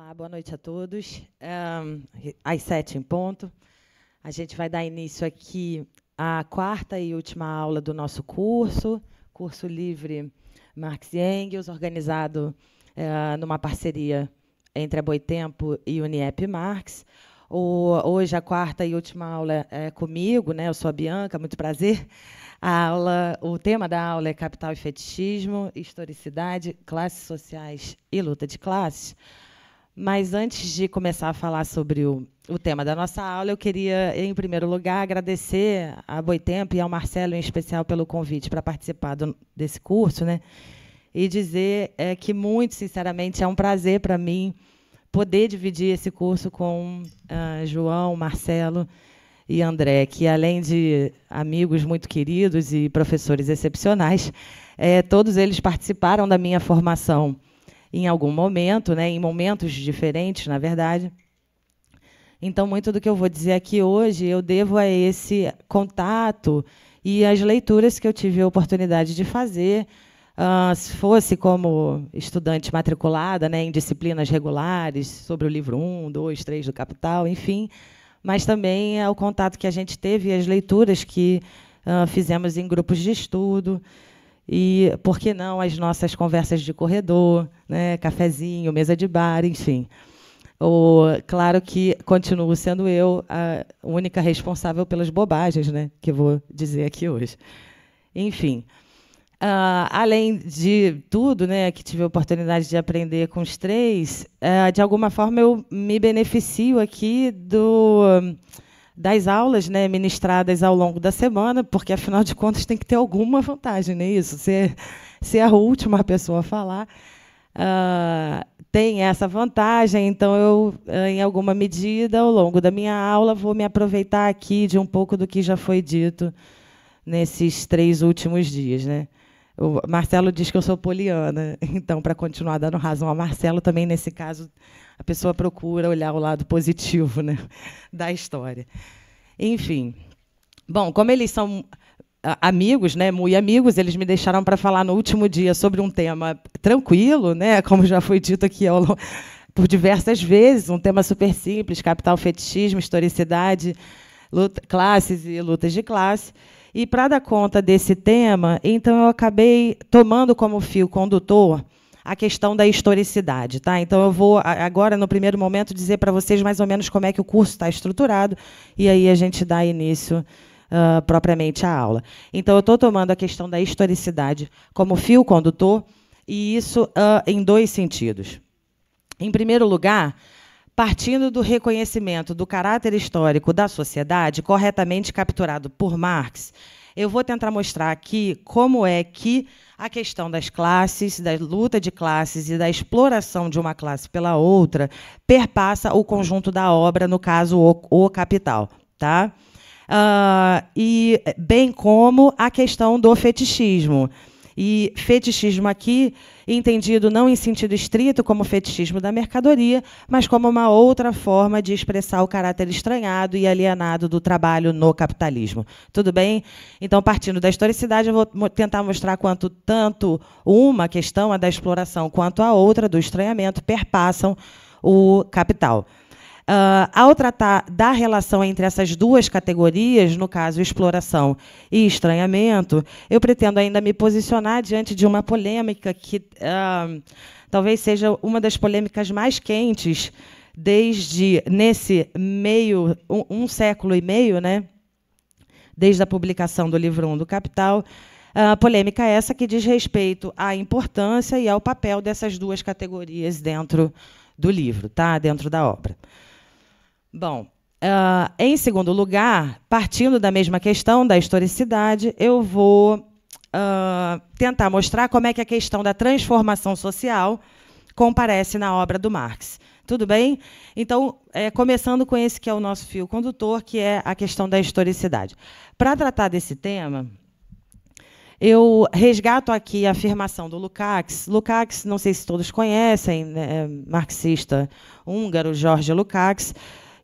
Olá, boa noite a todos. Um, às sete em ponto, a gente vai dar início aqui à quarta e última aula do nosso curso, curso livre Marx e Engels, organizado uh, numa parceria entre a Boitempo e Uniep Marx. O, hoje a quarta e última aula é comigo, né? Eu sou a Bianca, muito prazer. A aula, o tema da aula é capital e fetichismo, historicidade, classes sociais e luta de classes. Mas antes de começar a falar sobre o, o, tema da nossa aula, eu queria, em primeiro lugar, agradecer a Boitempo e ao Marcelo, em especial, pelo convite para participar do, desse curso, né? E dizer é, que, muito sinceramente, é um prazer para mim poder dividir esse curso com uh, João, Marcelo e André, que, além de amigos muito queridos e professores excepcionais, é, todos eles participaram da minha formação em algum momento, né, em momentos diferentes, na verdade. Então, muito do que eu vou dizer aqui hoje eu devo a esse contato e às leituras que eu tive a oportunidade de fazer, uh, se fosse como estudante matriculada né, em disciplinas regulares, sobre o livro 1, 2, 3 do Capital, enfim, mas também é o contato que a gente teve e as leituras que uh, fizemos em grupos de estudo. E por que não as nossas conversas de corredor, né, cafezinho, mesa de bar, enfim. O, claro que continuo sendo eu a única responsável pelas bobagens né, que vou dizer aqui hoje. Enfim, uh, além de tudo né, que tive a oportunidade de aprender com os três, uh, de alguma forma eu me beneficio aqui do das aulas né, ministradas ao longo da semana, porque afinal de contas tem que ter alguma vantagem, não é isso? Ser, é, ser é a última pessoa a falar uh, tem essa vantagem, então eu, ah, em alguma medida, ao longo da minha aula, vou me aproveitar aqui de um pouco do que já foi dito nesses três últimos dias. Né? O Marcelo diz que eu sou poliana, então, para continuar dando razão a Marcelo, também nesse caso a pessoa procura olhar o lado positivo né, da história. Enfim. Bom, como eles são amigos, né, muito amigos, eles me deixaram para falar no último dia sobre um tema tranquilo, né, como já foi dito aqui ao, por diversas vezes, um tema super simples, capital, fetichismo, historicidade, luta, classes e lutas de classe. E para dar conta desse tema, então eu acabei tomando como fio condutor a questão da historicidade. Tá? Então, eu vou agora, no primeiro momento, dizer para vocês mais ou menos como é que o curso está estruturado, e aí a gente dá início. Uh, propriamente à aula. Então, eu estou tomando a questão da historicidade como fio condutor, e isso uh, em dois sentidos. Em primeiro lugar, partindo do reconhecimento do caráter histórico da sociedade, corretamente capturado por Marx, eu vou tentar mostrar aqui como é que a questão das classes, da luta de classes e da exploração de uma classe pela outra perpassa o conjunto da obra, no caso, o, o Capital. Tá? Uh, e bem como a questão do fetichismo. E fetichismo aqui entendido não em sentido estrito como fetichismo da mercadoria, mas como uma outra forma de expressar o caráter estranhado e alienado do trabalho no capitalismo. Tudo bem? Então, partindo da historicidade, eu vou tentar mostrar quanto tanto uma questão, a da exploração, quanto a outra do estranhamento perpassam o capital. Uh, ao tratar da relação entre essas duas categorias, no caso exploração e estranhamento, eu pretendo ainda me posicionar diante de uma polêmica que uh, talvez seja uma das polêmicas mais quentes desde nesse meio um, um século e meio, né? Desde a publicação do livro 1 um do Capital, Uh, polêmica é essa que diz respeito à importância e ao papel dessas duas categorias dentro do livro, tá? Dentro da obra. Bom, uh, em segundo lugar, partindo da mesma questão da historicidade, eu vou uh, tentar mostrar como é que a questão da transformação social comparece na obra do Marx. Tudo bem? Então, é, começando com esse que é o nosso fio condutor, que é a questão da historicidade. Para tratar desse tema, eu resgato aqui a afirmação do Lukács. Lukács, não sei se todos conhecem, né, é marxista húngaro, Jorge Lukács,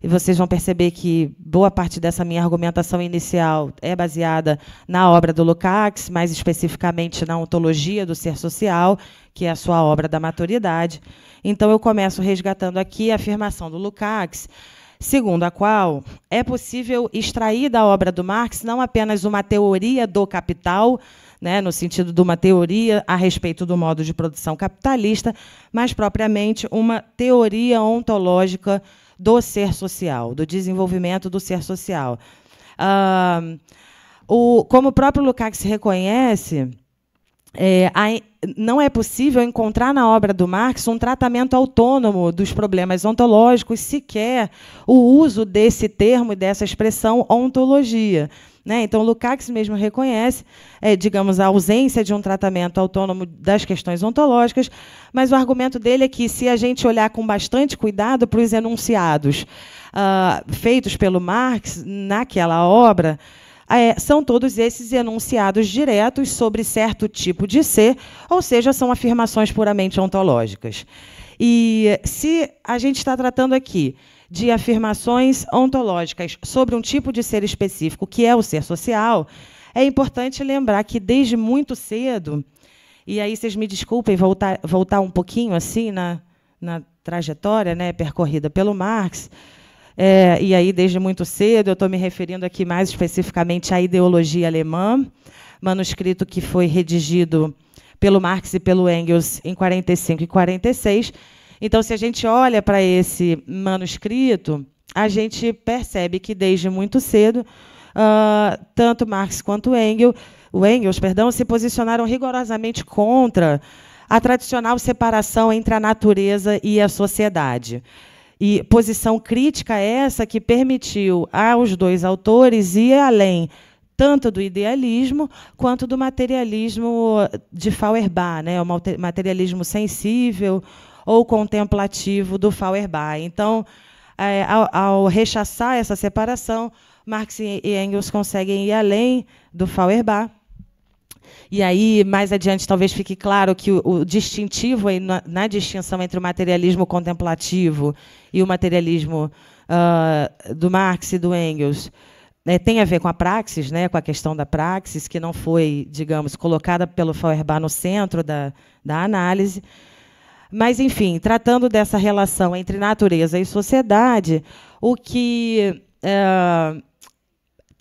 e vocês vão perceber que boa parte dessa minha argumentação inicial é baseada na obra do Lukács, mais especificamente na ontologia do ser social, que é a sua obra da maturidade. Então, eu começo resgatando aqui a afirmação do Lukács, segundo a qual é possível extrair da obra do Marx não apenas uma teoria do capital, né, no sentido de uma teoria a respeito do modo de produção capitalista, mas propriamente uma teoria ontológica do ser social, do desenvolvimento do ser social. Uh, o, como o próprio Lukács reconhece, é, a, não é possível encontrar na obra do Marx um tratamento autônomo dos problemas ontológicos, sequer o uso desse termo e dessa expressão ontologia. Né? Então, o Lukács mesmo reconhece, é, digamos, a ausência de um tratamento autônomo das questões ontológicas, mas o argumento dele é que, se a gente olhar com bastante cuidado para os enunciados uh, feitos pelo Marx naquela obra, é, são todos esses enunciados diretos sobre certo tipo de ser, ou seja, são afirmações puramente ontológicas. E se a gente está tratando aqui de afirmações ontológicas sobre um tipo de ser específico, que é o ser social, é importante lembrar que desde muito cedo, e aí vocês me desculpem voltar, voltar um pouquinho assim na, na trajetória né, percorrida pelo Marx, é, e aí desde muito cedo eu estou me referindo aqui mais especificamente à ideologia alemã, manuscrito que foi redigido pelo Marx e pelo Engels em 45 e 46, então, se a gente olha para esse manuscrito, a gente percebe que desde muito cedo, uh, tanto Marx quanto Engels, o Engels perdão, se posicionaram rigorosamente contra a tradicional separação entre a natureza e a sociedade. E posição crítica é essa que permitiu aos dois autores ir além tanto do idealismo quanto do materialismo de Feuerbach, né? o é materialismo sensível, ou contemplativo do Feuerbach. Então, é, ao, ao, rechaçar essa separação, Marx e Engels conseguem ir além do Feuerbach. E aí, mais adiante, talvez fique claro que o, o distintivo na, na, distinção entre o materialismo contemplativo e o materialismo uh, do Marx e do Engels é, tem a ver com a praxis, né, com a questão da praxis, que não foi, digamos, colocada pelo Feuerbach no centro da, da análise. Mas, enfim, tratando dessa relação entre natureza e sociedade, o que está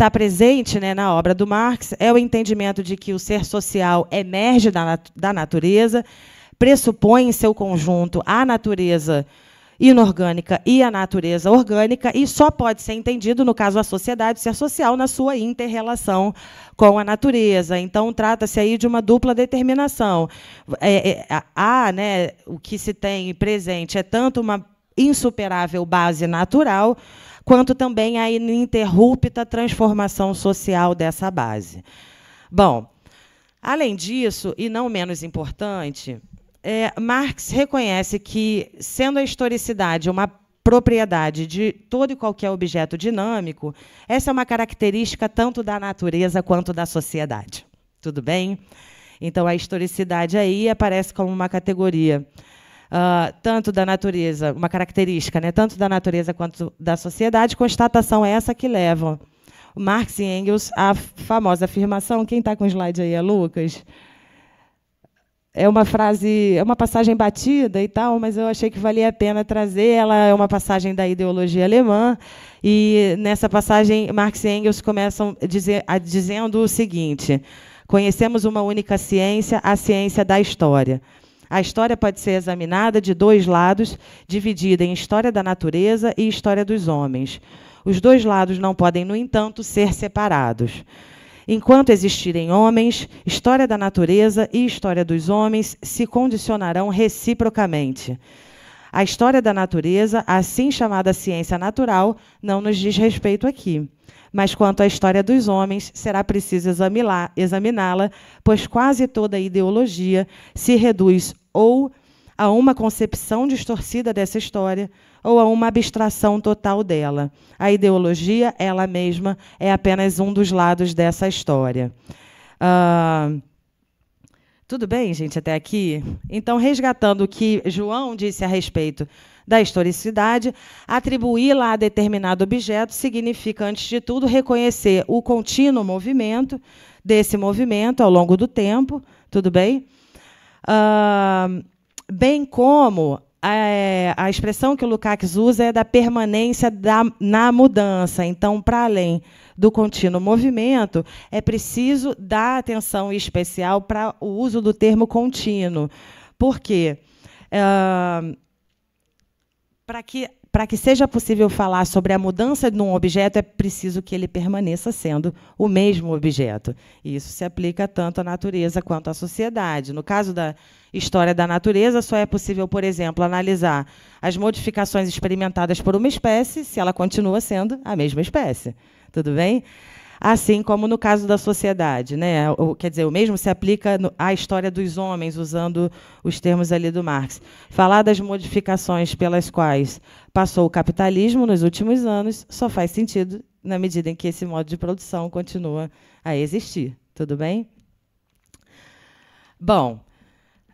eh, é, presente né, na obra do Marx é o entendimento de que o ser social emerge da, da natureza, pressupõe em seu conjunto a natureza inorgânica e a natureza orgânica, e só pode ser entendido, no caso, a sociedade ser social na sua interrelação com a natureza. Então, trata-se aí de uma dupla determinação. É, é, há, né, o que se tem presente é tanto uma insuperável base natural, quanto também a ininterrupta transformação social dessa base. Bom, além disso, e não menos importante, é, Marx reconhece que, sendo a historicidade uma propriedade de todo e qualquer objeto dinâmico, essa é uma característica tanto da natureza quanto da sociedade. Tudo bem? Então, a historicidade aí aparece como uma categoria uh, tanto da natureza, uma característica, né, tanto da natureza quanto da sociedade, constatação essa que leva Marx e Engels à famosa afirmação, quem está com o slide aí é Lucas, é uma frase, é uma passagem batida e tal, mas eu achei que valia a pena trazer. Ela é uma passagem da ideologia alemã e nessa passagem Marx e Engels começam dizer, a, dizendo o seguinte: conhecemos uma única ciência, a ciência da história. A história pode ser examinada de dois lados, dividida em história da natureza e história dos homens. Os dois lados não podem, no entanto, ser separados. Enquanto existirem homens, história da natureza e história dos homens se condicionarão reciprocamente. A história da natureza, assim chamada ciência natural, não nos diz respeito aqui. Mas quanto à história dos homens, será preciso examiná-la, pois quase toda ideologia se reduz ou a uma concepção distorcida dessa história, ou a uma abstração total dela. A ideologia, ela mesma, é apenas um dos lados dessa história. Uh, tudo bem, gente, até aqui? Então, resgatando o que João disse a respeito da historicidade, atribuí-la a determinado objeto significa, antes de tudo, reconhecer o contínuo movimento desse movimento ao longo do tempo, tudo bem? Uh, bem como a, a expressão que o Lukács usa é da permanência da, na mudança. Então, para além do contínuo movimento, é preciso dar atenção especial para o uso do termo contínuo. Por quê? Uh, para que para que seja possível falar sobre a mudança de um objeto, é preciso que ele permaneça sendo o mesmo objeto. E isso se aplica tanto à natureza quanto à sociedade. No caso da história da natureza, só é possível, por exemplo, analisar as modificações experimentadas por uma espécie se ela continua sendo a mesma espécie. Tudo bem? assim como no caso da sociedade, né? quer dizer, o mesmo se aplica à história dos homens, usando os termos ali do Marx. Falar das modificações pelas quais passou o capitalismo nos últimos anos só faz sentido na medida em que esse modo de produção continua a existir. Tudo bem? Bom,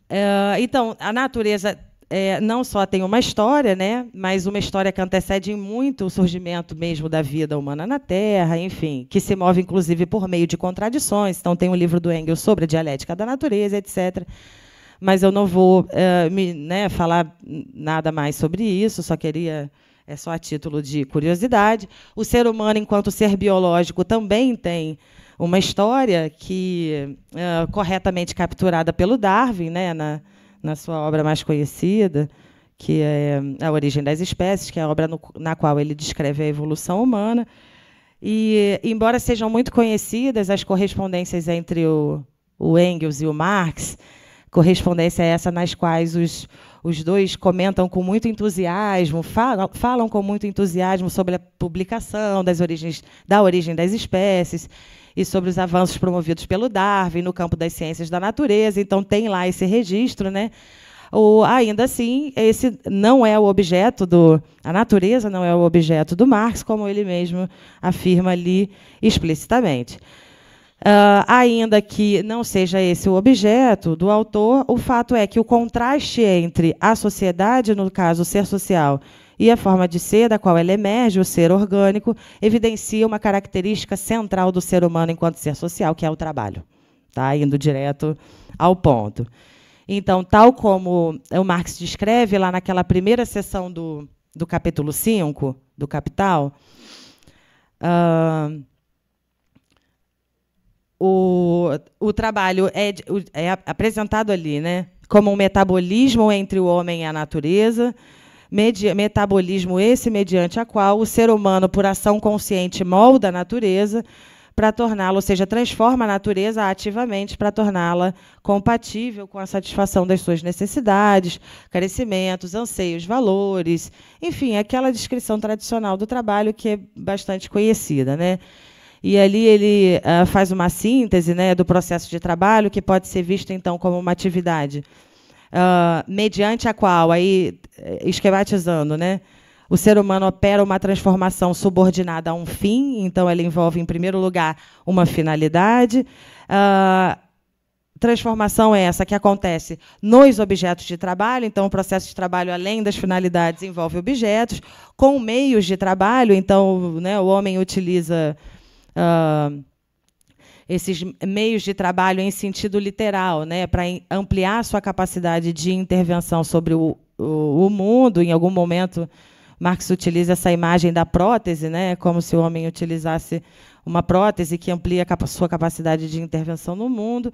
é, então, a natureza é, não só tem uma história, né, mas uma história que antecede muito o surgimento mesmo da vida humana na Terra, enfim, que se move inclusive por meio de contradições. Então, tem um livro do Engels sobre a dialética da natureza, etc. Mas eu não vou é, me, né, falar nada mais sobre isso, só queria. É só a título de curiosidade. O ser humano, enquanto ser biológico, também tem uma história que, é, corretamente capturada pelo Darwin, né, na, na sua obra mais conhecida, que é A Origem das Espécies, que é a obra no, na qual ele descreve a evolução humana. E, embora sejam muito conhecidas as correspondências entre o, o Engels e o Marx, correspondência essa nas quais os, os dois comentam com muito entusiasmo, falam, falam com muito entusiasmo sobre a publicação das origens, da origem das espécies e sobre os avanços promovidos pelo Darwin no campo das ciências da natureza. Então, tem lá esse registro, né? O ainda assim, esse não é o objeto do. A natureza não é o objeto do Marx, como ele mesmo afirma ali explicitamente. Uh, ainda que não seja esse o objeto do autor, o fato é que o contraste entre a sociedade, no caso, o ser social, e a forma de ser da qual ela emerge, o ser orgânico, evidencia uma característica central do ser humano enquanto ser social, que é o trabalho. Tá? Indo direto ao ponto. Então, tal como o Marx descreve lá naquela primeira sessão do, do capítulo 5, do Capital, uh, o, o trabalho é, é apresentado ali né, como um metabolismo entre o homem e a natureza, metabolismo esse mediante a qual o ser humano, por ação consciente, molda a natureza para torná-la, ou seja, transforma a natureza ativamente para torná-la compatível com a satisfação das suas necessidades, carecimentos, anseios, valores, enfim, aquela descrição tradicional do trabalho que é bastante conhecida, né? E ali ele uh, faz uma síntese né, do processo de trabalho, que pode ser visto, então, como uma atividade uh, mediante a qual, aí eh, esquematizando, né? O ser humano opera uma transformação subordinada a um fim, então ela envolve, em primeiro lugar, uma finalidade. Uh, transformação é essa que acontece nos objetos de trabalho, então o processo de trabalho, além das finalidades, envolve objetos, com meios de trabalho, então né, o homem utiliza. Uh, esses meios de trabalho em sentido literal, né, para ampliar sua capacidade de intervenção sobre o, o, o mundo. Em algum momento, Marx utiliza essa imagem da prótese, né, como se o homem utilizasse uma prótese que amplia a sua capacidade de intervenção no mundo.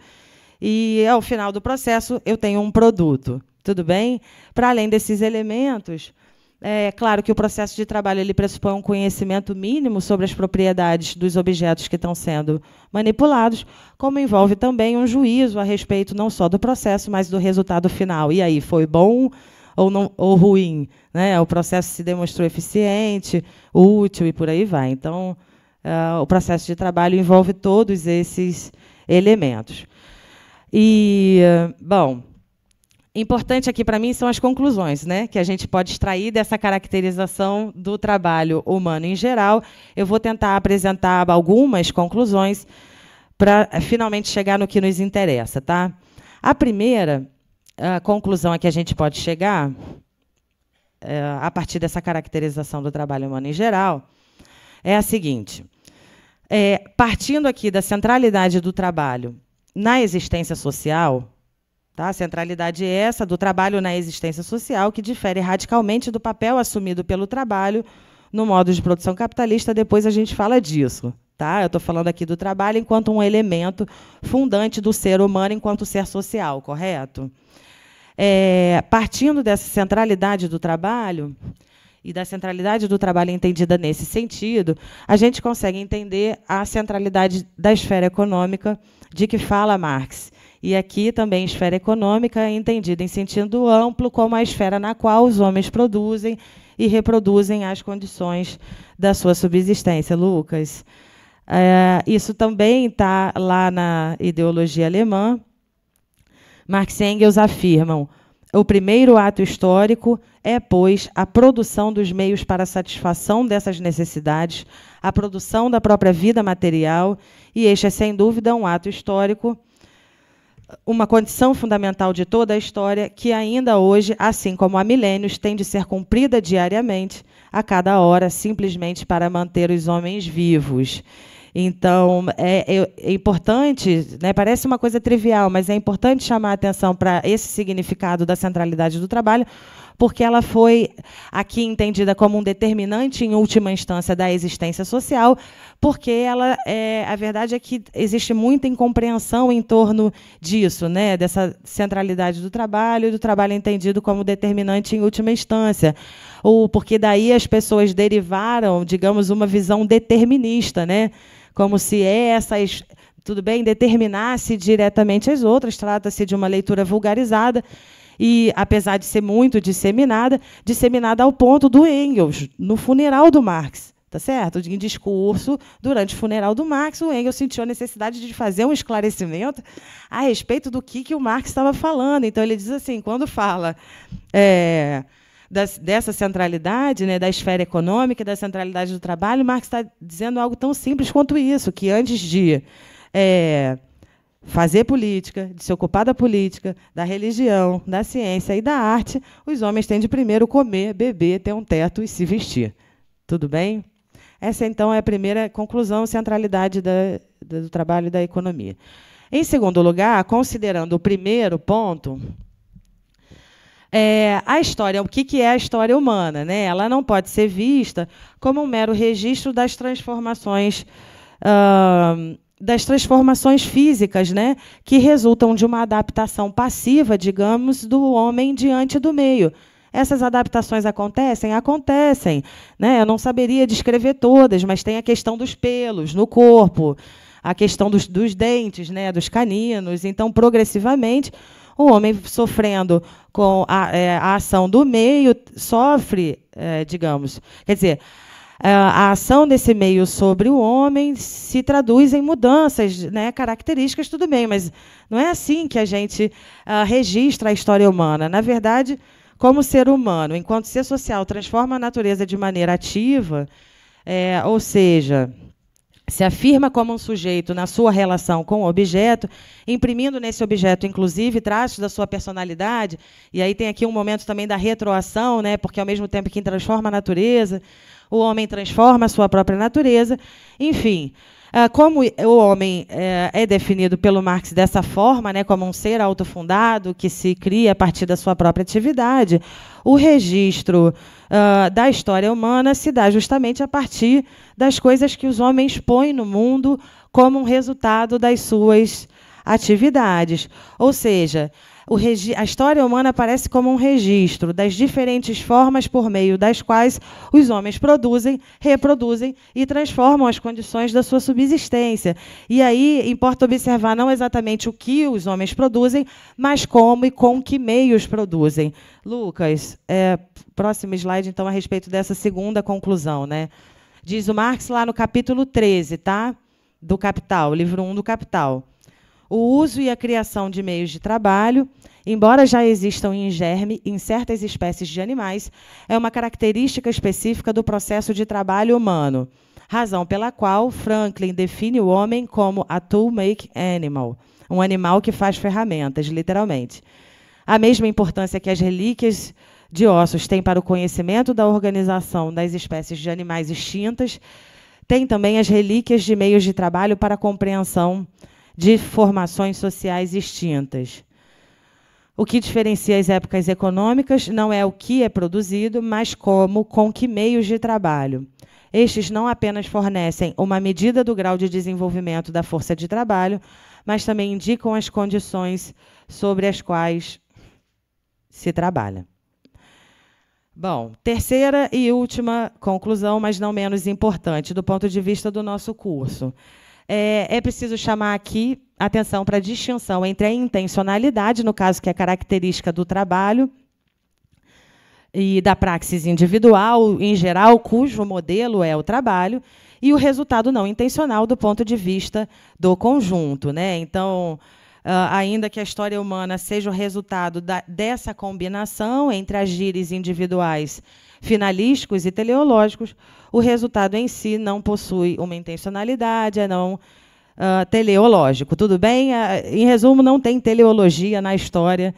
E ao final do processo, eu tenho um produto. Tudo bem? Para além desses elementos, é claro que o processo de trabalho ele pressupõe um conhecimento mínimo sobre as propriedades dos objetos que estão sendo manipulados, como envolve também um juízo a respeito não só do processo, mas do resultado final. E aí, foi bom ou, não, ou ruim? Né? O processo se demonstrou eficiente, útil e por aí vai. Então, uh, o processo de trabalho envolve todos esses elementos. E, bom importante aqui para mim são as conclusões, né? Que a gente pode extrair dessa caracterização do trabalho humano em geral. Eu vou tentar apresentar algumas conclusões para eh, finalmente chegar no que nos interessa, tá? A primeira a conclusão a que a gente pode chegar é, a partir dessa caracterização do trabalho humano em geral é a seguinte: é, partindo aqui da centralidade do trabalho na existência social Tá? A centralidade é essa do trabalho na existência social, que difere radicalmente do papel assumido pelo trabalho no modo de produção capitalista. Depois a gente fala disso. Tá? Eu estou falando aqui do trabalho enquanto um elemento fundante do ser humano enquanto ser social, correto? É, partindo dessa centralidade do trabalho e da centralidade do trabalho entendida nesse sentido, a gente consegue entender a centralidade da esfera econômica de que fala Marx e aqui também esfera econômica, entendida em sentido amplo, como a esfera na qual os homens produzem e reproduzem as condições da sua subsistência. Lucas, é, isso também está lá na ideologia alemã. Marx e Engels afirmam: o primeiro ato histórico é, pois, a produção dos meios para a satisfação dessas necessidades, a produção da própria vida material, e este é, sem dúvida, um ato histórico uma condição fundamental de toda a história que ainda hoje, assim como há milênios, tem de ser cumprida diariamente, a cada hora, simplesmente para manter os homens vivos. Então, é, é, é importante, né, parece uma coisa trivial, mas é importante chamar a atenção para esse significado da centralidade do trabalho, porque ela foi aqui entendida como um determinante, em última instância, da existência social, porque ela, é, a verdade é que existe muita incompreensão em torno disso, né, dessa centralidade do trabalho, do trabalho entendido como determinante em última instância, ou porque daí as pessoas derivaram, digamos, uma visão determinista, né, como se essas tudo bem, determinasse diretamente as outras, trata-se de uma leitura vulgarizada e apesar de ser muito disseminada, disseminada ao ponto do Engels, no funeral do Marx. Tá certo? Em discurso, durante o funeral do Marx, o Engels sentiu a necessidade de fazer um esclarecimento a respeito do que, que o Marx estava falando. Então, ele diz assim: quando fala é, das, dessa centralidade, né, da esfera econômica, da centralidade do trabalho, Marx está dizendo algo tão simples quanto isso: que antes de. É, fazer política, de se ocupar da política, da religião, da ciência e da arte, os homens têm de primeiro comer, beber, ter um teto e se vestir. Tudo bem? Essa, então, é a primeira conclusão, centralidade da, do trabalho da economia. Em segundo lugar, considerando o primeiro ponto, é, a história, o que, que é a história humana? Né? Ela não pode ser vista como um mero registro das transformações uh, das transformações físicas, né, que resultam de uma adaptação passiva, digamos, do homem diante do meio. Essas adaptações acontecem? Acontecem. Né? Eu não saberia descrever todas, mas tem a questão dos pelos no corpo, a questão dos, dos dentes, né, dos caninos. Então, progressivamente, o homem sofrendo com a, é, a ação do meio sofre, é, digamos, quer dizer, ah, a ação desse meio sobre o homem se traduz em mudanças, né, características, tudo bem, mas não é assim que a gente uh, registra a história humana. Na verdade, como ser humano, enquanto ser social, transforma a natureza de maneira ativa, é, ou seja, se afirma como um sujeito na sua relação com o objeto, imprimindo nesse objeto, inclusive, traços da sua personalidade. E aí tem aqui um momento também da retroação, né? porque ao mesmo tempo que transforma a natureza, o homem transforma a sua própria natureza. Enfim, ah, como o homem eh, é definido pelo Marx dessa forma, né, como um ser autofundado que se cria a partir da sua própria atividade, o registro ah, da história humana se dá justamente a partir das coisas que os homens põem no mundo como um resultado das suas atividades. Ou seja, a história humana aparece como um registro das diferentes formas por meio das quais os homens produzem, reproduzem e transformam as condições da sua subsistência. E aí importa observar não exatamente o que os homens produzem, mas como e com que meios produzem. Lucas, é, próximo slide, então, a respeito dessa segunda conclusão. Né? Diz o Marx lá no capítulo 13, tá? Do Capital, livro 1 do Capital o uso e a criação de meios de trabalho, embora já existam em germe em certas espécies de animais, é uma característica específica do processo de trabalho humano, razão pela qual Franklin define o homem como a tool-make animal, um animal que faz ferramentas, literalmente. A mesma importância que as relíquias de ossos têm para o conhecimento da organização das espécies de animais extintas, tem também as relíquias de meios de trabalho para a compreensão de formações sociais extintas. O que diferencia as épocas econômicas não é o que é produzido, mas como, com que meios de trabalho. Estes não apenas fornecem uma medida do grau de desenvolvimento da força de trabalho, mas também indicam as condições sobre as quais se trabalha. Bom, terceira e última conclusão, mas não menos importante do ponto de vista do nosso curso é, é preciso chamar aqui atenção para a distinção entre a intencionalidade, no caso que é característica do trabalho, e da praxis individual, em geral, cujo modelo é o trabalho, e o resultado não intencional do ponto de vista do conjunto. Né? Então, ah, ainda que a história humana seja o resultado da, dessa combinação entre agires individuais finalísticos e teleológicos, o resultado em si não possui uma intencionalidade, é não uh, teleológico. Tudo bem? Uh, em resumo, não tem teleologia na história,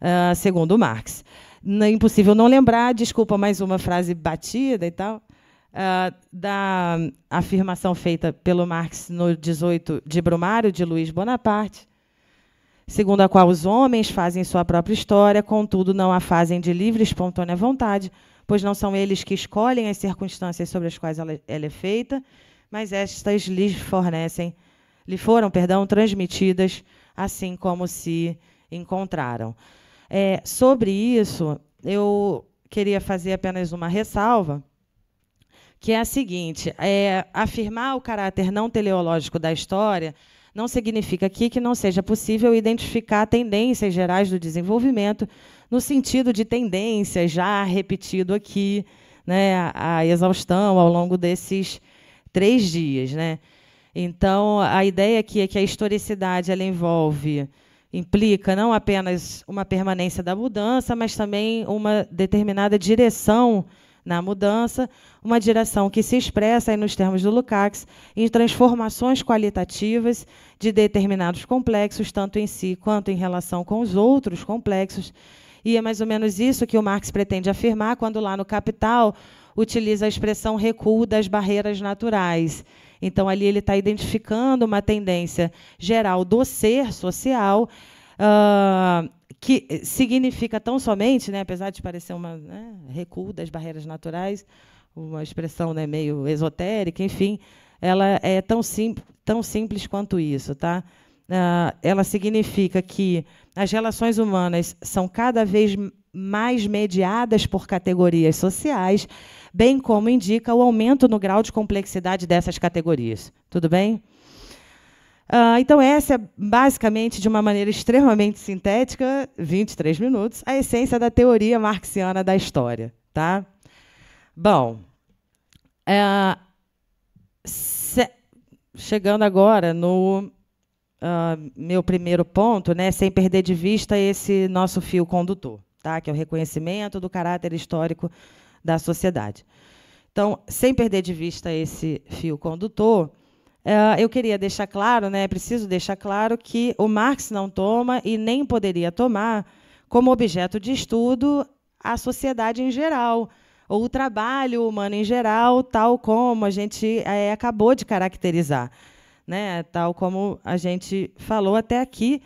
uh, segundo Marx. É impossível não lembrar, desculpa, mais uma frase batida e tal, da afirmação feita pelo Marx no 18 de Brumário, de Luiz Bonaparte, segundo a qual os homens fazem sua própria história, contudo não a fazem de livre e espontânea vontade, pois não são eles que escolhem as circunstâncias sobre as quais ela, ela é feita, mas estas lhes fornecem, lhe foram, perdão, transmitidas, assim como se encontraram. É, sobre isso, eu queria fazer apenas uma ressalva, que é a seguinte: é, afirmar o caráter não teleológico da história não significa aqui que não seja possível identificar tendências gerais do desenvolvimento, no sentido de tendência já repetido aqui, né, a exaustão ao longo desses três dias. Né? Então, a ideia aqui é que a historicidade ela envolve implica não apenas uma permanência da mudança, mas também uma determinada direção na mudança, uma direção que se expressa nos termos do Lukács em transformações qualitativas de determinados complexos, tanto em si quanto em relação com os outros complexos. E é mais ou menos isso que o Marx pretende afirmar quando, lá no Capital, utiliza a expressão recuo das barreiras naturais. Então, ali ele está identificando uma tendência geral do ser social ah, que significa tão somente, né, apesar de parecer uma né, recuo das barreiras naturais, uma expressão né, meio esotérica, enfim, ela é tão, sim, tão simples quanto isso, tá? Uh, ela significa que as relações humanas são cada vez mais mediadas por categorias sociais, bem como indica o aumento no grau de complexidade dessas categorias. Tudo bem? Uh, então, essa é basicamente, de uma maneira extremamente sintética, 23 minutos, a essência da teoria marxiana da história. Tá? Bom, é, se, chegando agora no uh, meu primeiro ponto, né, sem perder de vista esse nosso fio condutor, tá? que é o reconhecimento do caráter histórico da sociedade. Então, sem perder de vista esse fio condutor, ah, eu queria deixar claro, né, preciso deixar claro que o Marx não toma e nem poderia tomar como objeto de estudo a sociedade em geral ou o trabalho humano em geral, tal como a gente é, acabou de caracterizar, né? Tal como a gente falou até aqui,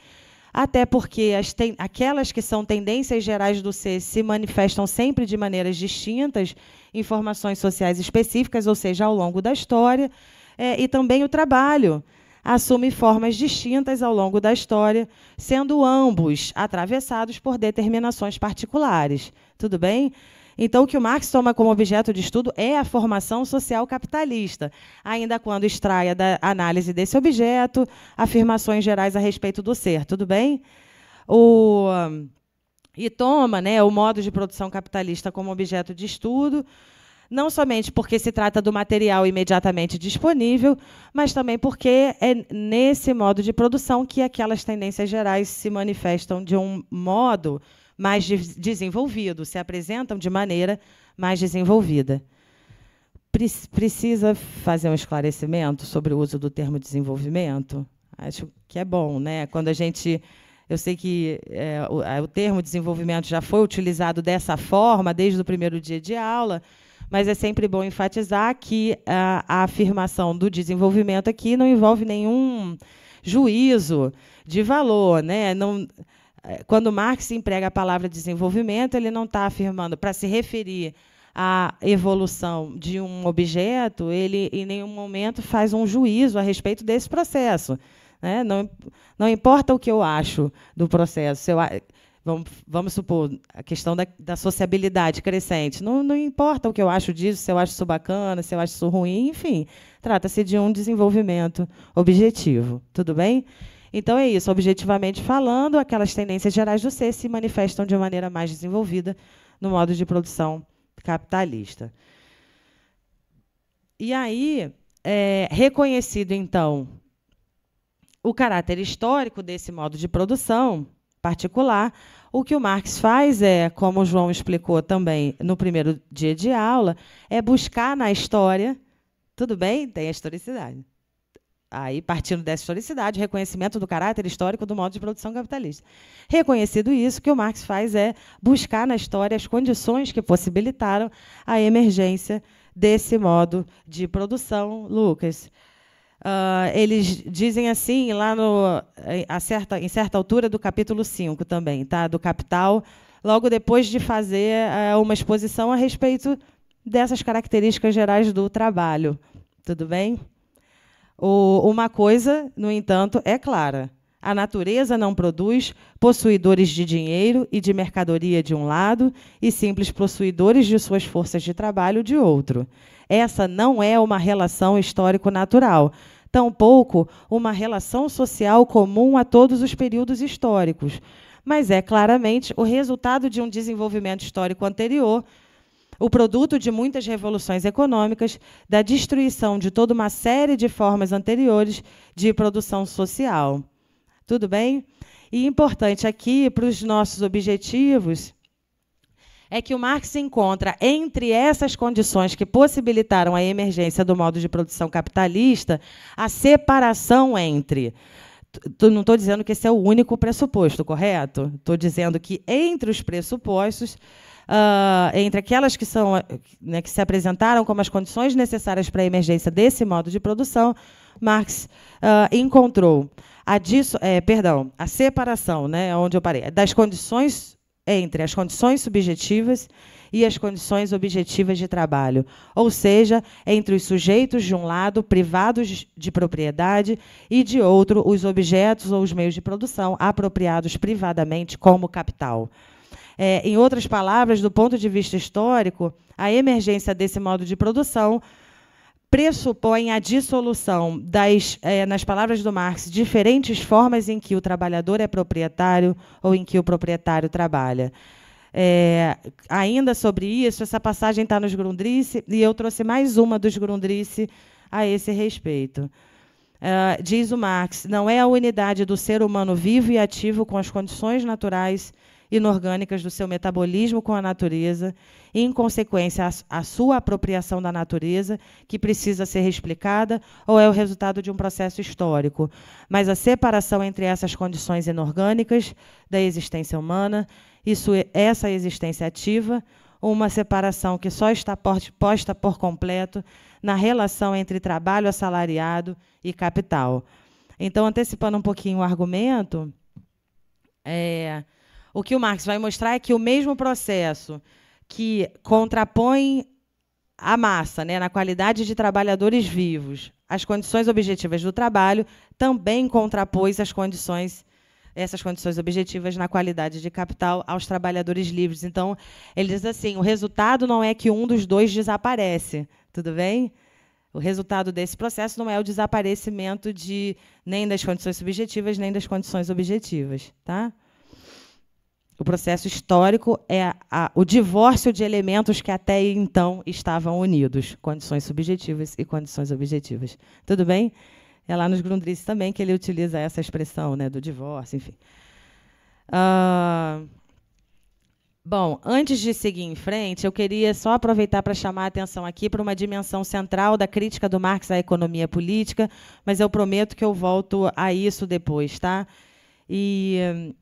até porque aquelas que são tendências gerais do ser se manifestam sempre de maneiras distintas, informações sociais específicas, ou seja, ao longo da história é, e também o trabalho assume formas distintas ao longo da história, sendo ambos atravessados por determinações particulares. Tudo bem? Então, o que o Marx toma como objeto de estudo é a formação social capitalista, ainda quando extraia da análise desse objeto afirmações gerais a respeito do ser. Tudo bem? O e toma né, o modo de produção capitalista como objeto de estudo, não somente porque se trata do material imediatamente disponível, mas também porque é nesse modo de produção que aquelas tendências gerais se manifestam de um modo mais desenvolvido, se apresentam de maneira mais desenvolvida. Pre precisa fazer um esclarecimento sobre o uso do termo desenvolvimento? Acho que é bom, né? Quando a gente eu sei que é, o, o termo desenvolvimento já foi utilizado dessa forma desde o primeiro dia de aula, mas é sempre bom enfatizar que a, ah, a afirmação do desenvolvimento aqui não envolve nenhum juízo de valor, né? Não, eh, quando Marx emprega a palavra desenvolvimento, ele não está afirmando para se referir à evolução de um objeto, ele em nenhum momento faz um juízo a respeito desse processo. Né? Não, não importa o que eu acho do processo, se eu, Vamos, vamos supor, a questão da, da sociabilidade crescente. Não, não importa o que eu acho disso, se eu acho isso bacana, se eu acho isso ruim, enfim. Trata-se de um desenvolvimento objetivo. Tudo bem? Então é isso, objetivamente falando, aquelas tendências gerais do ser se manifestam de maneira mais desenvolvida no modo de produção capitalista. E aí, é, reconhecido então o caráter histórico desse modo de produção, particular, o que o Marx faz é, como o João explicou também no primeiro dia de aula, é buscar na história, tudo bem, tem a historicidade. Aí, partindo dessa historicidade, reconhecimento do caráter histórico do modo de produção capitalista. Reconhecido isso, o que o Marx faz é buscar na história as condições que possibilitaram a emergência desse modo de produção, Lucas. Uh, eles dizem assim, lá no, eh, a certa, em certa altura do capítulo 5 também, tá? do Capital, logo depois de fazer uh, uma exposição a respeito dessas características gerais do trabalho. Tudo bem? O, uma coisa, no entanto, é clara. A natureza não produz possuidores de dinheiro e de mercadoria de um lado e simples possuidores de suas forças de trabalho de outro. Essa não é uma relação histórico-natural, tampouco uma relação social comum a todos os períodos históricos, mas é claramente o resultado de um desenvolvimento histórico anterior, o produto de muitas revoluções econômicas, da destruição de toda uma série de formas anteriores de produção social. Tudo bem? E importante aqui para os nossos objetivos é que o Marx encontra entre essas condições que possibilitaram a emergência do modo de produção capitalista a separação entre não estou dizendo que esse é o único pressuposto, correto? Estou dizendo que entre os pressupostos, uh, entre aquelas que são né, que se apresentaram como as condições necessárias para a emergência desse modo de produção, Marx uh, encontrou a disso, é, perdão, a separação, né, onde eu parei, das condições entre as condições subjetivas e as condições objetivas de trabalho, ou seja, entre os sujeitos de um lado privados de propriedade e de outro os objetos ou os meios de produção apropriados privadamente como capital. É, em outras palavras, do ponto de vista histórico, a emergência desse modo de produção pressupõe a dissolução das, é, nas palavras do Marx, diferentes formas em que o trabalhador é proprietário ou em que o proprietário trabalha. É, ainda sobre isso, essa passagem está nos Grundrisse, e eu trouxe mais uma dos Grundrisse a esse respeito. Uh, diz o Marx, não é a unidade do ser humano vivo e ativo com as condições naturais inorgânicas do seu metabolismo com a natureza e, em consequência, a, a sua apropriação da natureza, que precisa ser explicada ou é o resultado de um processo histórico. Mas a separação entre essas condições inorgânicas da existência humana e é, essa existência ativa, uma separação que só está posta por completo na relação entre trabalho assalariado e capital. Então, antecipando um pouquinho o argumento, é, o que o Marx vai mostrar é que o mesmo processo que contrapõe a massa, né, na qualidade de trabalhadores vivos, as condições objetivas do trabalho, também contrapôs as condições essas condições objetivas na qualidade de capital aos trabalhadores livres. Então, ele diz assim: o resultado não é que um dos dois desaparece, tudo bem? O resultado desse processo não é o desaparecimento de nem das condições subjetivas, nem das condições objetivas, tá? O processo histórico é a, o divórcio de elementos que até então estavam unidos, condições subjetivas e condições objetivas. Tudo bem? É lá nos Grundrisse também que ele utiliza essa expressão né, do divórcio, enfim. Uh, bom, antes de seguir em frente, eu queria só aproveitar para chamar a atenção aqui para uma dimensão central da crítica do Marx à economia política, mas eu prometo que eu volto a isso depois, tá? E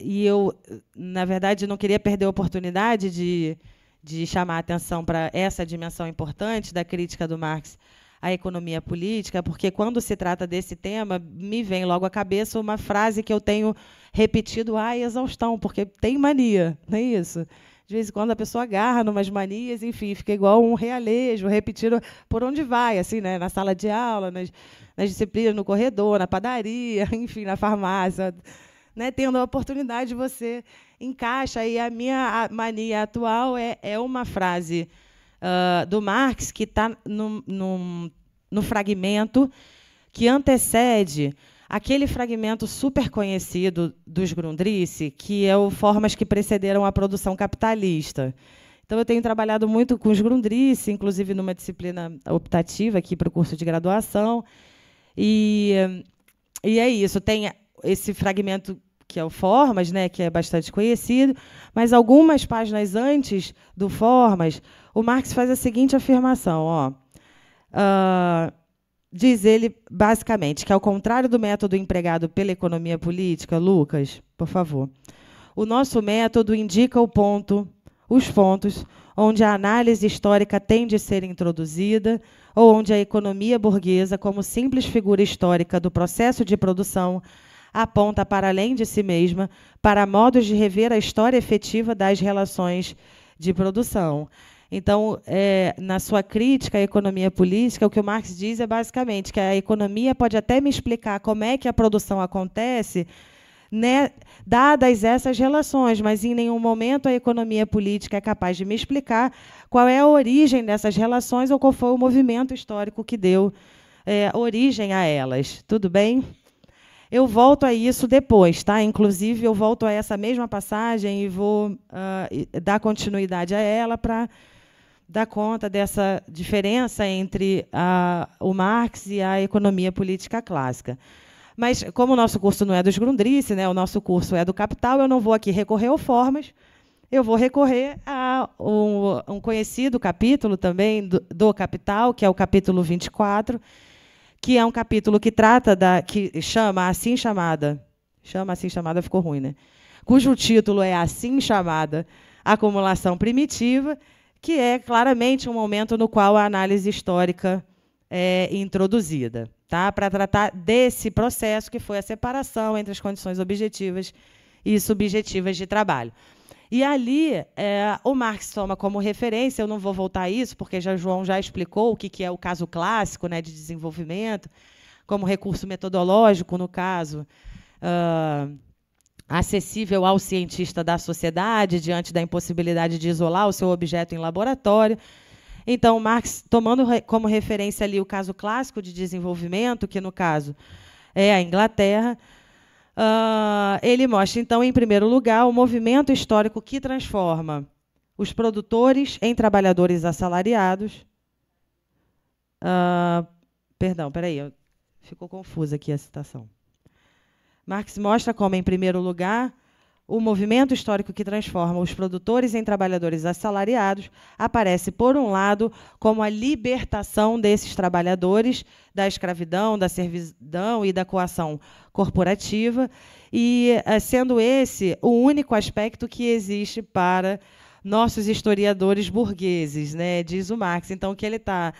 e eu, na verdade, não queria perder a oportunidade de, de chamar a atenção para essa dimensão importante da crítica do Marx à economia política, porque quando se trata desse tema, me vem logo à cabeça uma frase que eu tenho repetido à exaustão, porque tem mania, não é isso? De vez em quando a pessoa agarra numas manias, enfim, fica igual um realejo, repetindo por onde vai, assim, né? Na sala de aula, nas, nas disciplinas, no corredor, na padaria, enfim, na farmácia né, tendo a oportunidade, você encaixa. E a minha mania atual é, é uma frase uh, do Marx que está no, no, no fragmento que antecede aquele fragmento super conhecido dos Grundrisse, que é o Formas que Precederam a Produção Capitalista. Então, eu tenho trabalhado muito com os Grundrisse, inclusive numa disciplina optativa aqui para o curso de graduação. E, e é isso. Tem esse fragmento que é o Formas, né, que é bastante conhecido, mas algumas páginas antes do Formas, o Marx faz a seguinte afirmação, ó, uh, diz ele basicamente que ao contrário do método empregado pela economia política, Lucas, por favor, o nosso método indica o ponto, os pontos onde a análise histórica tem de ser introduzida, ou onde a economia burguesa, como simples figura histórica do processo de produção, aponta para além de si mesma para modos de rever a história efetiva das relações de produção. Então, é, na sua crítica à economia política, o que o Marx diz é basicamente que a economia pode até me explicar como é que a produção acontece, né, dadas essas relações, mas em nenhum momento a economia política é capaz de me explicar qual é a origem dessas relações ou qual foi o movimento histórico que deu é, origem a elas. Tudo bem? Eu volto a isso depois, tá? Inclusive, eu volto a essa mesma passagem e vou uh, dar continuidade a ela para dar conta dessa diferença entre a, o Marx e a economia política clássica. Mas, como o nosso curso não é dos Grundrisse, né, o nosso curso é do Capital, eu não vou aqui recorrer ao Formas, eu vou recorrer a um, um conhecido capítulo também do, do Capital, que é o capítulo 24, que é um capítulo que trata da que chama assim chamada, chama assim chamada ficou ruim, né? Cujo título é assim chamada acumulação primitiva, que é claramente um momento no qual a análise histórica é introduzida, tá? Para tratar desse processo que foi a separação entre as condições objetivas e subjetivas de trabalho. E ali, é, o Marx toma como referência, eu não vou voltar a isso, porque já João já explicou o que, que é o caso clássico né, de desenvolvimento, como recurso metodológico, no caso, uh, acessível ao cientista da sociedade, diante da impossibilidade de isolar o seu objeto em laboratório. Então, Marx, tomando como referência ali o caso clássico de desenvolvimento, que no caso é a Inglaterra, Uh, ele mostra, então, em primeiro lugar, o movimento histórico que transforma os produtores em trabalhadores assalariados. Uh, perdão, peraí, ficou confusa aqui a citação. Marx mostra como, em primeiro lugar, o movimento histórico que transforma os produtores em trabalhadores assalariados aparece, por um lado, como a libertação desses trabalhadores da escravidão, da servidão e da coação corporativa, e eh, sendo esse o único aspecto que existe para nossos historiadores burgueses, né? diz o Marx. Então, o que ele está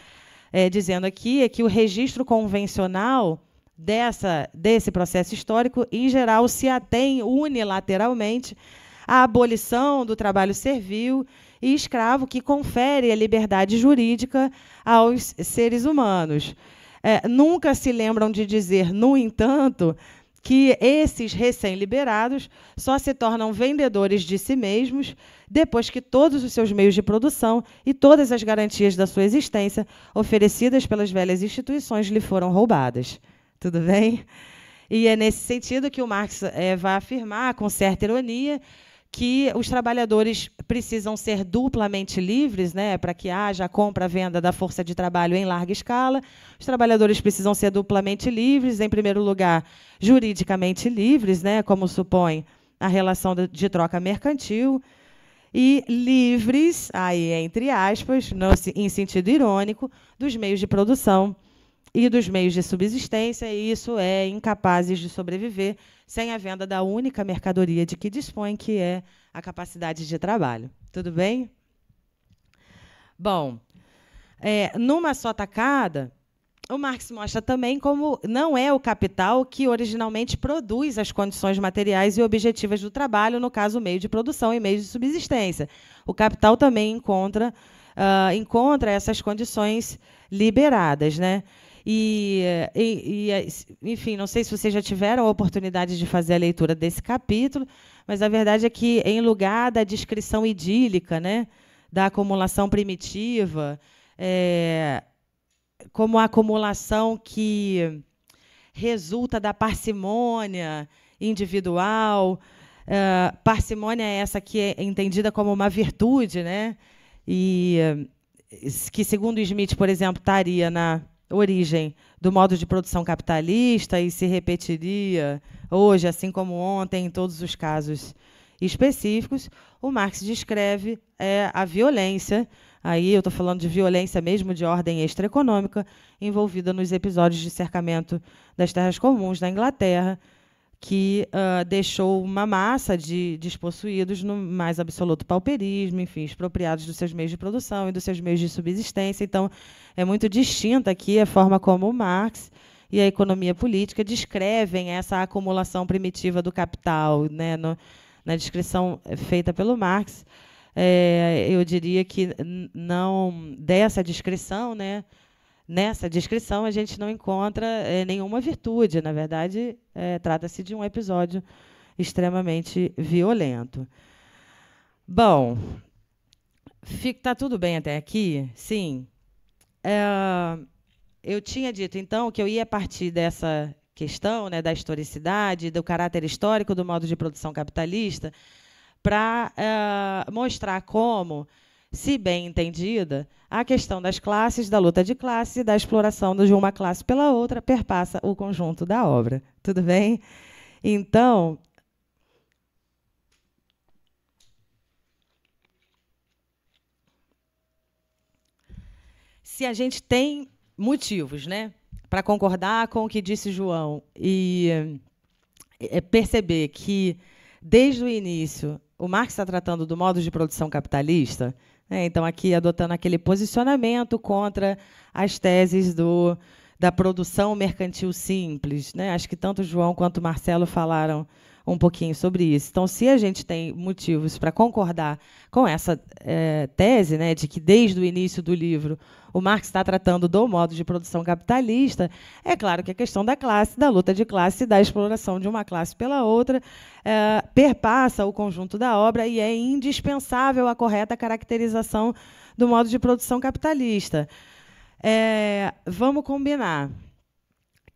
é, eh, dizendo aqui é que o registro convencional dessa, desse processo histórico, em geral, se atém unilateralmente à abolição do trabalho servil e escravo, que confere a liberdade jurídica aos seres humanos. É, nunca se lembram de dizer, no entanto, que esses recém-liberados só se tornam vendedores de si mesmos depois que todos os seus meios de produção e todas as garantias da sua existência oferecidas pelas velhas instituições lhe foram roubadas. Tudo bem? E é nesse sentido que o Marx é, vai afirmar, com certa ironia, que os trabalhadores precisam ser duplamente livres, né, para que haja a compra, venda da força de trabalho em larga escala. Os trabalhadores precisam ser duplamente livres, em primeiro lugar, juridicamente livres, né, como supõe a relação de troca mercantil, e livres, aí entre aspas, no, em sentido irônico, dos meios de produção e dos meios de subsistência, e isso é incapazes de sobreviver sem a venda da única mercadoria de que dispõe, que é a capacidade de trabalho. Tudo bem? Bom, é, numa só tacada, o Marx mostra também como não é o capital que originalmente produz as condições materiais e objetivas do trabalho, no caso, meio de produção e meio de subsistência. O capital também encontra, uh, encontra essas condições liberadas. Né? Eh, e, e, e, eh, enfim, não sei se vocês já tiveram a oportunidade de fazer a leitura desse capítulo, mas a verdade é que, em lugar da descrição idílica, né, da acumulação primitiva, é, como a acumulação que resulta da parcimônia individual, parcimônia é essa que é entendida como uma virtude, né? E que, segundo Smith, por exemplo, estaria na origem do modo de produção capitalista e se repetiria hoje, assim como ontem, em todos os casos específicos, o Marx descreve é, a violência, aí eu estou falando de violência mesmo de ordem extraeconômica, envolvida nos episódios de cercamento das terras comuns na Inglaterra, que uh, deixou uma massa de despossuídos no mais absoluto pauperismo, enfim, expropriados dos seus meios de produção e dos seus meios de subsistência. Então, é muito distinta aqui a forma como Marx e a economia política descrevem essa acumulação primitiva do capital, né, no, na descrição eh, feita pelo Marx. É, eu diria que não dessa descrição, né, Nessa descrição, a gente não encontra é, nenhuma virtude. Na verdade, é, trata-se de um episódio extremamente violento. Bom, está tudo bem até aqui? Sim. É, eu tinha dito, então, que eu ia partir dessa questão né, da historicidade, do caráter histórico do modo de produção capitalista, para mostrar como se bem entendida, a questão das classes, da luta de classes e da exploração de uma classe pela outra perpassa o conjunto da obra. Tudo bem? Então, se a gente tem motivos, né, para concordar com o que disse João e é, perceber que desde o início o Marx está tratando do modo de produção capitalista, é, então, aqui adotando aquele posicionamento contra as teses do, da produção mercantil simples. Né? Acho que tanto o João quanto o Marcelo falaram um pouquinho sobre isso. Então, se a gente tem motivos para concordar com essa é, tese, né, de que desde o início do livro o Marx está tratando do modo de produção capitalista, é claro que a questão da classe, da luta de classe, da exploração de uma classe pela outra, é, perpassa o conjunto da obra e é indispensável a correta caracterização do modo de produção capitalista. É, vamos combinar.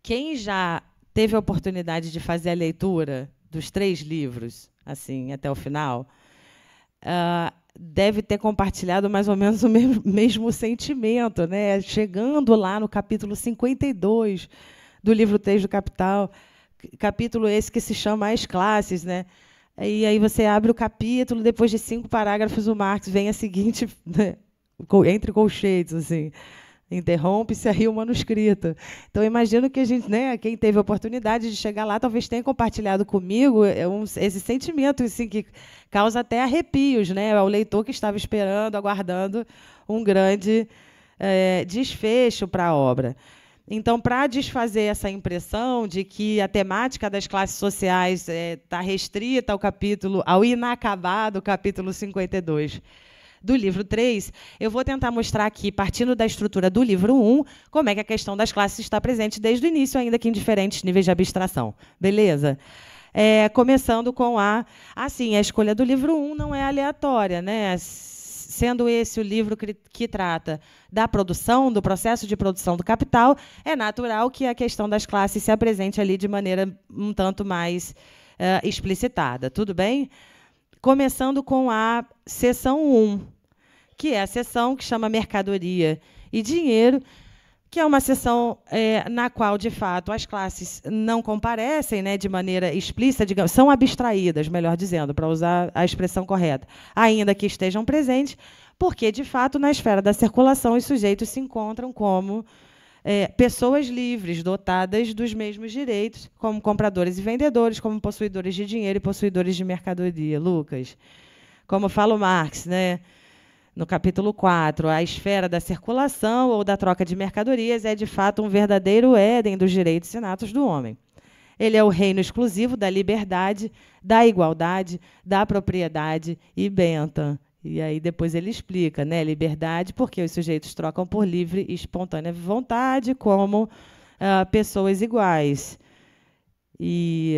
Quem já teve a oportunidade de fazer a leitura dos três livros, assim, até o final, uh, deve ter compartilhado mais ou menos o mesmo, mesmo sentimento, né? Chegando lá no capítulo 52 do livro Texto Capital, capítulo esse que se chama As Classes, né? E aí você abre o capítulo, depois de cinco parágrafos, o Marx vem a seguinte, né? entre colchetes, assim interrompe-se aí o manuscrito. Então, imagino que a gente, né, quem teve a oportunidade de chegar lá, talvez tenha compartilhado comigo é, esse sentimento assim, que causa até arrepios né, ao leitor que estava esperando, aguardando um grande é, desfecho para a obra. Então, para desfazer essa impressão de que a temática das classes sociais está é, tá restrita ao capítulo, ao inacabado capítulo 52 do livro 3, eu vou tentar mostrar aqui, partindo da estrutura do livro 1, como é que a questão das classes está presente desde o início, ainda que em diferentes níveis de abstração. Beleza? É, começando com a. Assim, a escolha do livro 1 não é aleatória, né? sendo esse o livro que, que, trata da produção, do processo de produção do capital, é natural que a questão das classes se apresente ali de maneira um tanto mais uh, explicitada. Tudo bem? começando com a seção 1, que é a seção que chama Mercadoria e Dinheiro, que é uma sessão é, na qual, de fato, as classes não comparecem né, de maneira explícita, digamos, são abstraídas, melhor dizendo, para usar a expressão correta, ainda que estejam presentes, porque, de fato, na esfera da circulação, os sujeitos se encontram como é, pessoas livres, dotadas dos mesmos direitos, como compradores e vendedores, como possuidores de dinheiro e possuidores de mercadoria. Lucas, como fala o Marx, né? no capítulo 4, a esfera da circulação ou da troca de mercadorias é de fato um verdadeiro Éden dos direitos inatos do homem. Ele é o reino exclusivo da liberdade, da igualdade, da propriedade e Bentham e aí depois ele explica, né? Liberdade, porque os sujeitos trocam por livre e espontânea vontade, como uh, pessoas iguais. E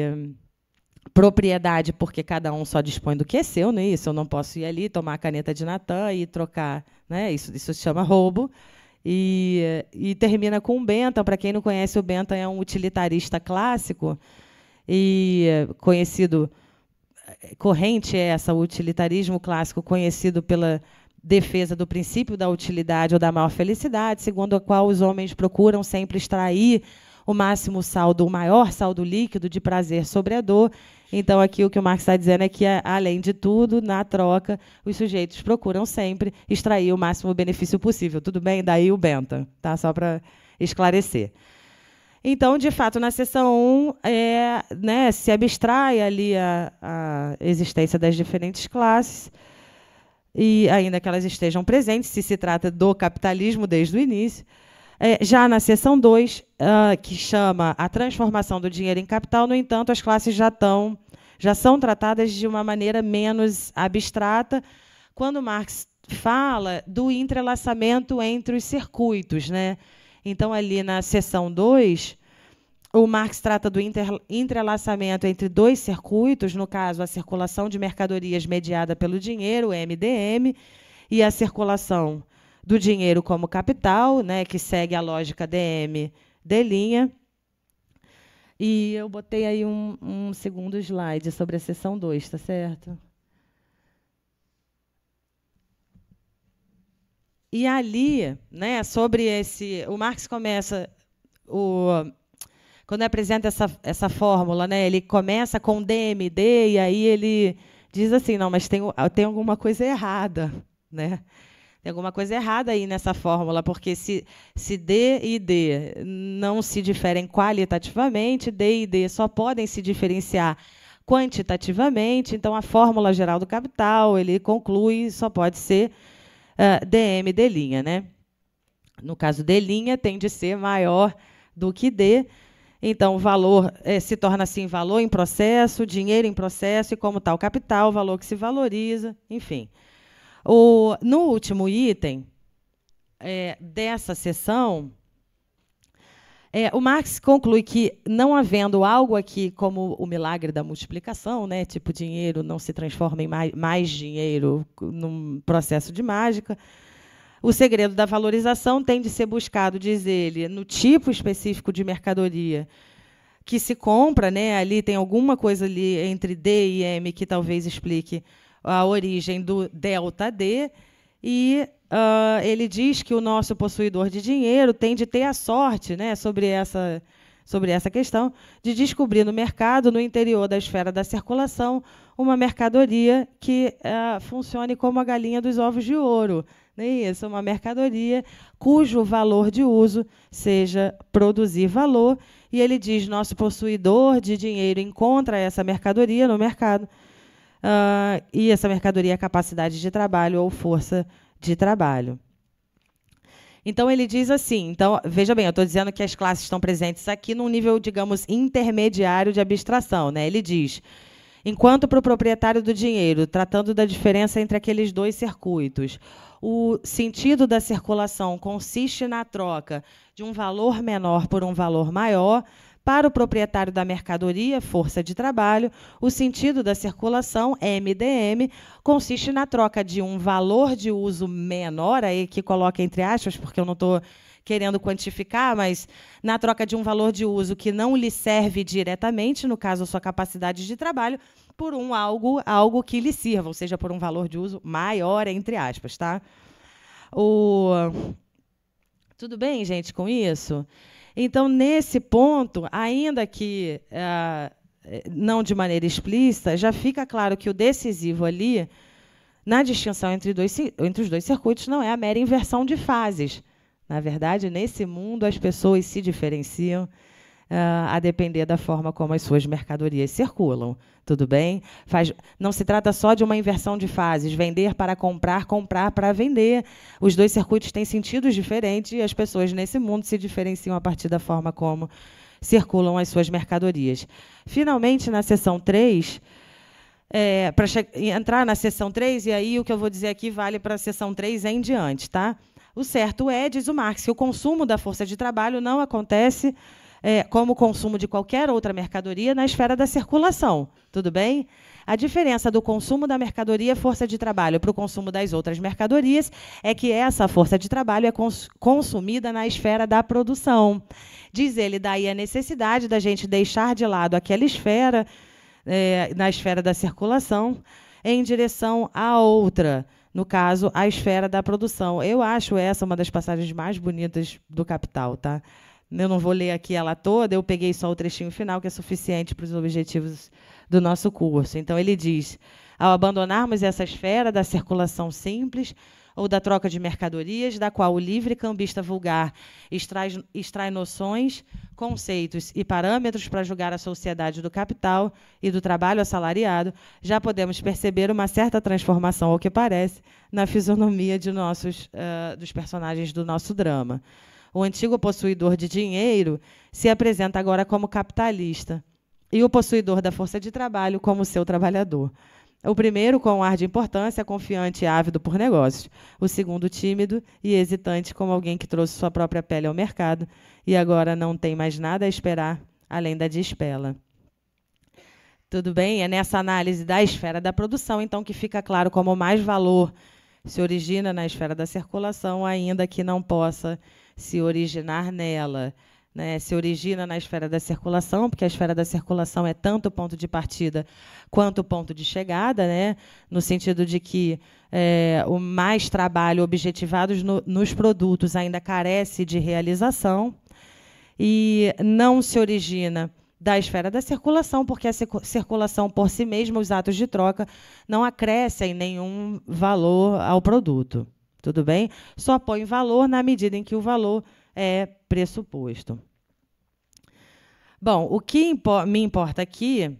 propriedade, porque cada um só dispõe do que é seu, né? Isso eu não posso ir ali, tomar a caneta de Natan e trocar, né? Isso, isso se chama roubo. E, e termina com o Bentham. Para quem não conhece, o Bentham é um utilitarista clássico e conhecido corrente é essa, o utilitarismo clássico conhecido pela defesa do princípio da utilidade ou da maior felicidade, segundo a qual os homens procuram sempre extrair o máximo saldo, o maior saldo líquido de prazer sobre a dor. Então, aqui o que o Marx está dizendo é que, além de tudo, na troca, os sujeitos procuram sempre extrair o máximo benefício possível. Tudo bem? Daí o Benta, tá? só para esclarecer. Então, de fato, na seção 1, um, é, né, se abstrai ali a, a existência das diferentes classes, e ainda que elas estejam presentes, se se trata do capitalismo desde o início. É, já na seção 2, uh, ah, que chama a transformação do dinheiro em capital, no entanto, as classes já, tão, já são tratadas de uma maneira menos abstrata. Quando Marx fala do entrelaçamento entre os circuitos, né? Então, ali na seção 2, o Marx trata do entrelaçamento entre dois circuitos, no caso, a circulação de mercadorias mediada pelo dinheiro, MDM, e a circulação do dinheiro como capital, né, que segue a lógica DM D linha. E eu botei aí um, um segundo slide sobre a seção 2, está certo? E ali, né, sobre esse. O Marx começa. O, quando apresenta essa, essa fórmula, né, ele começa com DMD e aí ele diz assim: não, mas tem, tem alguma coisa errada. Né? Tem alguma coisa errada aí nessa fórmula, porque se, se D e D não se diferem qualitativamente, D e D só podem se diferenciar quantitativamente, então a fórmula geral do capital, ele conclui, só pode ser dm ah, d', né? No caso d' tem de ser maior do que d, então, o valor eh, se torna assim valor em processo, dinheiro em processo e como tal tá capital, valor que se valoriza, enfim. O, no último item é, dessa sessão, é, o Marx conclui que, não havendo algo aqui como o milagre da multiplicação, né, tipo dinheiro não se transforma em mais, mais dinheiro num processo de mágica, o segredo da valorização tem de ser buscado, diz ele, no tipo específico de mercadoria que se compra, né? Ali tem alguma coisa ali entre D e M que talvez explique a origem do delta D e uh, ele diz que o nosso possuidor de dinheiro tem de ter a sorte né, sobre, essa, sobre essa questão de descobrir no mercado, no interior da esfera da circulação, uma mercadoria que uh, funcione como a galinha dos ovos de ouro. É isso, uma mercadoria cujo valor de uso seja produzir valor. E ele diz: nosso possuidor de dinheiro encontra essa mercadoria no mercado uh, e essa mercadoria é capacidade de trabalho ou força de trabalho. Então ele diz assim, então veja bem, eu estou dizendo que as classes estão presentes aqui num nível, digamos, intermediário de abstração, né? Ele diz, enquanto para o proprietário do dinheiro, tratando da diferença entre aqueles dois circuitos, o sentido da circulação consiste na troca de um valor menor por um valor maior, para o proprietário da mercadoria, força de trabalho, o sentido da circulação, MDM, consiste na troca de um valor de uso menor, aí que coloca entre aspas, porque eu não estou querendo quantificar, mas na troca de um valor de uso que não lhe serve diretamente, no caso a sua capacidade de trabalho, por um algo, algo que lhe sirva, ou seja, por um valor de uso maior, entre aspas, tá? O... Tudo bem, gente, com isso? Então, nesse ponto, ainda que eh, não de maneira explícita, já fica claro que o decisivo ali, na distinção entre, dois, entre os dois circuitos, não é a mera inversão de fases. Na verdade, nesse mundo, as pessoas se diferenciam a depender da forma como as suas mercadorias circulam. Tudo bem? Faz, não se trata só de uma inversão de fases, vender para comprar, comprar para vender. Os dois circuitos têm sentidos diferentes e as pessoas nesse mundo se diferenciam a partir da forma como circulam as suas mercadorias. Finalmente, na sessão 3, é, para entrar na sessão 3, e aí o que eu vou dizer aqui vale para a sessão 3 em diante, tá? O certo é, diz o Marx, que o consumo da força de trabalho não acontece é, como o consumo de qualquer outra mercadoria, na esfera da circulação. Tudo bem? A diferença do consumo da mercadoria força de trabalho para o consumo das outras mercadorias é que essa força de trabalho é cons consumida na esfera da produção. Diz ele daí a necessidade da gente deixar de lado aquela esfera, é, na esfera da circulação, em direção à outra no caso, a esfera da produção. Eu acho essa uma das passagens mais bonitas do Capital, tá? Eu não vou ler aqui ela toda, eu peguei só o trechinho final, que é suficiente para os objetivos do nosso curso. Então, ele diz: ao abandonarmos essa esfera da circulação simples ou da troca de mercadorias, da qual o livre cambista vulgar extrai, extrai noções, conceitos e parâmetros para julgar a sociedade do capital e do trabalho assalariado, já podemos perceber uma certa transformação, ao que parece, na fisionomia de nossos, uh, dos personagens do nosso drama o antigo possuidor de dinheiro se apresenta agora como capitalista e o possuidor da força de trabalho como seu trabalhador. O primeiro, com um ar de importância, confiante e ávido por negócios. O segundo, tímido e hesitante, como alguém que trouxe sua própria pele ao mercado e agora não tem mais nada a esperar além da despela. Tudo bem? É nessa análise da esfera da produção, então, que fica claro como mais valor se origina na esfera da circulação, ainda que não possa se originar nela. Né, se origina na esfera da circulação, porque a esfera da circulação é tanto o ponto de partida quanto o ponto de chegada, né, no sentido de que é, o mais trabalho objetivados no, nos produtos ainda carece de realização e não se origina da esfera da circulação, porque a circulação por si mesma, os atos de troca, não acrescem nenhum valor ao produto. Tudo bem? Só põe valor na medida em que o valor é pressuposto. Bom, o que impo me importa aqui,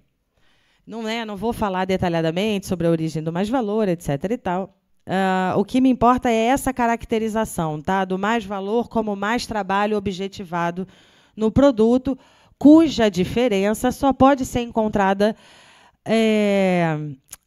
não é, não vou falar detalhadamente sobre a origem do mais valor, etc. e tal. Uh, o que me importa é essa caracterização, tá? Do mais valor como mais trabalho objetivado no produto, cuja diferença só pode ser encontrada é,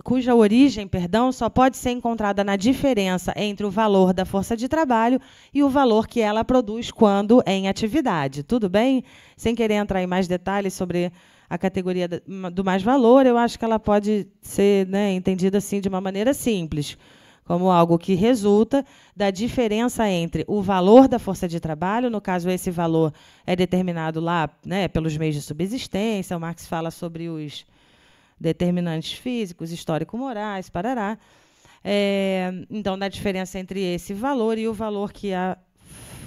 cuja origem, perdão, só pode ser encontrada na diferença entre o valor da força de trabalho e o valor que ela produz quando em atividade. Tudo bem? Sem querer entrar em mais detalhes sobre a categoria do mais valor, eu acho que ela pode ser né, entendida assim de uma maneira simples, como algo que resulta da diferença entre o valor da força de trabalho, no caso esse valor é determinado lá né, pelos meios de subsistência, o Marx fala sobre os determinantes físicos, histórico-morais, parará. É, então, da diferença entre esse valor e o valor que a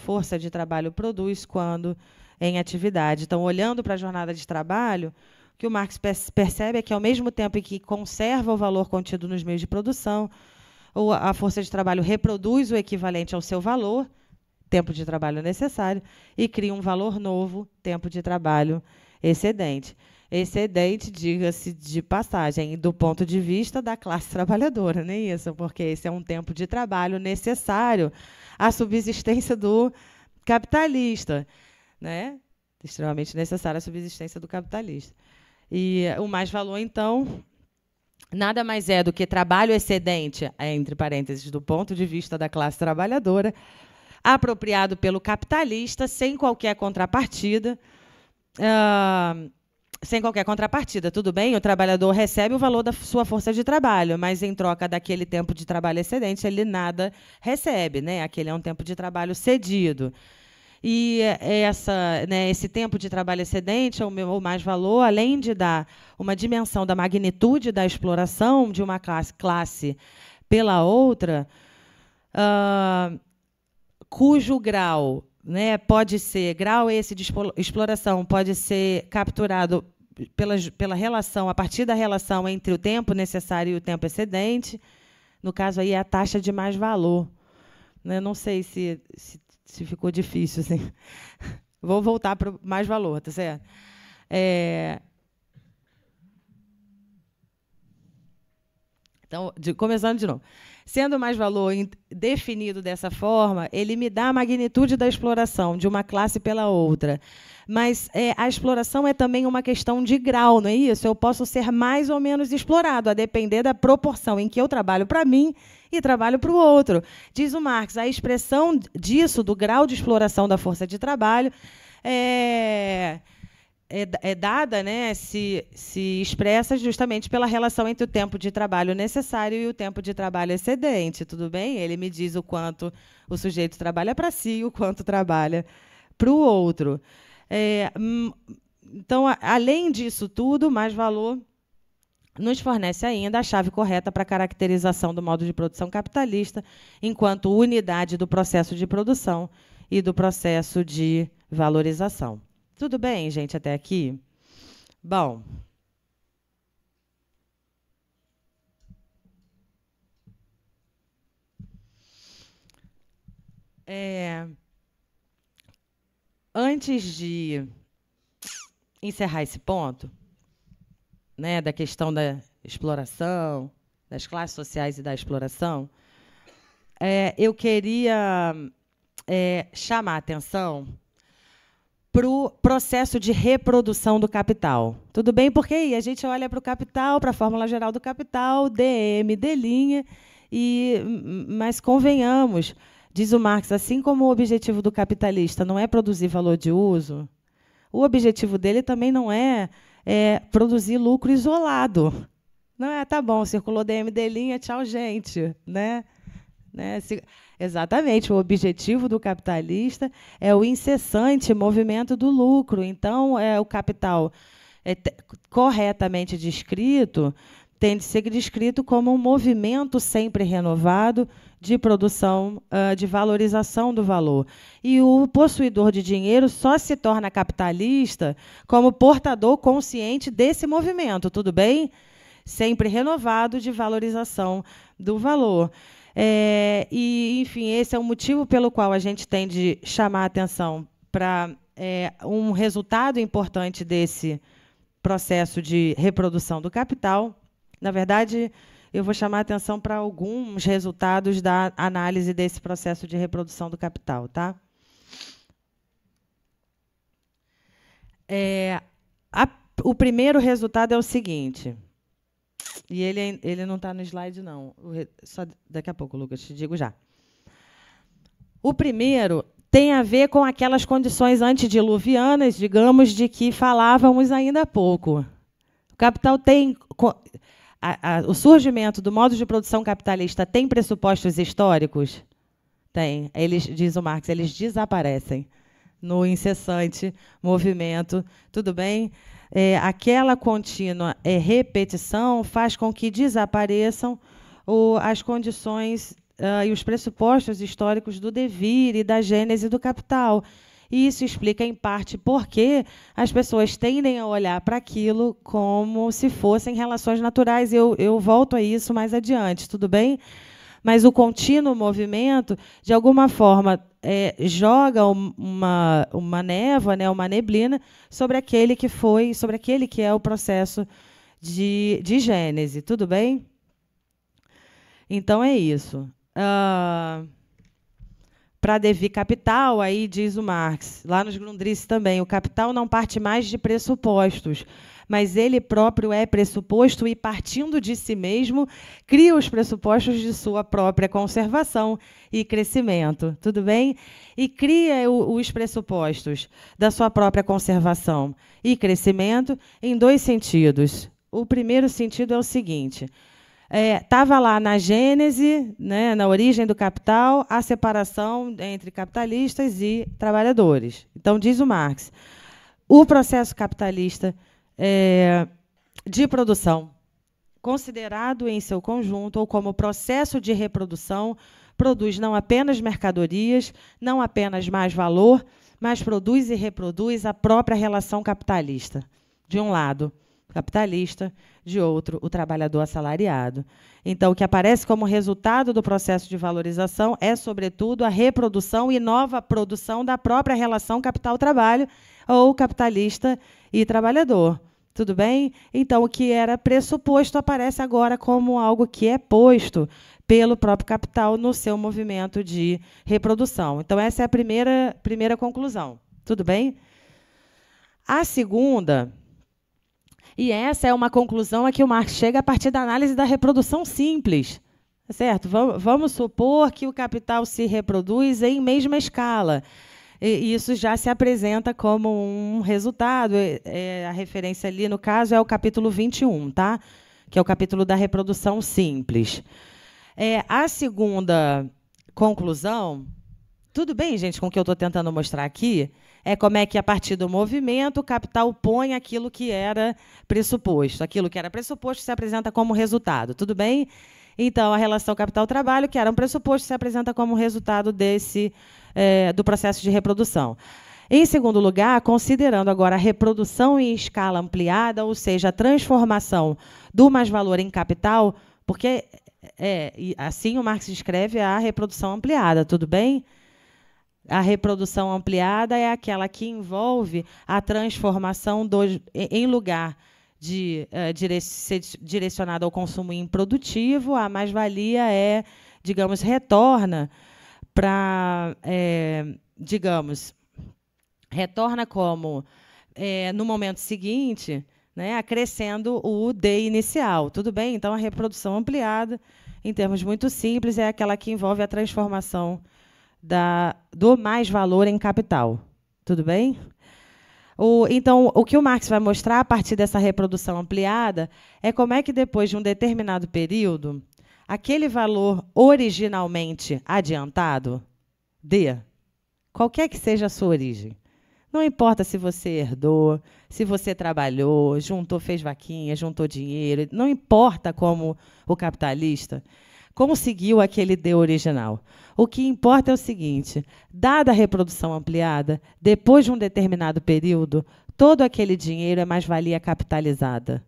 força de trabalho produz quando em atividade. Então, olhando para a jornada de trabalho, o que o Marx percebe é que, ao mesmo tempo em que conserva o valor contido nos meios de produção, a força de trabalho reproduz o equivalente ao seu valor, tempo de trabalho necessário, e cria um valor novo, tempo de trabalho excedente excedente, diga-se de passagem, do ponto de vista da classe trabalhadora, não é isso? Porque esse é um tempo de trabalho necessário à subsistência do capitalista, né? Extremamente necessário à subsistência do capitalista. E o mais valor, então, nada mais é do que trabalho excedente, é, entre parênteses, do ponto de vista da classe trabalhadora, apropriado pelo capitalista, sem qualquer contrapartida. Uh, sem qualquer contrapartida, tudo bem? O trabalhador recebe o valor da sua força de trabalho, mas em troca daquele tempo de trabalho excedente, ele nada recebe, né? Aquele é um tempo de trabalho cedido. E essa, né, esse tempo de trabalho excedente é meu mais valor, além de dar uma dimensão da magnitude da exploração de uma classe, classe pela outra, uh, cujo grau né, pode ser grau esse de exploração pode ser capturado pela, pela relação, a partir da relação entre o tempo necessário e o tempo excedente, no caso aí é a taxa de mais valor. Né? Eu não sei se, se, se ficou difícil. Assim. Vou voltar para o mais valor, tá certo? É... Então, de, começando de novo. Sendo mais valor definido dessa forma, ele me dá a magnitude da exploração de uma classe pela outra. Mas é, a exploração é também uma questão de grau, não é isso? Eu posso ser mais ou menos explorado, a depender da proporção em que eu trabalho para mim e trabalho para o outro. Diz o Marx, a expressão disso, do grau de exploração da força de trabalho, é é, é dada, né, se, se expressa justamente pela relação entre o tempo de trabalho necessário e o tempo de trabalho excedente, tudo bem? Ele me diz o quanto o sujeito trabalha para si e o quanto trabalha para o outro. É, hum, então, a, além disso tudo, mais valor nos fornece ainda a chave correta para a caracterização do modo de produção capitalista enquanto unidade do processo de produção e do processo de valorização. Tudo bem, gente, até aqui? Bom. É, antes de encerrar esse ponto, né, da questão da exploração, das classes sociais e da exploração, é, eu queria é, chamar a atenção para o processo de reprodução do capital. Tudo bem? Porque aí a gente olha para o capital, para a fórmula geral do capital, DM, D', e, mas convenhamos, diz o Marx, assim como o objetivo do capitalista não é produzir valor de uso, o objetivo dele também não é, é produzir lucro isolado. Não é, tá bom, circulou DM, D', tchau, gente. Né? Né? Exatamente. O objetivo do capitalista é o incessante movimento do lucro. Então, é o capital é corretamente descrito tem de ser descrito como um movimento sempre renovado de produção, de valorização do valor. E o possuidor de dinheiro só se torna capitalista como portador consciente desse movimento, tudo bem? Sempre renovado de valorização do valor. É, e, enfim, esse é o motivo pelo qual a gente tem de chamar atenção para é, um resultado importante desse processo de reprodução do capital. Na verdade, eu vou chamar atenção para alguns resultados da análise desse processo de reprodução do capital, tá? É, a, o primeiro resultado é o seguinte: e ele, ele não está no slide, não. Só daqui a pouco, Lucas, te digo já. O primeiro tem a ver com aquelas condições antediluvianas, digamos, de que falávamos ainda há pouco. O capital tem. A, a, o surgimento do modo de produção capitalista tem pressupostos históricos? Tem. Eles, diz o Marx, eles desaparecem no incessante movimento. Tudo bem? é, aquela contínua é, repetição faz com que desapareçam o, as condições uh, e os pressupostos históricos do devir e da gênese do capital. E isso explica, em parte, porque as pessoas tendem a olhar para aquilo como se fossem relações naturais. Eu, eu volto a isso mais adiante, tudo bem? mas o contínuo movimento, de alguma forma, é, joga uma, uma névoa, né, uma neblina, sobre aquele que foi, sobre aquele que é o processo de, de Gênese. Tudo bem? Então é isso. Uh, ah, Para devir capital, aí diz o Marx, lá nos Grundrisse também, o capital não parte mais de pressupostos, mas ele próprio é pressuposto e, partindo de si mesmo, cria os pressupostos de sua própria conservação e crescimento. Tudo bem? E cria o, os pressupostos da sua própria conservação e crescimento em dois sentidos. O primeiro sentido é o seguinte estava é, lá na Gênese, né, na origem do capital, a separação entre capitalistas e trabalhadores. Então, diz o Marx, o processo capitalista é, de produção, considerado em seu conjunto ou como processo de reprodução, produz não apenas mercadorias, não apenas mais valor, mas produz e reproduz a própria relação capitalista. De um lado, capitalista, de outro, o trabalhador assalariado. Então, o que aparece como resultado do processo de valorização é, sobretudo, a reprodução e nova produção da própria relação capital-trabalho, ou capitalista e trabalhador. Tudo bem? Então, o que era pressuposto aparece agora como algo que é posto pelo próprio capital no seu movimento de reprodução. Então, essa é a primeira, primeira conclusão. Tudo bem? A segunda, e essa é uma conclusão a que o Marx chega a partir da análise da reprodução simples. Tá certo? Vamos supor que o capital se reproduz em mesma escala isso já se apresenta como um resultado. É, a referência ali, no caso, é o capítulo 21, tá? que é o capítulo da reprodução simples. É, a segunda conclusão, tudo bem, gente, com o que eu estou tentando mostrar aqui, é como é que, a partir do movimento, o capital põe aquilo que era pressuposto. Aquilo que era pressuposto se apresenta como resultado, tudo bem? Então, a relação capital-trabalho, que era um pressuposto, se apresenta como resultado desse é, do processo de reprodução. Em segundo lugar, considerando agora a reprodução em escala ampliada, ou seja, a transformação do mais-valor em capital, porque é, assim o Marx descreve a reprodução ampliada, tudo bem? A reprodução ampliada é aquela que envolve a transformação do, em lugar de uh, ser direcionada ao consumo improdutivo, a mais-valia é, digamos, retorna para, é, digamos, retorna como é, no momento seguinte, né, acrescendo o D inicial. Tudo bem? Então, a reprodução ampliada, em termos muito simples, é aquela que envolve a transformação da, do mais valor em capital. Tudo bem? O, então, o que o Marx vai mostrar a partir dessa reprodução ampliada é como é que, depois de um determinado período, aquele valor originalmente adiantado? D. Qualquer que seja a sua origem. Não importa se você herdou, se você trabalhou, juntou, fez vaquinha, juntou dinheiro, não importa como o capitalista conseguiu aquele D original. O que importa é o seguinte: dada a reprodução ampliada, depois de um determinado período, todo aquele dinheiro é mais-valia capitalizada.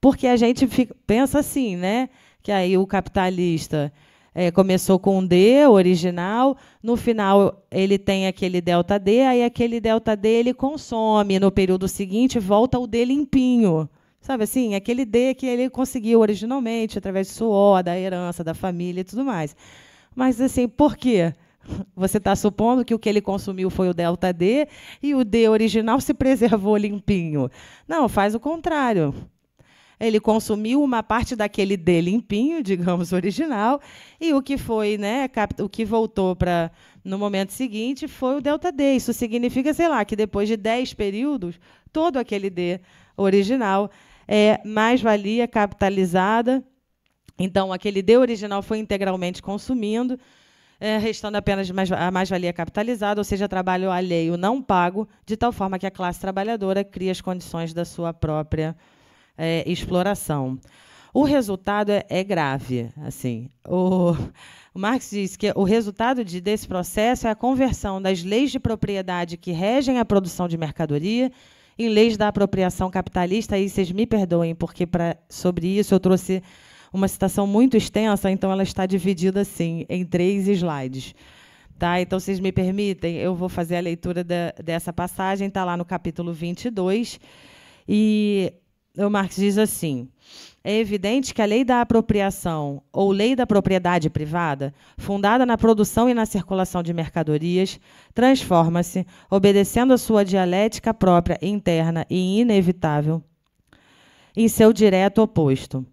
Porque a gente fica, pensa assim, né? Que aí o capitalista é, começou com um D original, no final ele tem aquele delta D, aí aquele delta D ele consome, no período seguinte volta o D limpinho. Sabe assim? Aquele D que ele conseguiu originalmente através do suor, da herança, da família e tudo mais. Mas assim, por quê? Você está supondo que o que ele consumiu foi o delta D e o D original se preservou limpinho. Não, faz o contrário ele consumiu uma parte daquele D limpinho, digamos, original, e o que foi, né, o que voltou para no momento seguinte foi o delta D. Isso significa, sei lá, que depois de 10 períodos, todo aquele D original é mais-valia capitalizada. Então, aquele D original foi integralmente consumindo, é, restando apenas a mais-valia capitalizada, ou seja, trabalho alheio não pago, de tal forma que a classe trabalhadora cria as condições da sua própria é, exploração. O resultado é, é grave, assim. O, o Marx diz que o resultado de, desse processo é a conversão das leis de propriedade que regem a produção de mercadoria em leis da apropriação capitalista. E vocês me perdoem, porque pra, sobre isso eu trouxe uma citação muito extensa, então ela está dividida assim em três slides. Tá, então, vocês me permitem, eu vou fazer a leitura da, dessa passagem, está lá no capítulo 22. E o Marx diz assim: é evidente que a lei da apropriação ou lei da propriedade privada, fundada na produção e na circulação de mercadorias, transforma-se, obedecendo a sua dialética própria, interna e inevitável, em seu direto oposto.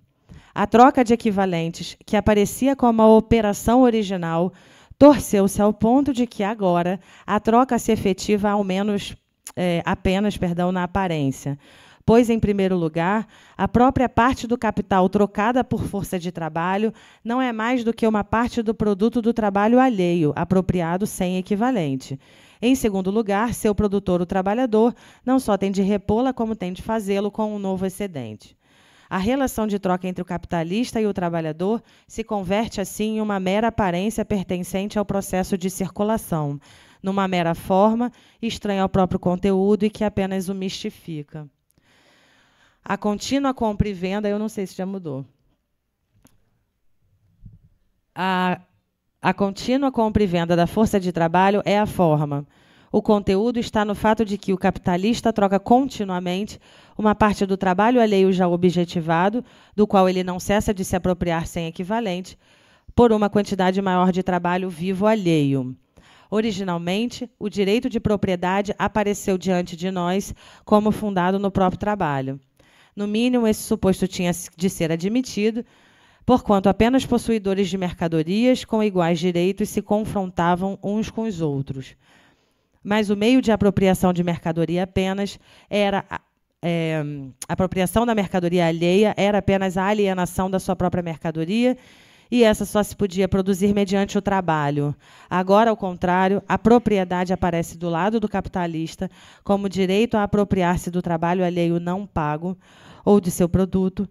A troca de equivalentes, que aparecia como a operação original, torceu-se ao ponto de que agora a troca se efetiva ao menos é, apenas, perdão, na aparência pois, em primeiro lugar, a própria parte do capital trocada por força de trabalho não é mais do que uma parte do produto do trabalho alheio, apropriado sem equivalente. Em segundo lugar, seu produtor, o trabalhador, não só tem de repô-la, como tem de fazê-lo com um novo excedente. A relação de troca entre o capitalista e o trabalhador se converte assim em uma mera aparência pertencente ao processo de circulação, numa mera forma estranha ao próprio conteúdo e que apenas o mistifica a contínua compra e venda, eu não sei se já mudou. A, a contínua compra e venda da força de trabalho é a forma. O conteúdo está no fato de que o capitalista troca continuamente uma parte do trabalho alheio já objetivado, do qual ele não cessa de se apropriar sem equivalente, por uma quantidade maior de trabalho vivo alheio. Originalmente, o direito de propriedade apareceu diante de nós como fundado no próprio trabalho. No mínimo, esse suposto tinha de ser admitido, porquanto apenas possuidores de mercadorias com iguais direitos se confrontavam uns com os outros. Mas o meio de apropriação de mercadoria apenas era. É, apropriação da mercadoria alheia era apenas a alienação da sua própria mercadoria e essa só se podia produzir mediante o trabalho. Agora, ao contrário, a propriedade aparece do lado do capitalista como direito a apropriar-se do trabalho alheio não pago, ou de seu produto,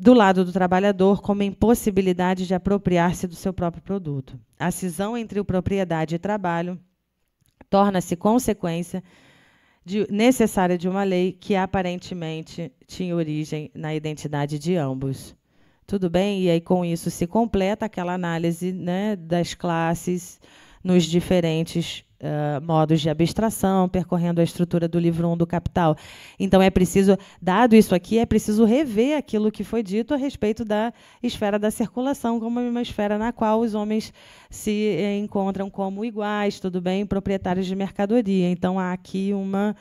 do lado do trabalhador, como impossibilidade de apropriar-se do seu próprio produto. A cisão entre o propriedade e trabalho torna-se consequência de, necessária de uma lei que aparentemente tinha origem na identidade de ambos. Tudo bem? E aí, com isso, se completa aquela análise né, das classes nos diferentes uh, modos de abstração, percorrendo a estrutura do livro 1 um do Capital. Então, é preciso, dado isso aqui, é preciso rever aquilo que foi dito a respeito da esfera da circulação, como uma esfera na qual os homens se eh, encontram como iguais, tudo bem, proprietários de mercadoria. Então, há aqui uma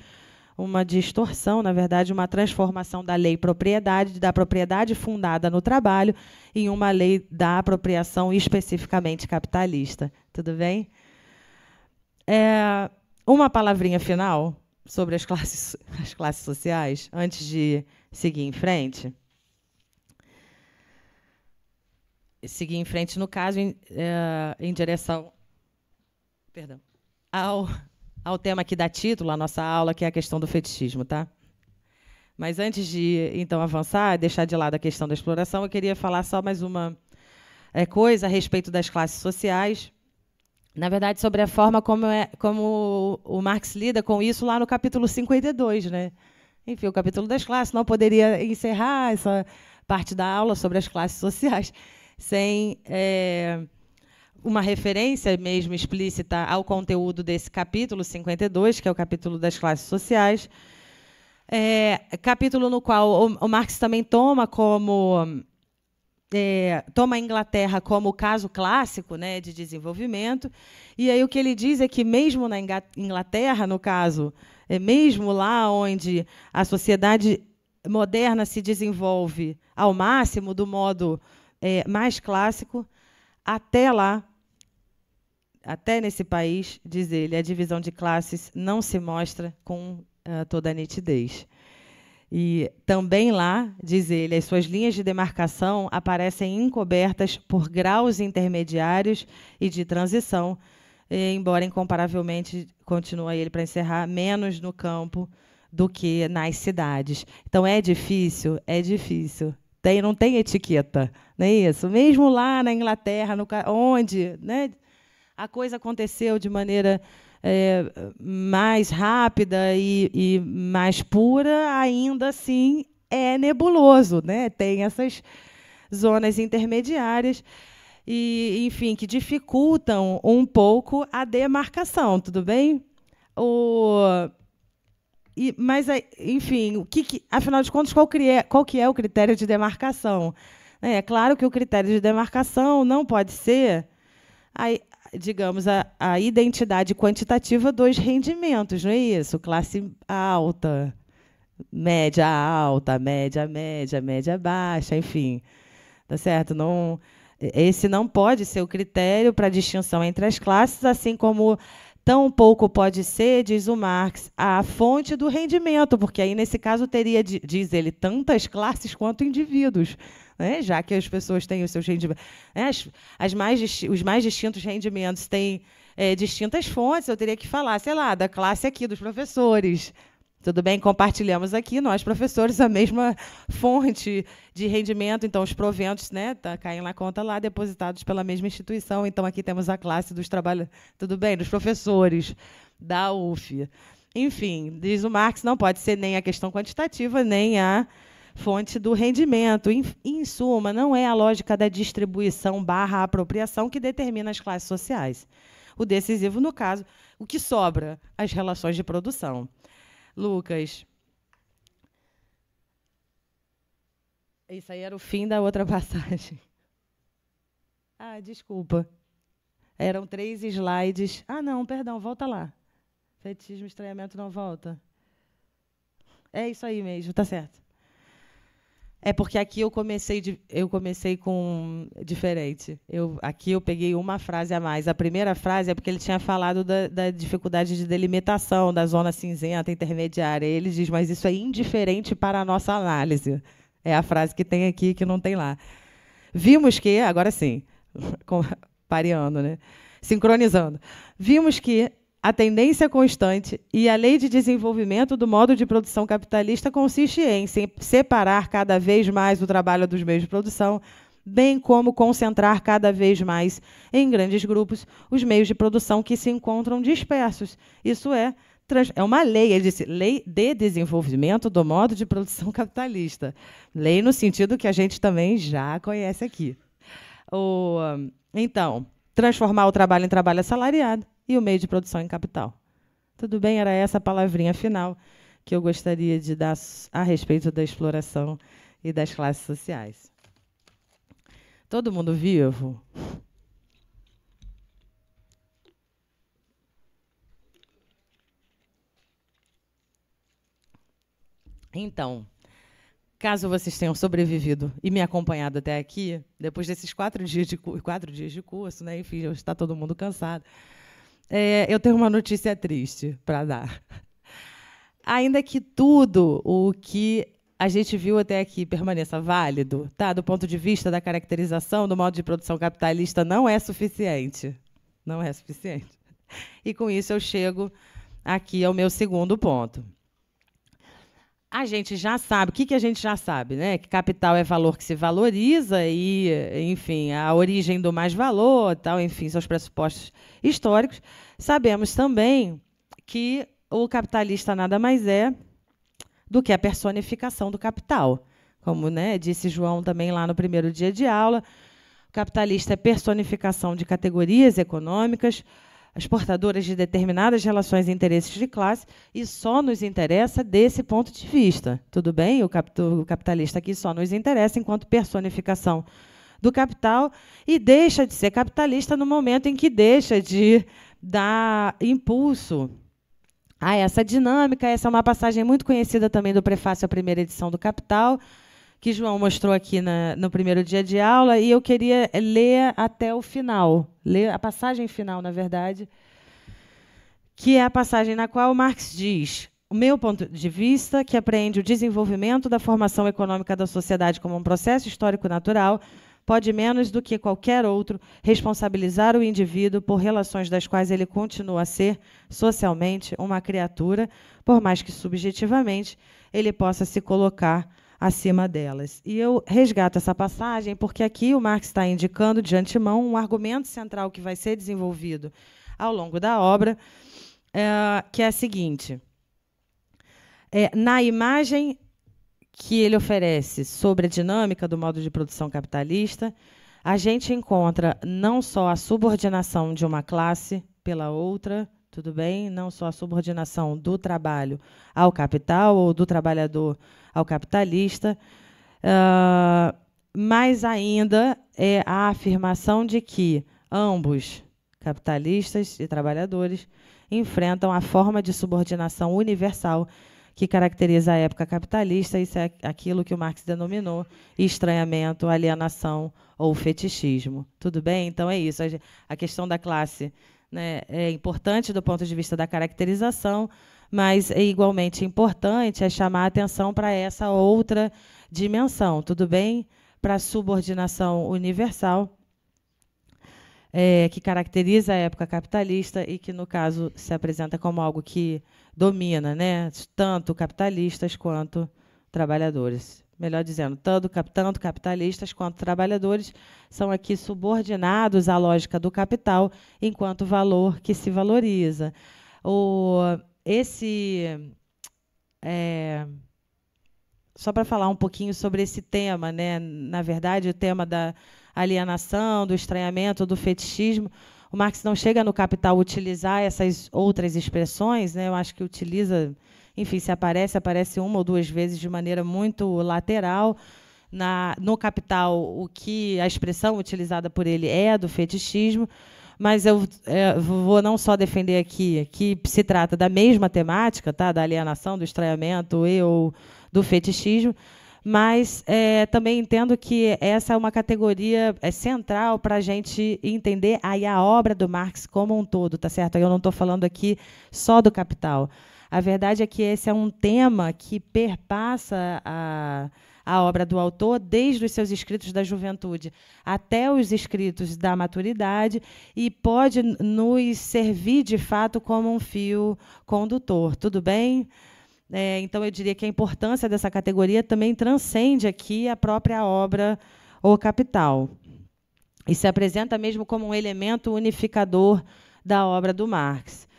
uma distorção, na verdade, uma transformação da lei propriedade, da propriedade fundada no trabalho, em uma lei da apropriação especificamente capitalista. Tudo bem? É, uma palavrinha final sobre as classes, as classes sociais, antes de seguir em frente. Seguir em frente, no caso, em, é, em direção perdão, ao, ao tema que dá título à nossa aula, que é a questão do fetichismo, tá? Mas antes de então avançar, deixar de lado a questão da exploração, eu queria falar só mais uma é, coisa a respeito das classes sociais na verdade, sobre a forma como, é, como o Marx lida com isso lá no capítulo 52, né? Enfim, o capítulo das classes. Não poderia encerrar essa parte da aula sobre as classes sociais sem é, uma referência mesmo explícita ao conteúdo desse capítulo 52, que é o capítulo das classes sociais. É, capítulo no qual o, o Marx também toma como é, toma a Inglaterra como o caso clássico né, de desenvolvimento. E aí o que ele diz é que, mesmo na Inglaterra, no caso, é, mesmo lá onde a sociedade moderna se desenvolve ao máximo, do modo é, mais clássico, até lá, até nesse país, diz ele, a divisão de classes não se mostra com uh, toda a nitidez. E também lá, diz ele, as suas linhas de demarcação aparecem encobertas por graus intermediários e de transição, embora incomparavelmente, continua ele para encerrar, menos no campo do que nas cidades. Então é difícil, é difícil. Tem, não tem etiqueta, não é isso? Mesmo lá na Inglaterra, no, onde né, a coisa aconteceu de maneira é, mais rápida e, e mais pura, ainda assim é nebuloso, né? Tem essas zonas intermediárias e, enfim, que dificultam um pouco a demarcação, tudo bem? O e, mas, é, enfim, o que, que afinal de contas, qual, crie, qual que é o critério de demarcação? É claro que o critério de demarcação não pode ser digamos, a, a identidade quantitativa dos rendimentos, não é isso? Classe alta, média alta, média média, média baixa, enfim. Tá certo? Não, esse não pode ser o critério para a distinção entre as classes, assim como tão pouco pode ser, diz o Marx, a fonte do rendimento, porque aí nesse caso teria, diz ele, tantas classes quanto indivíduos né? já que as pessoas têm os seus rendimentos. Né? As, as, mais, os mais distintos rendimentos têm é, distintas fontes, eu teria que falar, sei lá, da classe aqui, dos professores. Tudo bem? Compartilhamos aqui, nós professores, a mesma fonte de rendimento, então os proventos né, tá, caem na conta lá, depositados pela mesma instituição. Então aqui temos a classe dos trabalhos, tudo bem, dos professores da UF. Enfim, diz o Marx, não pode ser nem a questão quantitativa, nem a fonte do rendimento. Em, em suma, não é a lógica da distribuição barra apropriação que determina as classes sociais. O decisivo, no caso, o que sobra? As relações de produção. Lucas. Isso aí era o fim da outra passagem. Ah, desculpa. Eram três slides. Ah, não, perdão, volta lá. Fetismo, estranhamento não volta. É isso aí mesmo, tá certo. É porque aqui eu comecei de, eu comecei com diferente. Eu aqui eu peguei uma frase a mais. A primeira frase é porque ele tinha falado da, da dificuldade de delimitação da zona cinzenta intermediária. Ele diz, mas isso é indiferente para a nossa análise. É a frase que tem aqui que não tem lá. Vimos que agora sim, pareando, né? Sincronizando. Vimos que a tendência constante e a lei de desenvolvimento do modo de produção capitalista consiste em separar cada vez mais o trabalho dos meios de produção, bem como concentrar cada vez mais em grandes grupos os meios de produção que se encontram dispersos. Isso é, é uma lei, ele é disse, lei de desenvolvimento do modo de produção capitalista. Lei no sentido que a gente também já conhece aqui. O, então, transformar o trabalho em trabalho assalariado e o meio de produção em capital. Tudo bem? Era essa a palavrinha final que eu gostaria de dar a respeito da exploração e das classes sociais. Todo mundo vivo? Então, Caso vocês tenham sobrevivido e me acompanhado até aqui, depois desses quatro dias de, quatro dias de curso, né? enfim, está todo mundo cansado, é, eu tenho uma notícia triste para dar. Ainda que tudo o que a gente viu até aqui permaneça válido, tá? do ponto de vista da caracterização do modo de produção capitalista, não é suficiente. Não é suficiente. E com isso eu chego aqui ao meu segundo ponto a gente já sabe, o que, que a gente já sabe, né? Que capital é valor que se valoriza e, enfim, a origem do mais valor, tal, enfim, os pressupostos históricos. Sabemos também que o capitalista nada mais é do que a personificação do capital. Como né, disse João também lá no primeiro dia de aula, o capitalista é personificação de categorias econômicas, as portadoras de determinadas relações e interesses de classe e só nos interessa desse ponto de vista. Tudo bem? O, capitalista aqui só nos interessa enquanto personificação do capital e deixa de ser capitalista no momento em que deixa de dar impulso a essa dinâmica. Essa é uma passagem muito conhecida também do prefácio à primeira edição do Capital, que João mostrou aqui na, no primeiro dia de aula, e eu queria ler até o final, ler a passagem final, na verdade, que é a passagem na qual Marx diz: o meu ponto de vista, que apreende o desenvolvimento da formação econômica da sociedade como um processo histórico natural, pode menos do que qualquer outro responsabilizar o indivíduo por relações das quais ele continua a ser socialmente uma criatura, por mais que subjetivamente ele possa se colocar acima delas. E eu resgato essa passagem porque aqui o Marx está indicando de antemão um argumento central que vai ser desenvolvido ao longo da obra, é, que é a seguinte. É, na imagem que ele oferece sobre a dinâmica do modo de produção capitalista, a gente encontra não só a subordinação de uma classe pela outra, tudo bem? Não só a subordinação do trabalho ao capital ou do trabalhador ao capitalista, uh, mas ainda é a afirmação de que ambos, capitalistas e trabalhadores, enfrentam a forma de subordinação universal que caracteriza a época capitalista, isso é aquilo que o Marx denominou estranhamento, alienação ou fetichismo. Tudo bem? Então é isso. A questão da classe né, é importante do ponto de vista da caracterização, mas é igualmente importante é chamar a atenção para essa outra dimensão, tudo bem? Para a subordinação universal, é, que caracteriza a época capitalista e que, no caso, se apresenta como algo que domina né, tanto capitalistas quanto trabalhadores melhor dizendo, tanto, tanto capitalistas quanto trabalhadores são aqui subordinados à lógica do capital enquanto valor que se valoriza. O, esse. É, só para falar um pouquinho sobre esse tema, né? na verdade, o tema da alienação, do estranhamento, do fetichismo. O Marx não chega no capital utilizar essas outras expressões, né? eu acho que utiliza enfim, se aparece, aparece uma ou duas vezes de maneira muito lateral. Na, no capital, o que a expressão utilizada por ele é a do fetichismo, mas eu é, vou não só defender aqui que se trata da mesma temática, tá, da alienação, do estranhamento e ou do fetichismo, mas é, também entendo que essa é uma categoria é, central para a gente entender aí a obra do Marx como um todo, tá certo? Eu não estou falando aqui só do Capital. A verdade é que esse é um tema que perpassa a, a obra do autor desde os seus escritos da juventude até os escritos da maturidade e pode nos servir de fato como um fio condutor. Tudo bem? É, então, eu diria que a importância dessa categoria também transcende aqui a própria obra ou capital e se apresenta mesmo como um elemento unificador da obra do Marx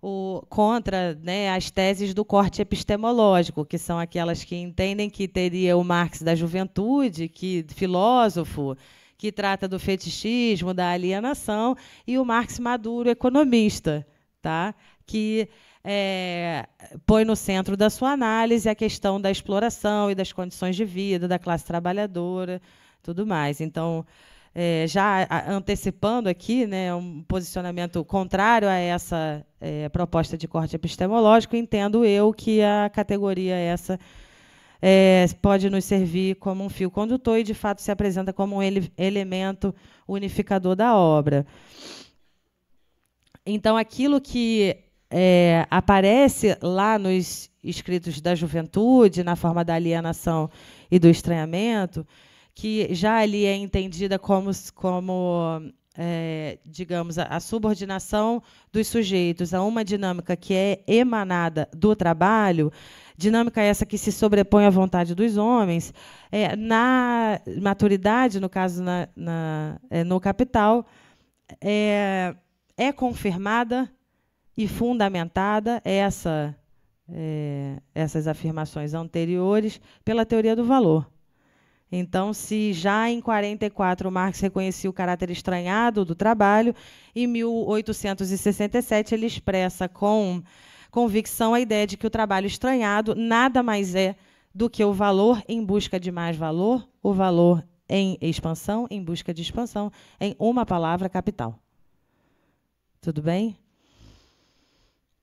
o, contra né, as teses do corte epistemológico, que são aquelas que entendem que teria o Marx da juventude, que filósofo, que trata do fetichismo, da alienação, e o Marx maduro, economista, tá? que é, põe no centro da sua análise a questão da exploração e das condições de vida da classe trabalhadora, tudo mais. Então, é, já antecipando aqui né, um posicionamento contrário a essa é, proposta de corte epistemológico, entendo eu que a categoria essa é, pode nos servir como um fio condutor e, de fato, se apresenta como um ele elemento unificador da obra. Então, aquilo que é, aparece lá nos escritos da juventude, na forma da alienação e do estranhamento, que já ali é entendida como, como é, digamos, a, a, subordinação dos sujeitos a uma dinâmica que é emanada do trabalho, dinâmica essa que se sobrepõe à vontade dos homens, é, na maturidade, no caso na, na é, no capital, é, é confirmada e fundamentada essa, é, essas afirmações anteriores pela teoria do valor. Então, se já em 44 Marx reconhecia o caráter estranhado do trabalho, em 1867 ele expressa com convicção a ideia de que o trabalho estranhado nada mais é do que o valor em busca de mais valor, o valor em expansão, em busca de expansão, em uma palavra capital. Tudo bem?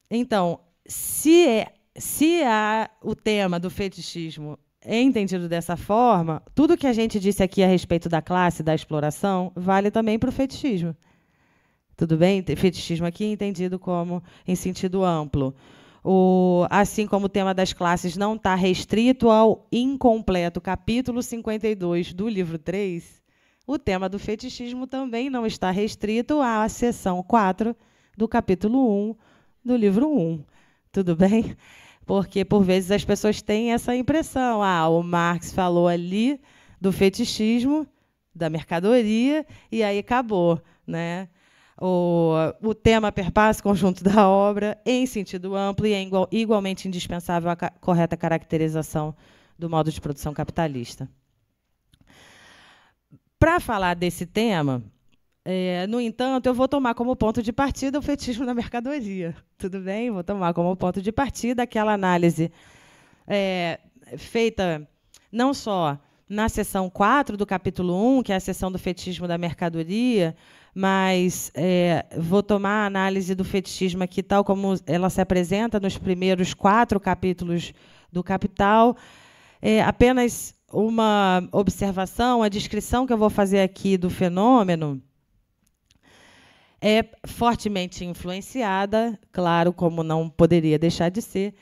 Então, se, é, se há o tema do fetichismo entendido dessa forma, tudo que a gente disse aqui a respeito da classe, da exploração, vale também para o fetichismo. Tudo bem? Fetichismo aqui entendido como em sentido amplo. O, assim como o tema das classes não está restrito ao incompleto capítulo 52 do livro 3, o tema do fetichismo também não está restrito à seção 4 do capítulo 1 do livro 1. Tudo bem? Porque, por vezes, as pessoas têm essa impressão. Ah, o Marx falou ali do fetichismo, da mercadoria, e aí acabou. Né? O, o tema perpassa o conjunto da obra em sentido amplo e é igual, igualmente indispensável a ca correta caracterização do modo de produção capitalista. Para falar desse tema, é, no entanto, eu vou tomar como ponto de partida o fetismo da mercadoria. Tudo bem? Vou tomar como ponto de partida aquela análise é, feita não só na seção 4 do capítulo 1, que é a seção do fetismo da mercadoria, mas é, vou tomar a análise do fetichismo aqui, tal como ela se apresenta nos primeiros quatro capítulos do Capital. É, apenas uma observação, a descrição que eu vou fazer aqui do fenômeno é fortemente influenciada, claro, como não poderia deixar de ser,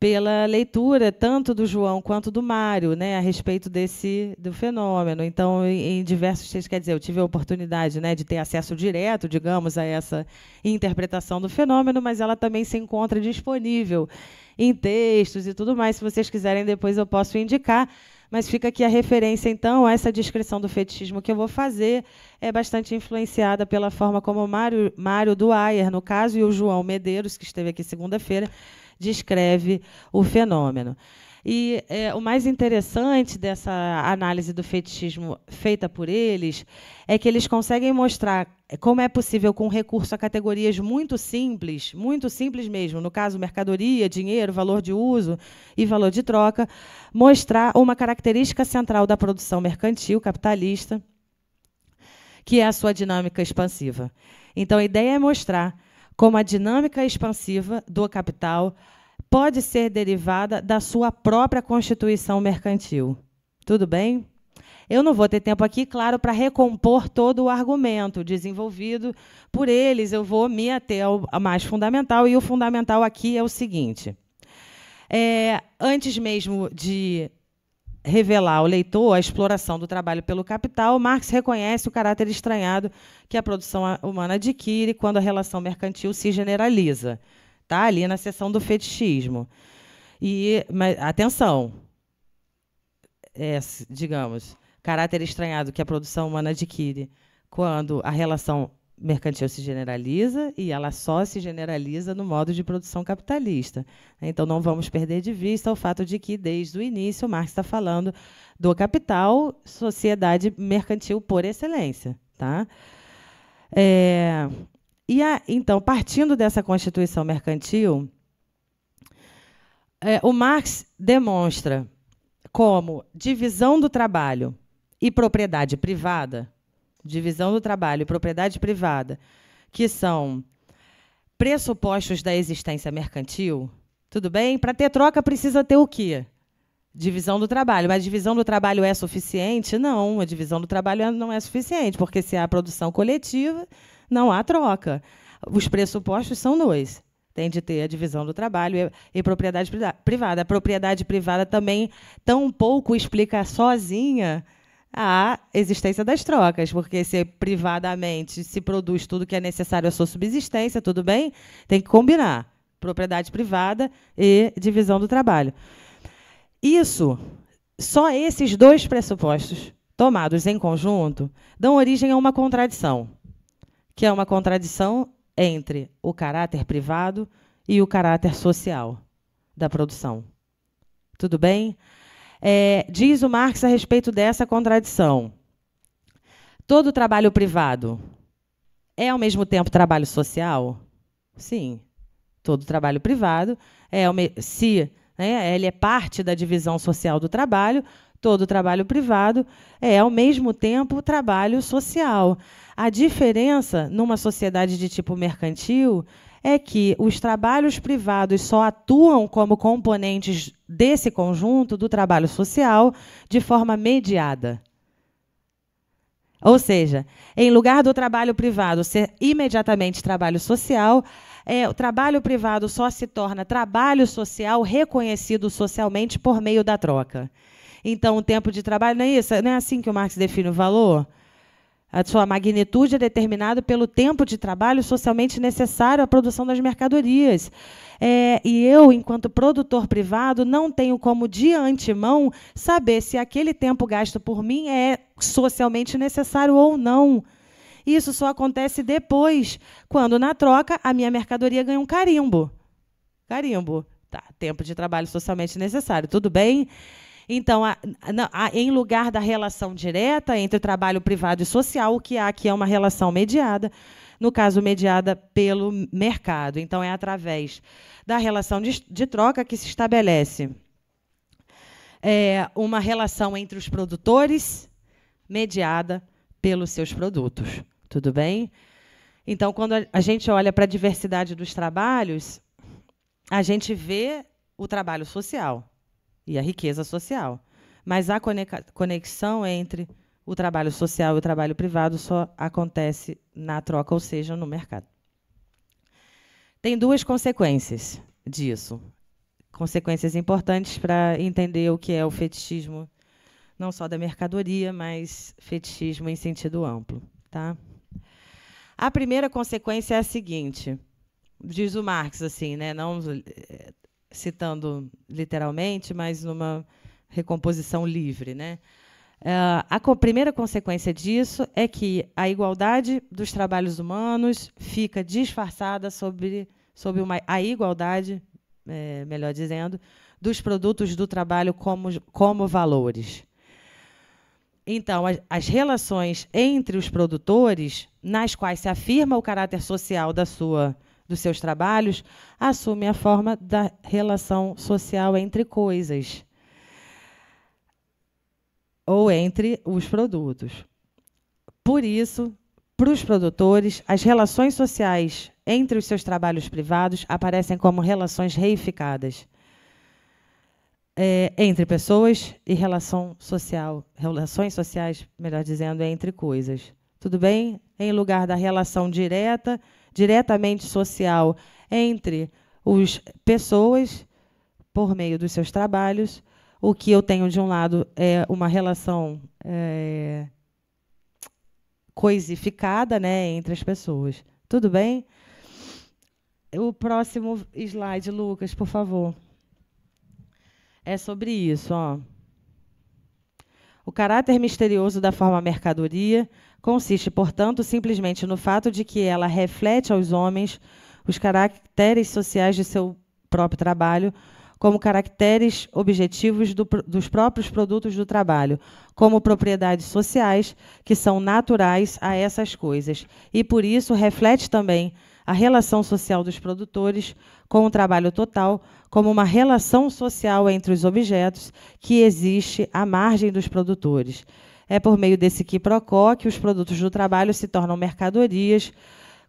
pela leitura tanto do João quanto do Mário, né, a respeito desse do fenômeno. Então, em diversos textos, quer dizer, eu tive a oportunidade, né, de ter acesso direto, digamos, a essa interpretação do fenômeno, mas ela também se encontra disponível em textos e tudo mais. Se vocês quiserem, depois eu posso indicar. Mas fica aqui a referência, então, a essa descrição do fetichismo que eu vou fazer é bastante influenciada pela forma como Mário, Mário Duayer, no caso, e o João Medeiros, que esteve aqui segunda-feira, descreve o fenômeno. E é, o mais interessante dessa análise do fetichismo feita por eles é que eles conseguem mostrar como é possível, com recurso a categorias muito simples, muito simples mesmo, no caso mercadoria, dinheiro, valor de uso e valor de troca, mostrar uma característica central da produção mercantil capitalista, que é a sua dinâmica expansiva. Então, a ideia é mostrar como a dinâmica expansiva do capital pode ser derivada da sua própria constituição mercantil. Tudo bem? Eu não vou ter tempo aqui, claro, para recompor todo o argumento desenvolvido por eles. Eu vou me ater ao mais fundamental, e o fundamental aqui é o seguinte: é, antes mesmo de revelar ao leitor a exploração do trabalho pelo capital, Marx reconhece o caráter estranhado que a produção humana adquire quando a relação mercantil se generaliza está ali na seção do fetichismo. E, mas, atenção, é, digamos, caráter estranhado que a produção humana adquire quando a relação mercantil se generaliza e ela só se generaliza no modo de produção capitalista. Então, não vamos perder de vista o fato de que, desde o início, Marx está falando do capital, sociedade mercantil por excelência. Tá? É, e a, então, partindo dessa Constituição mercantil, é, o Marx demonstra como divisão do trabalho e propriedade privada, divisão do trabalho e propriedade privada, que são pressupostos da existência mercantil, tudo bem? Para ter troca precisa ter o quê? Divisão do trabalho. Mas divisão do trabalho é suficiente? Não, a divisão do trabalho é, não é suficiente, porque se há produção coletiva, não há troca. Os pressupostos são dois. Tem de ter a divisão do trabalho e, e propriedade privada. A propriedade privada também tão pouco explica sozinha a existência das trocas, porque se privadamente se produz tudo que é necessário à sua subsistência, tudo bem, tem que combinar propriedade privada e divisão do trabalho. Isso, só esses dois pressupostos tomados em conjunto dão origem a uma contradição que é uma contradição entre o caráter privado e o caráter social da produção. Tudo bem? É, diz o Marx a respeito dessa contradição. Todo trabalho privado é ao mesmo tempo trabalho social? Sim. Todo trabalho privado é se né, ele é parte da divisão social do trabalho, todo trabalho privado é ao mesmo tempo trabalho social. A diferença numa sociedade de tipo mercantil é que os trabalhos privados só atuam como componentes desse conjunto do trabalho social de forma mediada. Ou seja, em lugar do trabalho privado ser imediatamente trabalho social, é, o trabalho privado só se torna trabalho social reconhecido socialmente por meio da troca. Então, o tempo de trabalho não é isso, não é assim que o Marx define o valor? A sua magnitude é determinada pelo tempo de trabalho socialmente necessário à produção das mercadorias. É, e eu, enquanto produtor privado, não tenho como, de antemão, saber se aquele tempo gasto por mim é socialmente necessário ou não. Isso só acontece depois, quando, na troca, a minha mercadoria ganha um carimbo. Carimbo. Tá, tempo de trabalho socialmente necessário, tudo bem? Então, a, a, em lugar da relação direta entre o trabalho privado e social, o que há aqui é uma relação mediada, no caso, mediada pelo mercado. Então, é através da relação de, de troca que se estabelece é, uma relação entre os produtores, mediada pelos seus produtos. Tudo bem? Então, quando a gente olha para a diversidade dos trabalhos, a gente vê o trabalho social e a riqueza social. Mas a conexão entre o trabalho social e o trabalho privado só acontece na troca, ou seja, no mercado. Tem duas consequências disso. Consequências importantes para entender o que é o fetichismo, não só da mercadoria, mas fetichismo em sentido amplo. Tá? A primeira consequência é a seguinte: diz o Marx assim, né? Não eh, citando literalmente, mas numa recomposição livre, né? Uh, a co primeira consequência disso é que a igualdade dos trabalhos humanos fica disfarçada sobre, sobre uma, a igualdade, é, melhor dizendo, dos produtos do trabalho como, como valores. Então, as, as relações entre os produtores, nas quais se afirma o caráter social da sua dos seus trabalhos assume a forma da relação social entre coisas ou entre os produtos. Por isso, para os produtores, as relações sociais entre os seus trabalhos privados aparecem como relações reificadas é, entre pessoas e relação social, relações sociais, melhor dizendo, entre coisas. Tudo bem? Em lugar da relação direta diretamente social entre as pessoas por meio dos seus trabalhos. O que eu tenho de um lado é uma relação é, coisificada né, entre as pessoas. Tudo bem? O próximo slide, Lucas, por favor. É sobre isso, ó. O caráter misterioso da forma mercadoria Consiste, portanto, simplesmente no fato de que ela reflete aos homens os caracteres sociais de seu próprio trabalho, como caracteres objetivos do, dos próprios produtos do trabalho, como propriedades sociais que são naturais a essas coisas, e por isso reflete também a relação social dos produtores com o trabalho total, como uma relação social entre os objetos que existe à margem dos produtores. É por meio desse quiprocó que os produtos do trabalho se tornam mercadorias,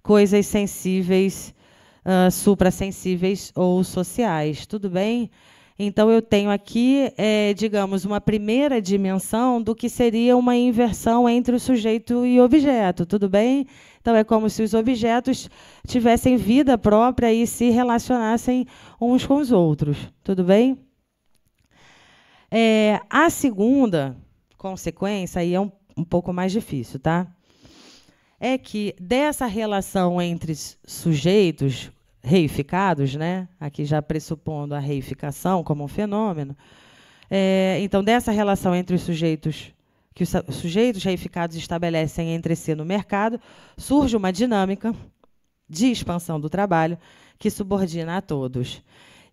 coisas sensíveis, uh, ah, suprassensíveis ou sociais. Tudo bem? Então, eu tenho aqui, é, digamos, uma primeira dimensão do que seria uma inversão entre o sujeito e objeto, tudo bem? Então, é como se os objetos tivessem vida própria e se relacionassem uns com os outros, tudo bem? É, a segunda consequência, aí é um, um pouco mais difícil, tá? É que dessa relação entre sujeitos reificados, né? Aqui já pressupondo a reificação como um fenômeno. É, então, dessa relação entre os sujeitos que os sujeitos reificados estabelecem entre si no mercado, surge uma dinâmica de expansão do trabalho que subordina a todos.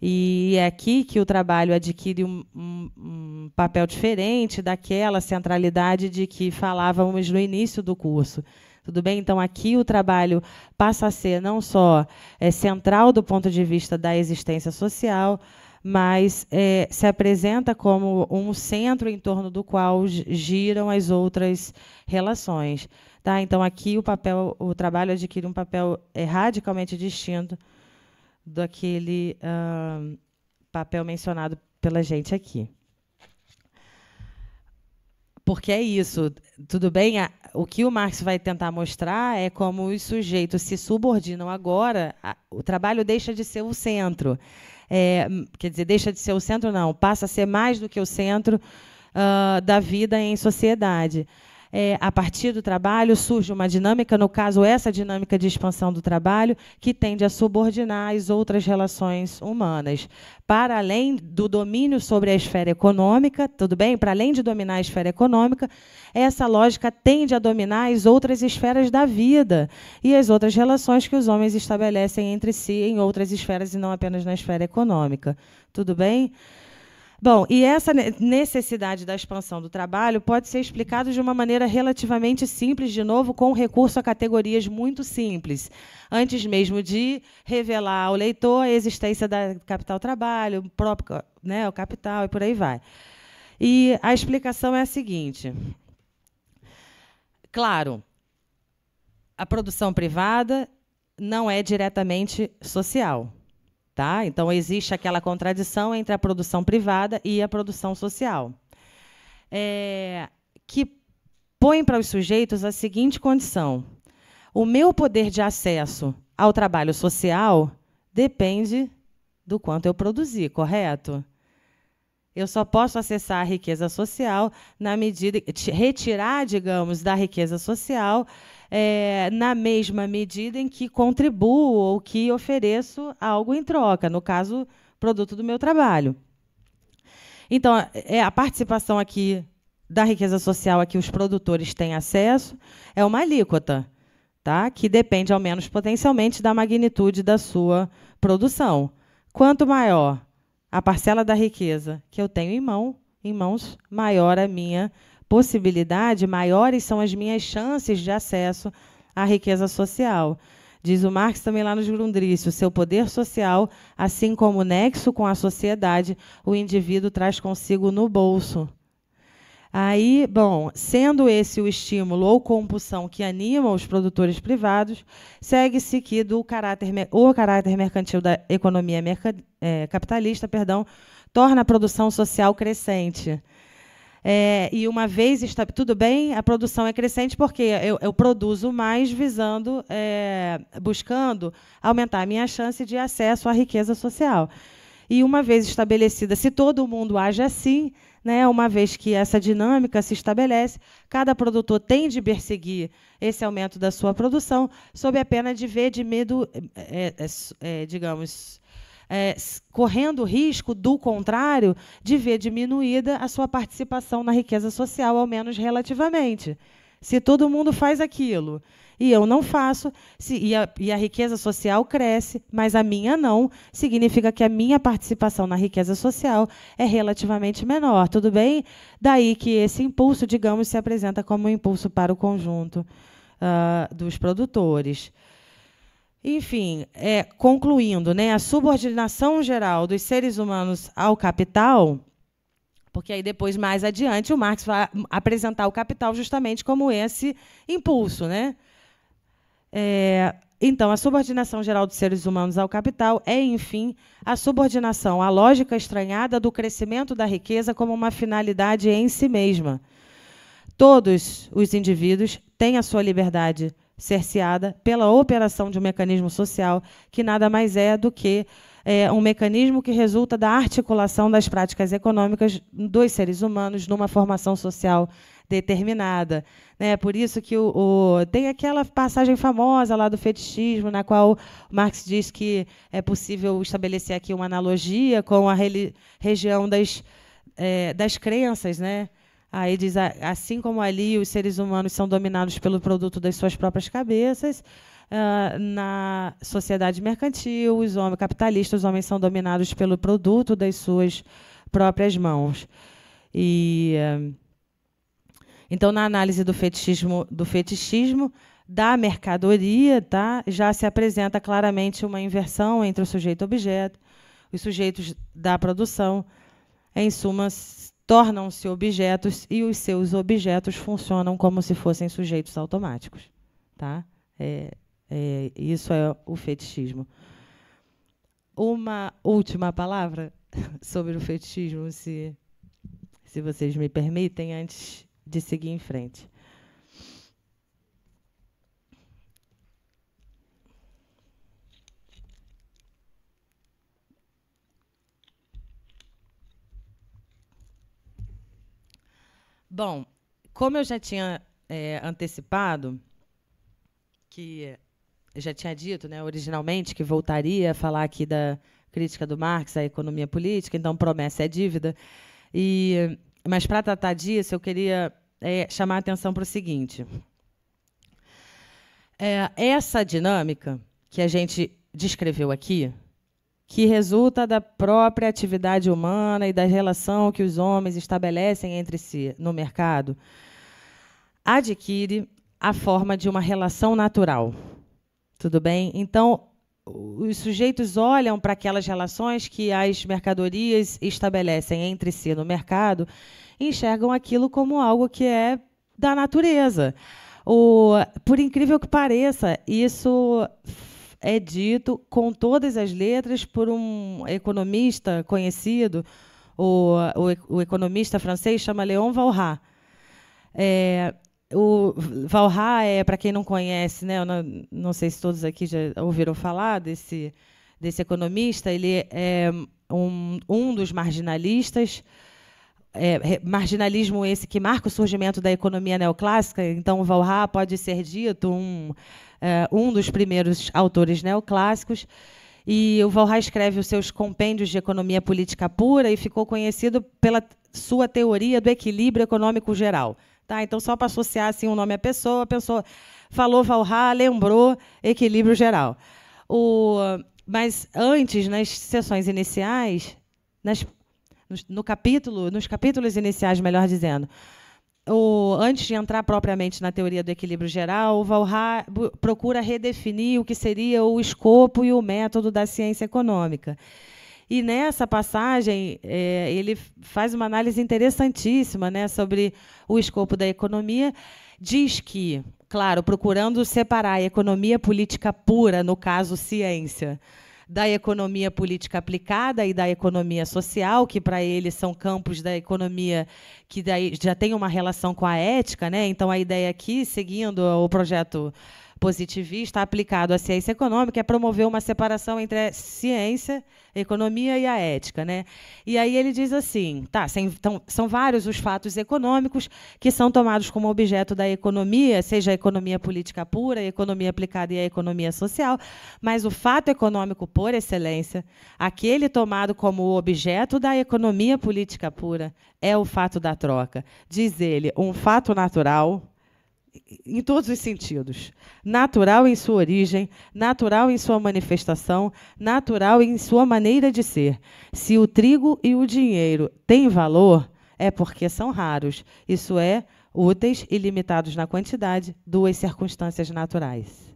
E é aqui que o trabalho adquire um, um, um papel diferente daquela centralidade de que falávamos no início do curso. Tudo bem? Então, aqui o trabalho passa a ser não só é, central do ponto de vista da existência social, mas é, se apresenta como um centro em torno do qual giram as outras relações. Tá? Então, aqui o papel, o trabalho adquire um papel é, radicalmente distinto daquele uh, papel mencionado pela gente aqui. Porque é isso, tudo bem? O que o Marx vai tentar mostrar é como os sujeitos se subordinam agora, o trabalho deixa de ser o centro. É, quer dizer, deixa de ser o centro, não, passa a ser mais do que o centro uh, da vida em sociedade é, a partir do trabalho, surge uma dinâmica, no caso, essa dinâmica de expansão do trabalho, que tende a subordinar as outras relações humanas. Para além do domínio sobre a esfera econômica, tudo bem? Para além de dominar a esfera econômica, essa lógica tende a dominar as outras esferas da vida e as outras relações que os homens estabelecem entre si em outras esferas e não apenas na esfera econômica. Tudo bem? Bom, e essa necessidade da expansão do trabalho pode ser explicado de uma maneira relativamente simples, de novo, com recurso a categorias muito simples, antes mesmo de revelar ao leitor a existência da capital trabalho, o próprio, né, o capital e por aí vai. E a explicação é a seguinte: claro, a produção privada não é diretamente social. Tá? Então, existe aquela contradição entre a produção privada e a produção social, é, que põe para os sujeitos a seguinte condição: o meu poder de acesso ao trabalho social depende do quanto eu produzi, correto? Eu só posso acessar a riqueza social na medida retirar, digamos, da riqueza social é, na mesma medida em que contribuo ou que ofereço algo em troca, no caso, produto do meu trabalho. Então, é a participação aqui da riqueza social a que os produtores têm acesso é uma alíquota, tá? que depende, ao menos potencialmente, da magnitude da sua produção. Quanto maior a parcela da riqueza que eu tenho em, mão, em mãos, maior a minha possibilidade, maiores são as minhas chances de acesso à riqueza social. Diz o Marx também lá nos Grundrisse, seu poder social, assim como o nexo com a sociedade, o indivíduo traz consigo no bolso. Aí, bom, sendo esse o estímulo ou compulsão que anima os produtores privados, segue-se que do caráter, o caráter mercantil da economia é, capitalista, perdão, torna a produção social crescente. É, e uma vez está tudo bem, a produção é crescente porque eu, eu produzo mais visando, é, buscando aumentar a minha chance de acesso à riqueza social. E uma vez estabelecida, se todo mundo age assim, né, uma vez que essa dinâmica se estabelece, cada produtor tem de perseguir esse aumento da sua produção sob a pena de ver de medo, é, é, é digamos, é, correndo o risco, do contrário, de ver diminuída a sua participação na riqueza social, ao menos relativamente. Se todo mundo faz aquilo e eu não faço, se, e, a, e a riqueza social cresce, mas a minha não, significa que a minha participação na riqueza social é relativamente menor, tudo bem? Daí que esse impulso, digamos, se apresenta como um impulso para o conjunto uh, dos produtores. Enfim, é, concluindo, né, a subordinação geral dos seres humanos ao capital, porque aí depois, mais adiante, o Marx vai apresentar o capital justamente como esse impulso. Né? É, então, a subordinação geral dos seres humanos ao capital é, enfim, a subordinação à lógica estranhada do crescimento da riqueza como uma finalidade em si mesma. Todos os indivíduos têm a sua liberdade cerceada pela operação de um mecanismo social que nada mais é do que é, um mecanismo que resulta da articulação das práticas econômicas dos seres humanos numa formação social determinada. É Por isso que o, o, tem aquela passagem famosa lá do fetichismo, na qual Marx diz que é possível estabelecer aqui uma analogia com a região das, é, das crenças, né? Aí diz: assim como ali os seres humanos são dominados pelo produto das suas próprias cabeças, ah, na sociedade mercantil, os homens capitalistas, os homens são dominados pelo produto das suas próprias mãos. E ah, então na análise do fetichismo, do fetichismo da mercadoria, tá, já se apresenta claramente uma inversão entre o sujeito e o objeto, os sujeitos da produção, em suma tornam-se objetos e os seus objetos funcionam como se fossem sujeitos automáticos. Tá? É, é, isso é o fetichismo. Uma última palavra sobre o fetichismo, se, se vocês me permitem, antes de seguir em frente. Bom, como eu já tinha é, antecipado, que já tinha dito né, originalmente que voltaria a falar aqui da crítica do Marx à economia política, então promessa é dívida. E, mas para tratar disso, eu queria é, chamar a atenção para o seguinte. É, essa dinâmica que a gente descreveu aqui, que resulta da própria atividade humana e da relação que os homens estabelecem entre si no mercado, adquire a forma de uma relação natural. Tudo bem? Então, os sujeitos olham para aquelas relações que as mercadorias estabelecem entre si no mercado e enxergam aquilo como algo que é da natureza. O, por incrível que pareça, isso é dito com todas as letras por um economista conhecido, o, o, o economista francês chama Léon Valras. É, o Valras é, para quem não conhece, né, não, não, sei se todos aqui já ouviram falar desse, desse economista, ele é um, um dos marginalistas, é, marginalismo esse que marca o surgimento da economia neoclássica, então o Valras pode ser dito um uh, um dos primeiros autores neoclássicos. E o Valra escreve os seus compêndios de economia política pura e ficou conhecido pela sua teoria do equilíbrio econômico geral. Tá? Então, só para associar assim, um nome à pessoa, a pessoa falou Valra, lembrou equilíbrio geral. O, mas antes, nas sessões iniciais, nas, no, no capítulo, nos capítulos iniciais, melhor dizendo, o, antes de entrar propriamente na teoria do equilíbrio geral, o Valha procura redefinir o que seria o escopo e o método da ciência econômica. E nessa passagem, é, ele faz uma análise interessantíssima né, sobre o escopo da economia. Diz que, claro, procurando separar a economia política pura, no caso ciência, da economia política aplicada e da economia social, que para ele são campos da economia que daí já tem uma relação com a ética, né? Então a ideia aqui, seguindo o projeto positivista aplicado à ciência econômica é promover uma separação entre a ciência, a economia e a ética. Né? E aí ele diz assim: tá, então, são vários os fatos econômicos que são tomados como objeto da economia, seja a economia política pura, a economia aplicada e a economia social, mas o fato econômico por excelência, aquele tomado como objeto da economia política pura, é o fato da troca. Diz ele, um fato natural em todos os sentidos. Natural em sua origem, natural em sua manifestação, natural em sua maneira de ser. Se o trigo e o dinheiro têm valor, é porque são raros. Isso é úteis e limitados na quantidade, duas circunstâncias naturais.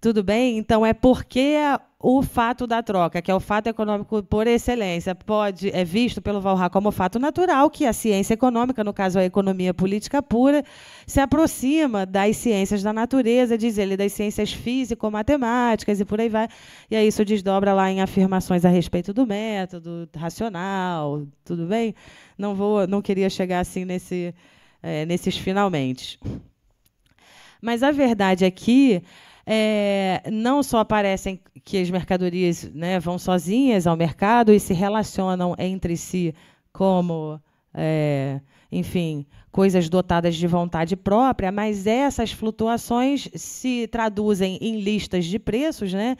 Tudo bem? Então, é porque o fato da troca, que é o fato econômico por excelência, pode é visto pelo Valra como fato natural que a ciência econômica, no caso a economia política pura, se aproxima das ciências da natureza, diz ele, das ciências físico-matemáticas e por aí vai. E aí isso desdobra lá em afirmações a respeito do método racional, tudo bem? Não vou, não queria chegar assim nesse, é, nesses finalmente. Mas a verdade aqui é que é, não só aparecem que as mercadorias né, vão sozinhas ao mercado e se relacionam entre si como, é, enfim, coisas dotadas de vontade própria, mas essas flutuações se traduzem em listas de preços, né?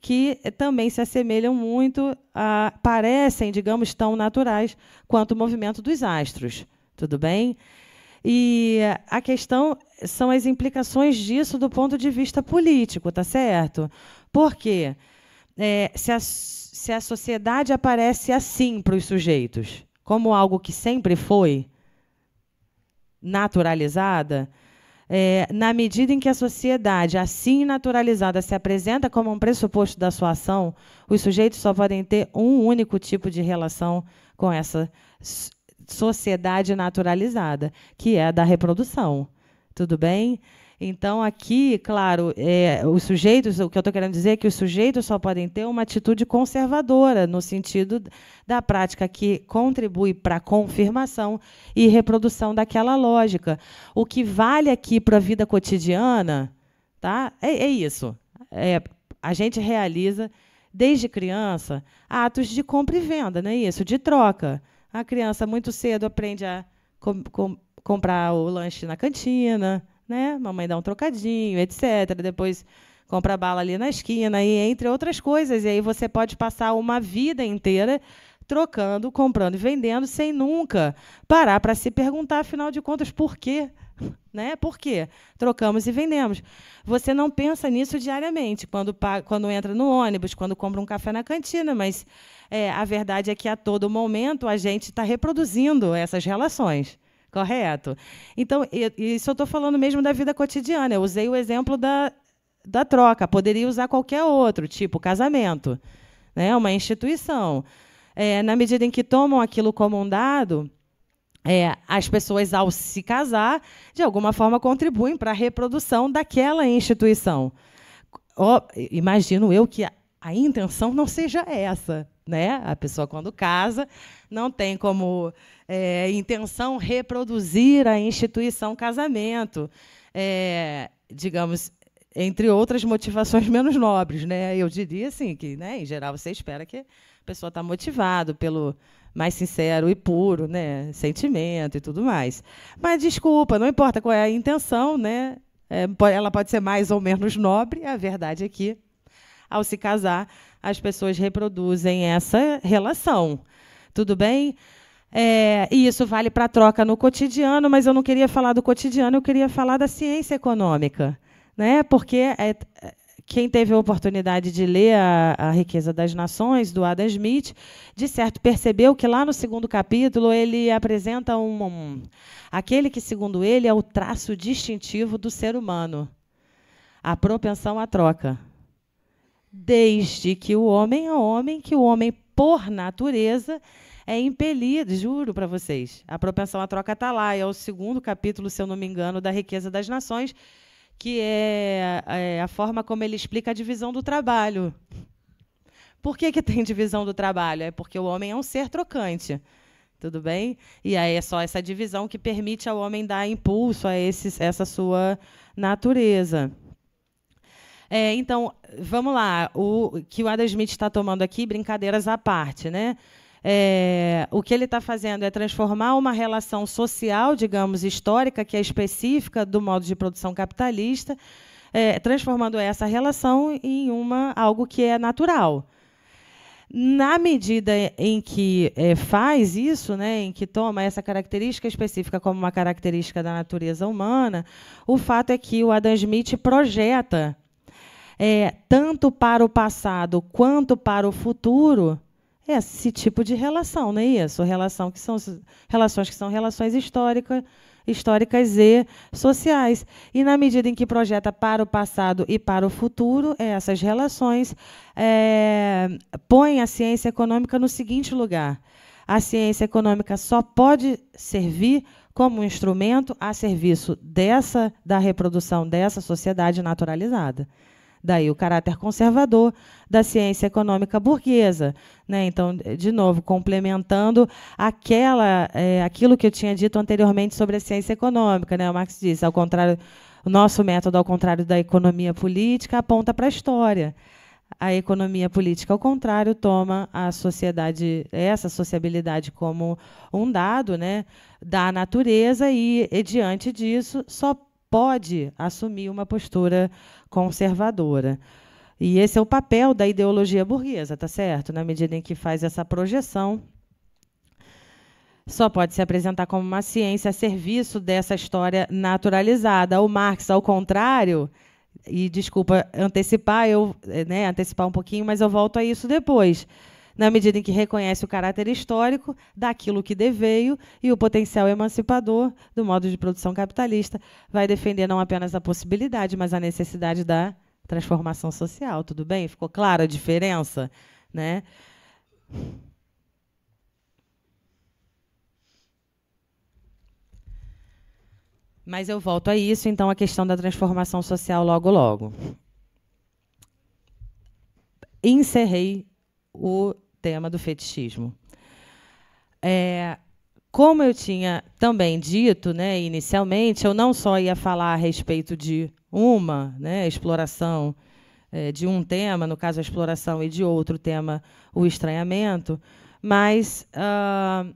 que também se assemelham muito a parecem, digamos, tão naturais quanto o movimento dos astros. Tudo bem? E a questão são as implicações disso do ponto de vista político, tá certo? Porque é, se, a, se a sociedade aparece assim para os sujeitos, como algo que sempre foi naturalizada, é, na medida em que a sociedade, assim naturalizada, se apresenta como um pressuposto da sua ação, os sujeitos só podem ter um único tipo de relação com essa sociedade naturalizada, que é a da reprodução. Tudo bem? Então, aqui, claro, é, os sujeitos, o que eu estou querendo dizer é que os sujeitos só podem ter uma atitude conservadora, no sentido da prática que contribui para a confirmação e reprodução daquela lógica. O que vale aqui para a vida cotidiana tá? é, é isso. É, a gente realiza, desde criança, atos de compra e venda, não é isso? De troca. A criança muito cedo aprende a com, com, comprar o lanche na cantina, né? Mamãe dá um trocadinho, etc. Depois compra bala ali na esquina e entre outras coisas. E aí você pode passar uma vida inteira trocando, comprando e vendendo sem nunca parar para se perguntar, afinal de contas, por quê? Né? Por quê? Trocamos e vendemos. Você não pensa nisso diariamente, quando, quando entra no ônibus, quando compra um café na cantina, mas é, a verdade é que a todo momento a gente está reproduzindo essas relações. Correto? Então, isso eu estou falando mesmo da vida cotidiana. Eu usei o exemplo da, da troca. Poderia usar qualquer outro, tipo casamento, né? uma instituição. É, na medida em que tomam aquilo como um dado, é, as pessoas, ao se casar, de alguma forma contribuem para a reprodução daquela instituição. Oh, imagino eu que a, intenção não seja essa. Né? A pessoa, quando casa, não tem como é, intenção reproduzir a instituição casamento. É, digamos, entre outras motivações menos nobres. Né? Eu diria assim, que, né, em geral, você espera que a pessoa está motivada pelo mais sincero e puro, né? Sentimento e tudo mais. Mas desculpa, não importa qual é a intenção, né? É, ela pode ser mais ou menos nobre, a verdade é que, ao se casar, as pessoas reproduzem essa relação. Tudo bem? É, e isso vale para a troca no cotidiano, mas eu não queria falar do cotidiano, eu queria falar da ciência econômica. Né? Porque é, é quem teve a oportunidade de ler a, a, Riqueza das Nações, do Adam Smith, de certo percebeu que lá no segundo capítulo ele apresenta um, um, aquele que, segundo ele, é o traço distintivo do ser humano, a propensão à troca. Desde que o homem é homem, que o homem, por natureza, é impelido, juro para vocês. A propensão à troca está lá, é o segundo capítulo, se eu não me engano, da Riqueza das Nações que é a, é a, forma como ele explica a divisão do trabalho. Por que, que tem divisão do trabalho? É porque o homem é um ser trocante. Tudo bem? E aí é só essa divisão que permite ao homem dar impulso a esse, essa sua natureza. É, então, vamos lá. O que o Adam Smith está tomando aqui, brincadeiras à parte, né? É, o que ele está fazendo é transformar uma relação social, digamos, histórica, que é específica do modo de produção capitalista, é, transformando essa relação em uma algo que é natural. Na medida em que é, faz isso, né, em que toma essa característica específica como uma característica da natureza humana, o fato é que o Adam Smith projeta, é, tanto para o passado quanto para o futuro, é esse tipo de relação, não é isso? Relação que são relações que são relações históricas, históricas e sociais. E na medida em que projeta para o passado e para o futuro, é, essas relações é, põem a ciência econômica no seguinte lugar: a ciência econômica só pode servir como um instrumento a serviço dessa da reprodução dessa sociedade naturalizada. Daí o caráter conservador da ciência econômica burguesa. Né? Então, de novo, complementando aquela, é, aquilo que eu tinha dito anteriormente sobre a ciência econômica. Né? O Marx disse, ao contrário, o nosso método, ao contrário da economia política, aponta para a história. A economia política, ao contrário, toma a sociedade, essa sociabilidade como um dado né, da natureza e, e diante disso, só pode assumir uma postura conservadora. E esse é o papel da ideologia burguesa, tá certo? Na medida em que faz essa projeção, só pode se apresentar como uma ciência a serviço dessa história naturalizada. O Marx, ao contrário, e desculpa antecipar, eu né, antecipar um pouquinho, mas eu volto a isso depois na medida em que reconhece o caráter histórico daquilo que deveio e o potencial emancipador do modo de produção capitalista, vai defender não apenas a possibilidade, mas a necessidade da transformação social. Tudo bem? Ficou clara a diferença? Né? Mas eu volto a isso, então, a questão da transformação social logo, logo. Encerrei o tema do fetichismo. É, como eu tinha também dito né, inicialmente, eu não só ia falar a respeito de uma né, exploração é, de um tema, no caso a exploração, e de outro tema, o estranhamento, mas uh,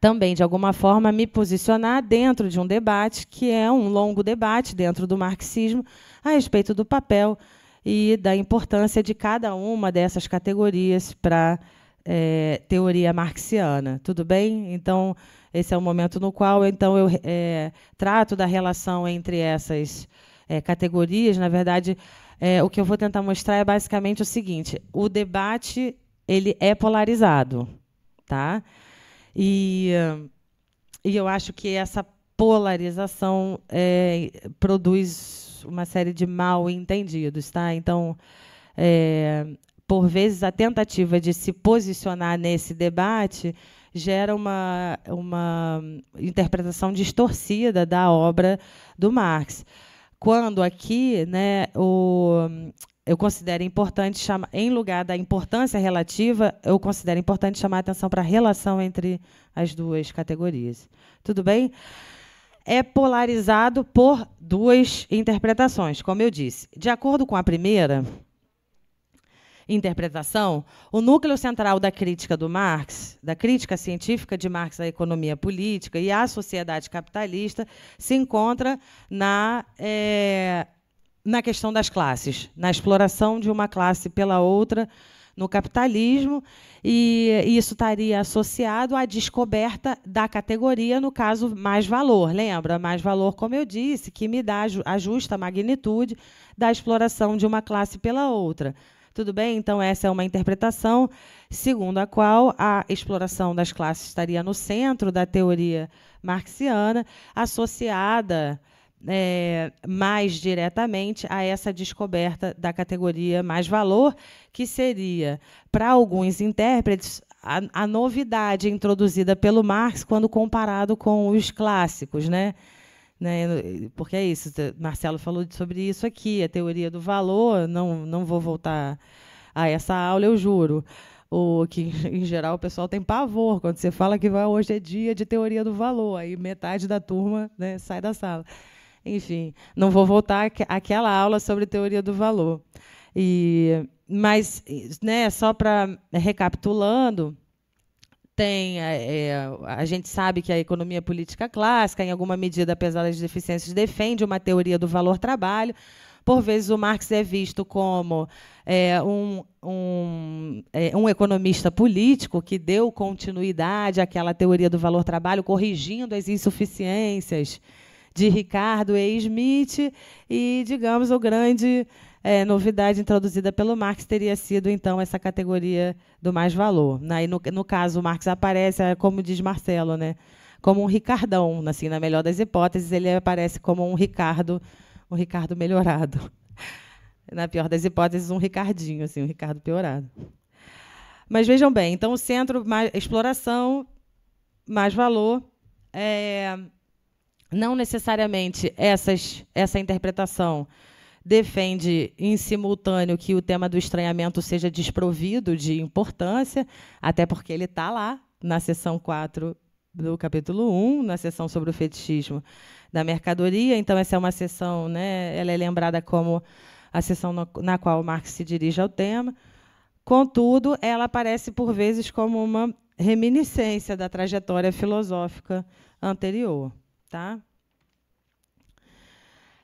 também, de alguma forma, me posicionar dentro de um debate que é um longo debate dentro do marxismo a respeito do papel e da importância de cada uma dessas categorias para é, teoria marxiana. Tudo bem? Então, esse é o momento no qual então eu é, trato da relação entre essas é, categorias. Na verdade, é, o que eu vou tentar mostrar é basicamente o seguinte: o debate ele é polarizado, tá? E, e eu acho que essa polarização é, produz uma série de mal entendidos, tá? Então, é, por vezes, a tentativa de se posicionar nesse debate gera uma, uma interpretação distorcida da obra do Marx. Quando aqui, né, o, eu considero importante chamar, em lugar da importância relativa, eu considero importante chamar a atenção para a relação entre as duas categorias. Tudo bem? É polarizado por duas interpretações, como eu disse. De acordo com a primeira interpretação, o núcleo central da crítica do Marx, da crítica científica de Marx à economia política e à sociedade capitalista, se encontra na, é, na questão das classes, na exploração de uma classe pela outra no capitalismo, e isso estaria associado à descoberta da categoria, no caso, mais valor. Lembra? Mais valor, como eu disse, que me dá a justa magnitude da exploração de uma classe pela outra. Tudo bem? Então, essa é uma interpretação segundo a qual a exploração das classes estaria no centro da teoria marxiana, associada é, mais diretamente a essa descoberta da categoria mais valor, que seria, para alguns intérpretes, a, a, novidade introduzida pelo Marx quando comparado com os clássicos, né? né? Porque é isso, Marcelo falou sobre isso aqui, a teoria do valor. Não, não vou voltar a essa aula, eu juro. O que em geral o pessoal tem pavor quando você fala que vai, hoje é dia de teoria do valor, aí metade da turma né, sai da sala. Enfim, não vou voltar àquela aula sobre teoria do valor. E, mas, né, só para recapitulando, tem é, é, a gente sabe que a economia política clássica, em alguma medida, apesar das deficiências, defende uma teoria do valor trabalho. Por vezes, o Marx é visto como é, um, um, é, um economista político que deu continuidade àquela teoria do valor trabalho, corrigindo as insuficiências de Ricardo E. Smith, e, digamos, a grande é, novidade introduzida pelo Marx teria sido, então, essa categoria do mais valor. Aí, né? no, no caso, o Marx aparece, é, como diz Marcelo, né? como um Ricardão, assim, na melhor das hipóteses, ele aparece como um Ricardo, um Ricardo melhorado. Na pior das hipóteses, um Ricardinho, assim, um Ricardo piorado. Mas vejam bem, então o centro, mais, exploração, mais valor, é, não necessariamente essas, essa interpretação defende em simultâneo que o tema do estranhamento seja desprovido de importância, até porque ele está lá na seção 4 do capítulo 1, na seção sobre o fetichismo da mercadoria. Então, essa é uma seção, né, ela é lembrada como a seção no, na qual Marx se dirige ao tema. Contudo, ela aparece por vezes como uma reminiscência da trajetória filosófica anterior. Tá?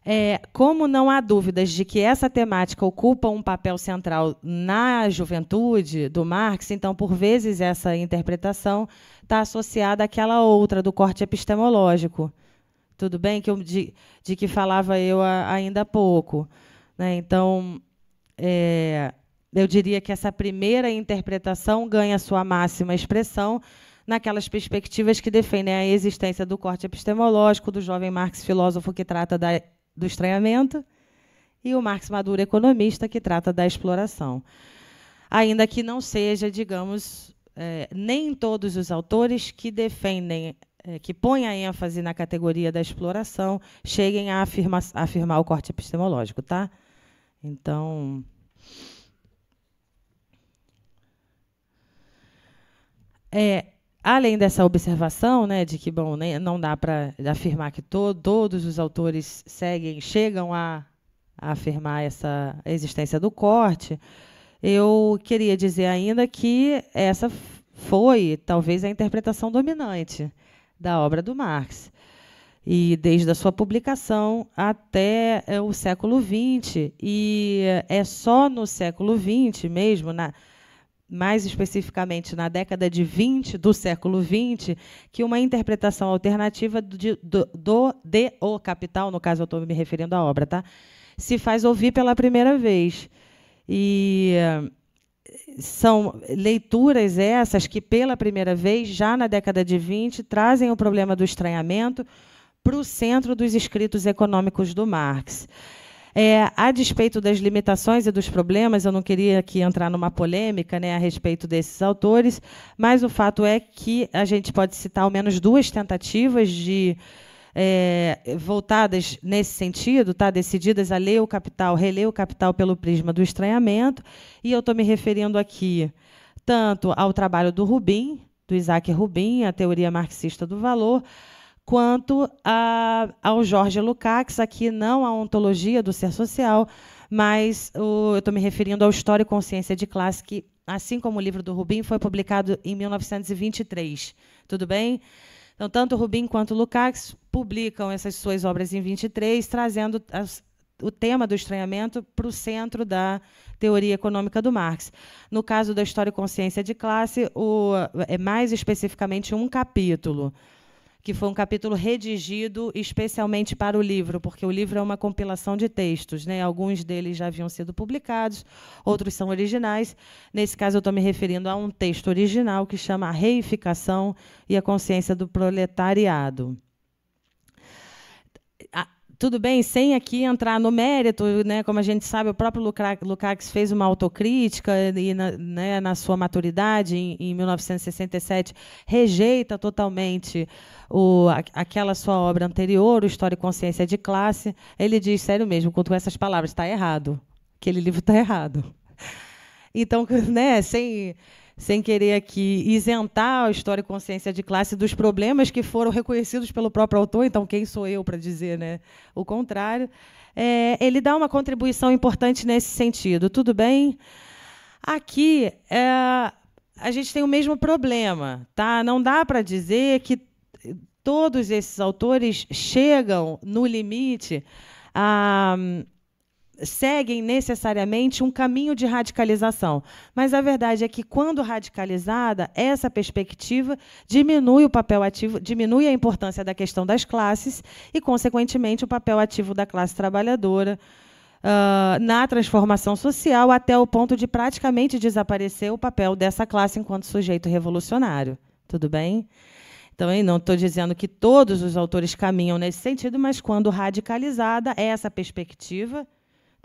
É, como não há dúvidas de que essa temática ocupa um papel central na juventude do Marx, então, por vezes, essa interpretação está associada àquela outra, do corte epistemológico. Tudo bem? Que eu, de, de que falava eu a, ainda há pouco. Né? Então, é, eu diria que essa primeira interpretação ganha sua máxima expressão naquelas perspectivas que defendem a existência do corte epistemológico do jovem Marx filósofo que trata da, do estranhamento e o Marx maduro economista que trata da exploração. Ainda que não seja, digamos, é, nem todos os autores que defendem é, que põem a ênfase na categoria da exploração cheguem a, afirma, a afirmar o corte epistemológico, tá? Então. É, Além dessa observação, né, de que bom, né, não dá para afirmar que to todos os autores seguem, chegam a, a afirmar essa existência do corte, eu queria dizer ainda que essa foi talvez a interpretação dominante da obra do Marx. E desde a sua publicação até eh, o século XX. E eh, é só no século XX mesmo, na, mais especificamente na década de 20 do século 20, que uma interpretação alternativa de, do, do, de O Capital, no caso eu estou me referindo à obra, tá? se faz ouvir pela primeira vez. E são leituras essas que, pela primeira vez, já na década de 20, trazem o problema do estranhamento para o centro dos escritos econômicos do Marx. É, a despeito das limitações e dos problemas, eu não queria aqui entrar numa polêmica né, a respeito desses autores, mas o fato é que a gente pode citar ao menos duas tentativas de é, voltadas nesse sentido, tá? decididas a ler o capital, reler o capital pelo prisma do estranhamento, e eu estou me referindo aqui tanto ao trabalho do Rubin, do Isaac Rubin, a teoria marxista do valor, quanto a, ao Jorge Lukács, aqui não a ontologia do ser social, mas o, eu estou me referindo ao História e Consciência de Classe, que, assim como o livro do Rubim, foi publicado em 1923. Tudo bem? Então, tanto Rubim quanto Lukács publicam essas suas obras em 23, trazendo as, o tema do estranhamento para o centro da teoria econômica do Marx. No caso da História e Consciência de Classe, o, é mais especificamente um capítulo que foi um capítulo redigido especialmente para o livro, porque o livro é uma compilação de textos, né? Alguns deles já haviam sido publicados, outros são originais. Nesse caso, eu estou me referindo a um texto original que chama A Reificação e a Consciência do Proletariado tudo bem, sem aqui entrar no mérito, né? Como a gente sabe, o próprio Lukács fez uma autocrítica e na, né, na sua maturidade, em, em, 1967, rejeita totalmente o, aquela sua obra anterior, o História e Consciência de Classe. Ele diz, sério mesmo, com essas palavras, está errado. Aquele livro está errado. Então, né, sem sem querer aqui isentar a história e consciência de classe dos problemas que foram reconhecidos pelo próprio autor, então quem sou eu para dizer né, o contrário, é, ele dá uma contribuição importante nesse sentido. Tudo bem? Aqui é, a gente tem o mesmo problema, tá? Não dá para dizer que todos esses autores chegam no limite a seguem necessariamente um caminho de radicalização. Mas a verdade é que, quando radicalizada, essa perspectiva diminui o papel ativo, diminui a importância da questão das classes e, consequentemente, o papel ativo da classe trabalhadora. Uh, na transformação social, até o ponto de praticamente desaparecer o papel dessa classe enquanto sujeito revolucionário. Tudo bem? Então, não estou dizendo que todos os autores caminham nesse sentido, mas quando radicalizada, essa perspectiva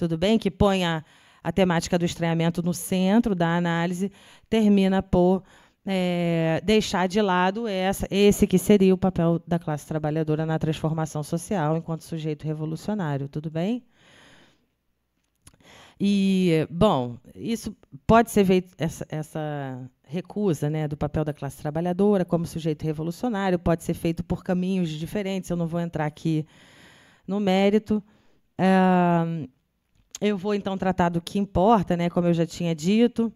tudo bem? Que ponha a temática do estranhamento no centro da análise, termina por é, deixar de lado essa, esse que seria o papel da classe trabalhadora na transformação social enquanto sujeito revolucionário, tudo bem? E, bom, isso pode ser feito, essa, essa recusa né, do papel da classe trabalhadora como sujeito revolucionário, pode ser feito por caminhos diferentes, eu não vou entrar aqui no mérito. Ah, eu vou então tratar do que importa, né, como eu já tinha dito.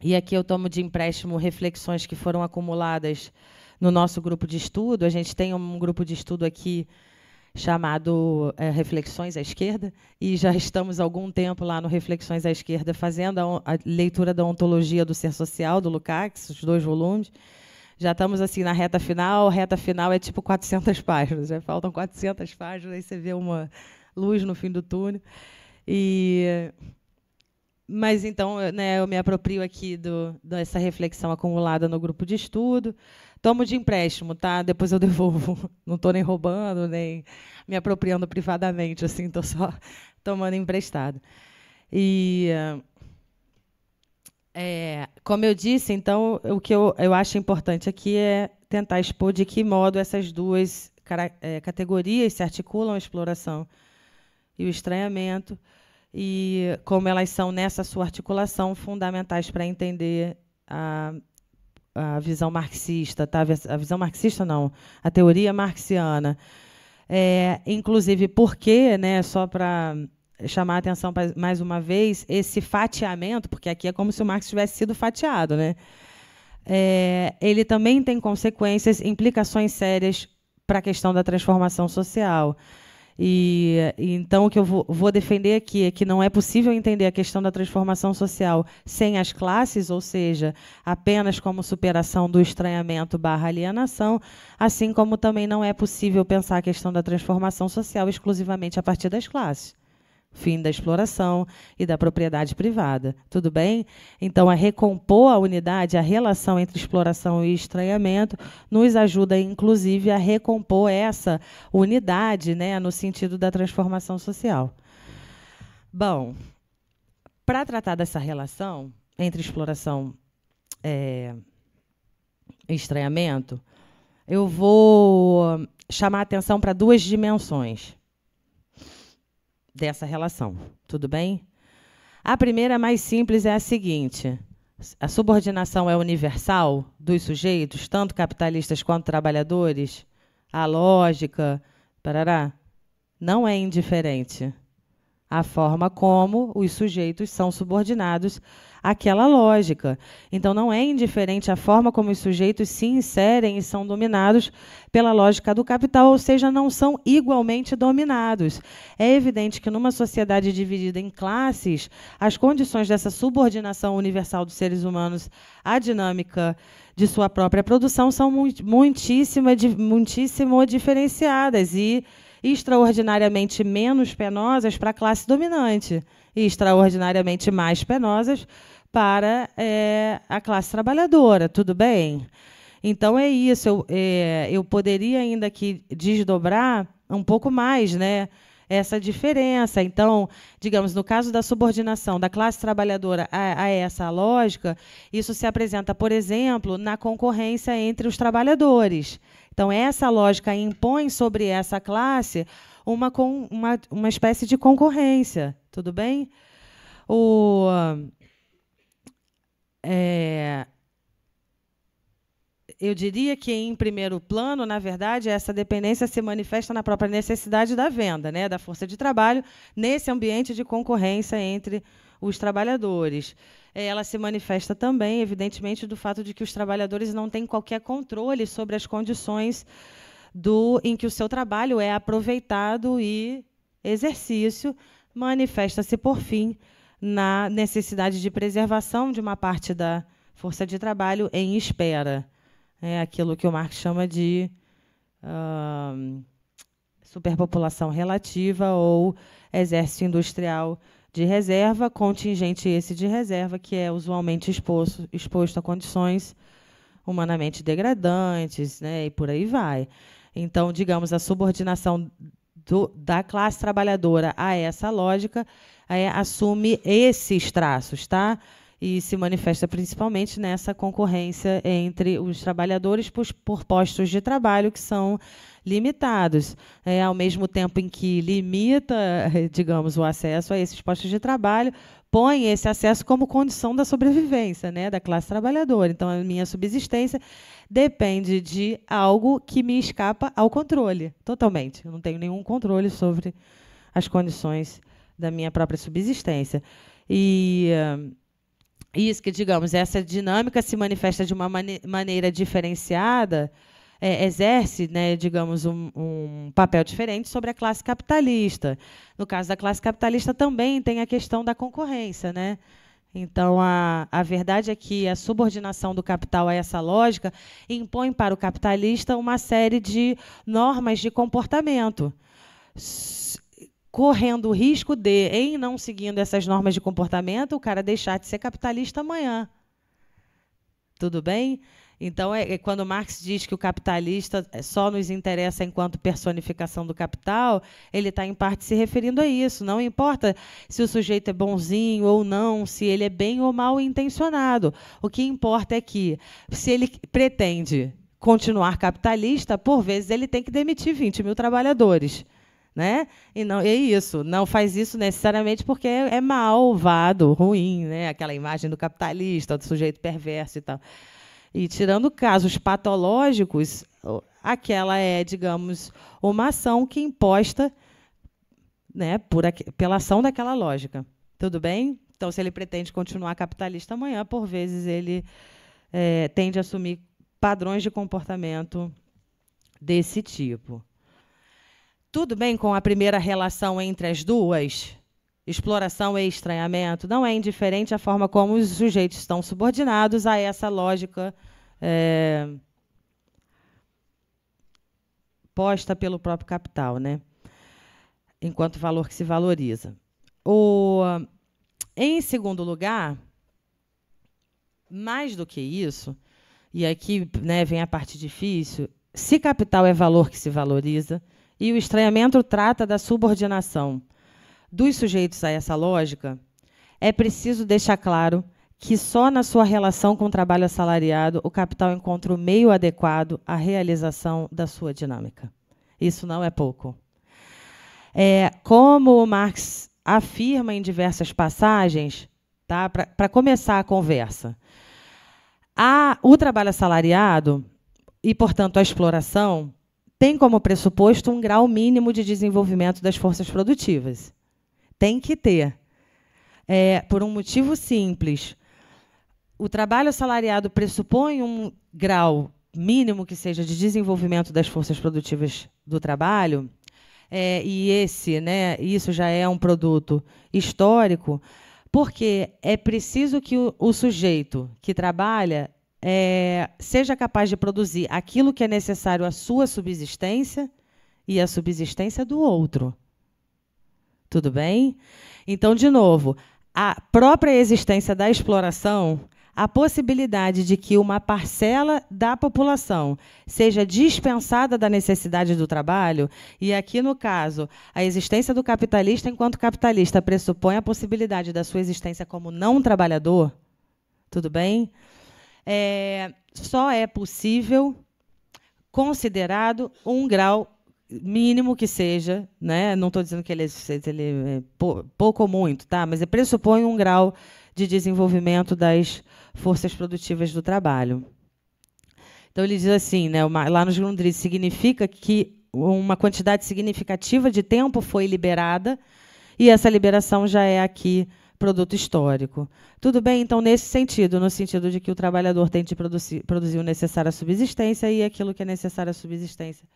E aqui eu tomo de empréstimo reflexões que foram acumuladas no nosso grupo de estudo. A gente tem um grupo de estudo aqui chamado é, Reflexões à Esquerda, e já estamos há algum tempo lá no Reflexões à Esquerda fazendo a, a leitura da ontologia do ser social, do Lukács, os dois volumes. Já estamos assim na reta final, reta final é tipo 400 páginas, já faltam 400 páginas, aí você vê uma luz no fim do túnel. E mas então né, eu me aproprio aqui do, dessa reflexão acumulada no grupo de estudo. Tomo de empréstimo, tá? Depois eu devolvo. Não estou nem roubando, nem me apropriando privadamente, assim, estou só tomando emprestado. E é, como eu disse, então o que eu, eu acho importante aqui é tentar expor de que modo essas duas é, categorias se articulam a exploração e o estranhamento e como elas são nessa sua articulação fundamentais para entender a, a visão marxista, tá? A visão marxista não, a teoria marxiana. É, inclusive porque, né, só para chamar a atenção mais uma vez, esse fatiamento, porque aqui é como se o Marx tivesse sido fatiado, né? É, ele também tem consequências, implicações sérias para a questão da transformação social. E, então o que eu vou, vou defender aqui é que não é possível entender a questão da transformação social sem as classes, ou seja, apenas como superação do estranhamento barra alienação, assim como também não é possível pensar a questão da transformação social exclusivamente a partir das classes fim da exploração e da propriedade privada. Tudo bem? Então, a recompor a unidade, a relação entre exploração e estranhamento, nos ajuda, inclusive, a recompor essa unidade né, no sentido da transformação social. Bom, para tratar dessa relação entre exploração é, e estranhamento, eu vou chamar atenção para duas dimensões dessa relação. Tudo bem? A primeira mais simples é a seguinte: a subordinação é universal dos sujeitos, tanto capitalistas quanto trabalhadores? A lógica, parará, não é indiferente a forma como os sujeitos são subordinados àquela lógica. Então, não é indiferente a forma como os sujeitos se inserem e são dominados pela lógica do capital, ou seja, não são igualmente dominados. É evidente que, numa sociedade dividida em classes, as condições dessa subordinação universal dos seres humanos à dinâmica de sua própria produção são muitíssimo, muitíssimo diferenciadas e extraordinariamente menos penosas para a classe dominante e extraordinariamente mais penosas para é, a classe trabalhadora, tudo bem? Então é isso, eu, é, eu poderia ainda aqui desdobrar um pouco mais, né? Essa diferença. Então, digamos, no caso da subordinação da classe trabalhadora a, a essa lógica, isso se apresenta, por exemplo, na concorrência entre os trabalhadores. Então, essa lógica impõe sobre essa classe uma, uma, uma espécie de concorrência, tudo bem? O, é, eu diria que, em primeiro plano, na verdade, essa dependência se manifesta na própria necessidade da venda, né, da força de trabalho, nesse ambiente de concorrência entre os trabalhadores. É, ela se manifesta também, evidentemente, do fato de que os trabalhadores não têm qualquer controle sobre as condições do, em que o seu trabalho é aproveitado e exercício, manifesta-se, por fim, na necessidade de preservação de uma parte da força de trabalho em espera. É aquilo que o Marx chama de uh, superpopulação relativa ou exército industrial de reserva, contingente esse de reserva, que é usualmente exposto, exposto a condições humanamente degradantes, né, e por aí vai. Então, digamos, a subordinação do, da classe trabalhadora a essa lógica é, assume esses traços, tá? e se manifesta principalmente nessa concorrência entre os trabalhadores por, por postos de trabalho que são limitados. É, ao mesmo tempo em que limita, eh, digamos, o acesso a esses postos de trabalho, põe esse acesso como condição da sobrevivência né, da classe trabalhadora. Então, a minha subsistência depende de algo que me escapa ao controle, totalmente. Eu não tenho nenhum controle sobre as condições da minha própria subsistência. E uh, isso que digamos essa dinâmica se manifesta de uma mane maneira diferenciada é, exerce, né, digamos, um, um, papel diferente sobre a classe capitalista. No caso da classe capitalista também tem a questão da concorrência, né? Então, a, a verdade é que a subordinação do capital a essa lógica impõe para o capitalista uma série de normas de comportamento correndo o risco de, em não seguindo essas normas de comportamento, o cara deixar de ser capitalista amanhã. Tudo bem? Então, é, é, quando Marx diz que o capitalista é, só nos interessa enquanto personificação do capital, ele está, em parte, se referindo a isso. Não importa se o sujeito é bonzinho ou não, se ele é bem ou mal intencionado. O que importa é que, se ele pretende continuar capitalista, por vezes ele tem que demitir 20 mil trabalhadores né? E não, é isso, não faz isso necessariamente porque é, é malvado, ruim, né? Aquela imagem do capitalista, do sujeito perverso e tal. E tirando casos patológicos, aquela é, digamos, uma ação que imposta né, por pela ação daquela lógica. Tudo bem? Então, se ele pretende continuar capitalista amanhã, por vezes ele é, tende a assumir padrões de comportamento desse tipo. Tudo bem com a primeira relação entre as duas? Exploração e estranhamento não é indiferente à forma como os sujeitos estão subordinados a essa lógica é, posta pelo próprio capital, né? enquanto valor que se valoriza. O, em segundo lugar, mais do que isso, e aqui né, vem a parte difícil, se capital é valor que se valoriza, e o estranhamento trata da subordinação dos sujeitos a essa lógica, é preciso deixar claro que só na sua relação com o trabalho assalariado o capital encontra o meio adequado à realização da sua dinâmica. Isso não é pouco. É, como Marx afirma em diversas passagens, tá, para começar a conversa, a, o trabalho assalariado e, portanto, a exploração tem como pressuposto um grau mínimo de desenvolvimento das forças produtivas. Tem que ter. É, por um motivo simples. O trabalho assalariado pressupõe um grau mínimo que seja de desenvolvimento das forças produtivas do trabalho, é, e esse, né, isso já é um produto histórico, porque é preciso que o, o sujeito que trabalha é, seja capaz de produzir aquilo que é necessário à sua subsistência e à subsistência do outro. Tudo bem? Então, de novo, a própria existência da exploração, a possibilidade de que uma parcela da população seja dispensada da necessidade do trabalho, e aqui no caso, a existência do capitalista enquanto capitalista pressupõe a possibilidade da sua existência como não trabalhador, tudo bem? é, só é possível considerado um grau mínimo que seja, né? não estou dizendo que ele, é, ele é pouco ou muito, tá? mas ele pressupõe um grau de desenvolvimento das forças produtivas do trabalho. Então ele diz assim, né, uma, lá nos Grundris significa que uma quantidade significativa de tempo foi liberada e essa liberação já é aqui produto histórico. Tudo bem, então, nesse sentido, no sentido de que o trabalhador tem de produzir, produzir o necessário à subsistência e aquilo que é necessário à subsistência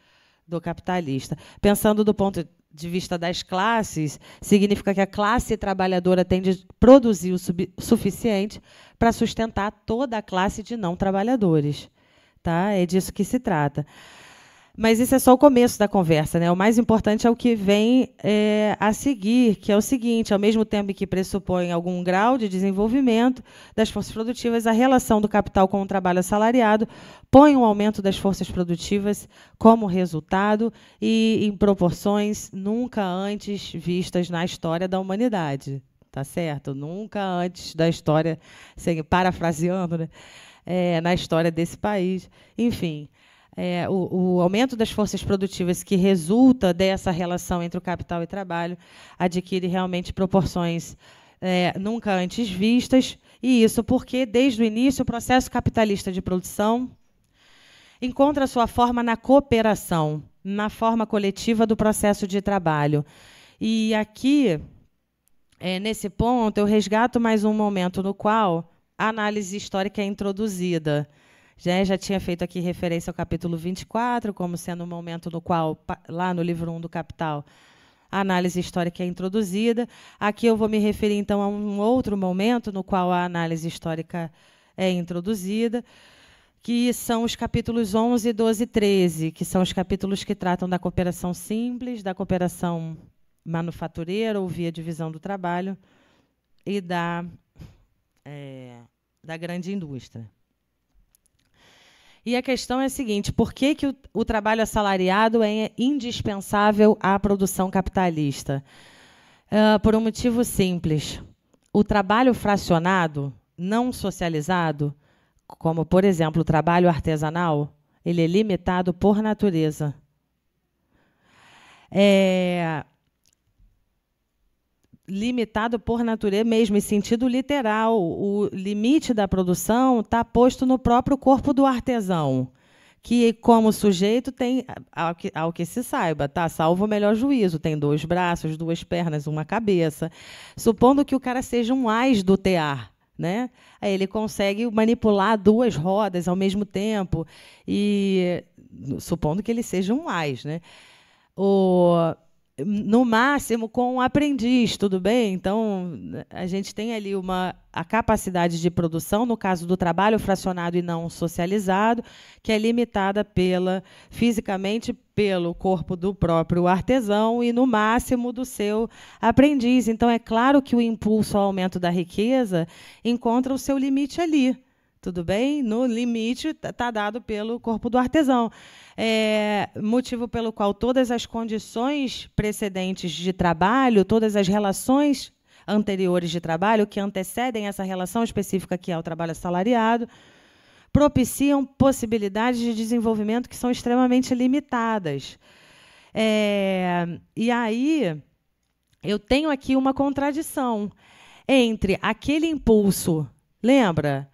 do capitalista. Pensando do ponto de vista das classes, significa que a classe trabalhadora tem de produzir o suficiente para sustentar toda a classe de não trabalhadores. Tá? É disso que se trata. Mas isso é só o começo da conversa, né? O mais importante é o que vem é, a seguir, que é o seguinte: ao mesmo tempo que pressupõe algum grau de desenvolvimento das forças produtivas, a relação do capital com o trabalho assalariado põe um aumento das forças produtivas como resultado e em proporções nunca antes vistas na história da humanidade, tá certo? Nunca antes da história, sem parafraseando, né? É, na história desse país. Enfim, é, o, o, aumento das forças produtivas que resulta dessa relação entre o capital e trabalho adquire realmente proporções é, nunca antes vistas, e isso porque, desde o início, o processo capitalista de produção encontra sua forma na cooperação, na forma coletiva do processo de trabalho. E aqui, é, nesse ponto, eu resgato mais um momento no qual a análise histórica é introduzida. Já, já tinha feito aqui referência ao capítulo 24, como sendo um momento no qual, lá no livro 1 do Capital, a análise histórica é introduzida. Aqui eu vou me referir, então, a um outro momento no qual a análise histórica é introduzida, que são os capítulos 11, 12 e 13, que são os capítulos que tratam da cooperação simples, da cooperação manufatureira ou via divisão do trabalho e da, é, da grande indústria. E a questão é a seguinte: por que, que o, o trabalho assalariado é indispensável à produção capitalista? Uh, por um motivo simples. O trabalho fracionado, não socializado, como, por exemplo, o trabalho artesanal, ele é limitado por natureza. É, limitado por natureza mesmo, em sentido literal. O limite da produção está posto no próprio corpo do artesão, que, como sujeito, tem, ao que, ao que se saiba, tá salvo o melhor juízo, tem dois braços, duas pernas, uma cabeça. Supondo que o cara seja um ás do tear. Né? Aí ele consegue manipular duas rodas ao mesmo tempo e supondo que ele seja um ás, né? O, no máximo com um aprendiz, tudo bem? Então, a gente tem ali uma a capacidade de produção, no caso do trabalho fracionado e não socializado, que é limitada pela fisicamente pelo corpo do próprio artesão e no máximo do seu aprendiz. Então, é claro que o impulso ao aumento da riqueza encontra o seu limite ali tudo bem? No limite está tá dado pelo corpo do artesão. É, motivo pelo qual todas as condições precedentes de trabalho, todas as relações anteriores de trabalho que antecedem essa relação específica que é o trabalho assalariado, propiciam possibilidades de desenvolvimento que são extremamente limitadas. É, e aí eu tenho aqui uma contradição entre aquele impulso, lembra?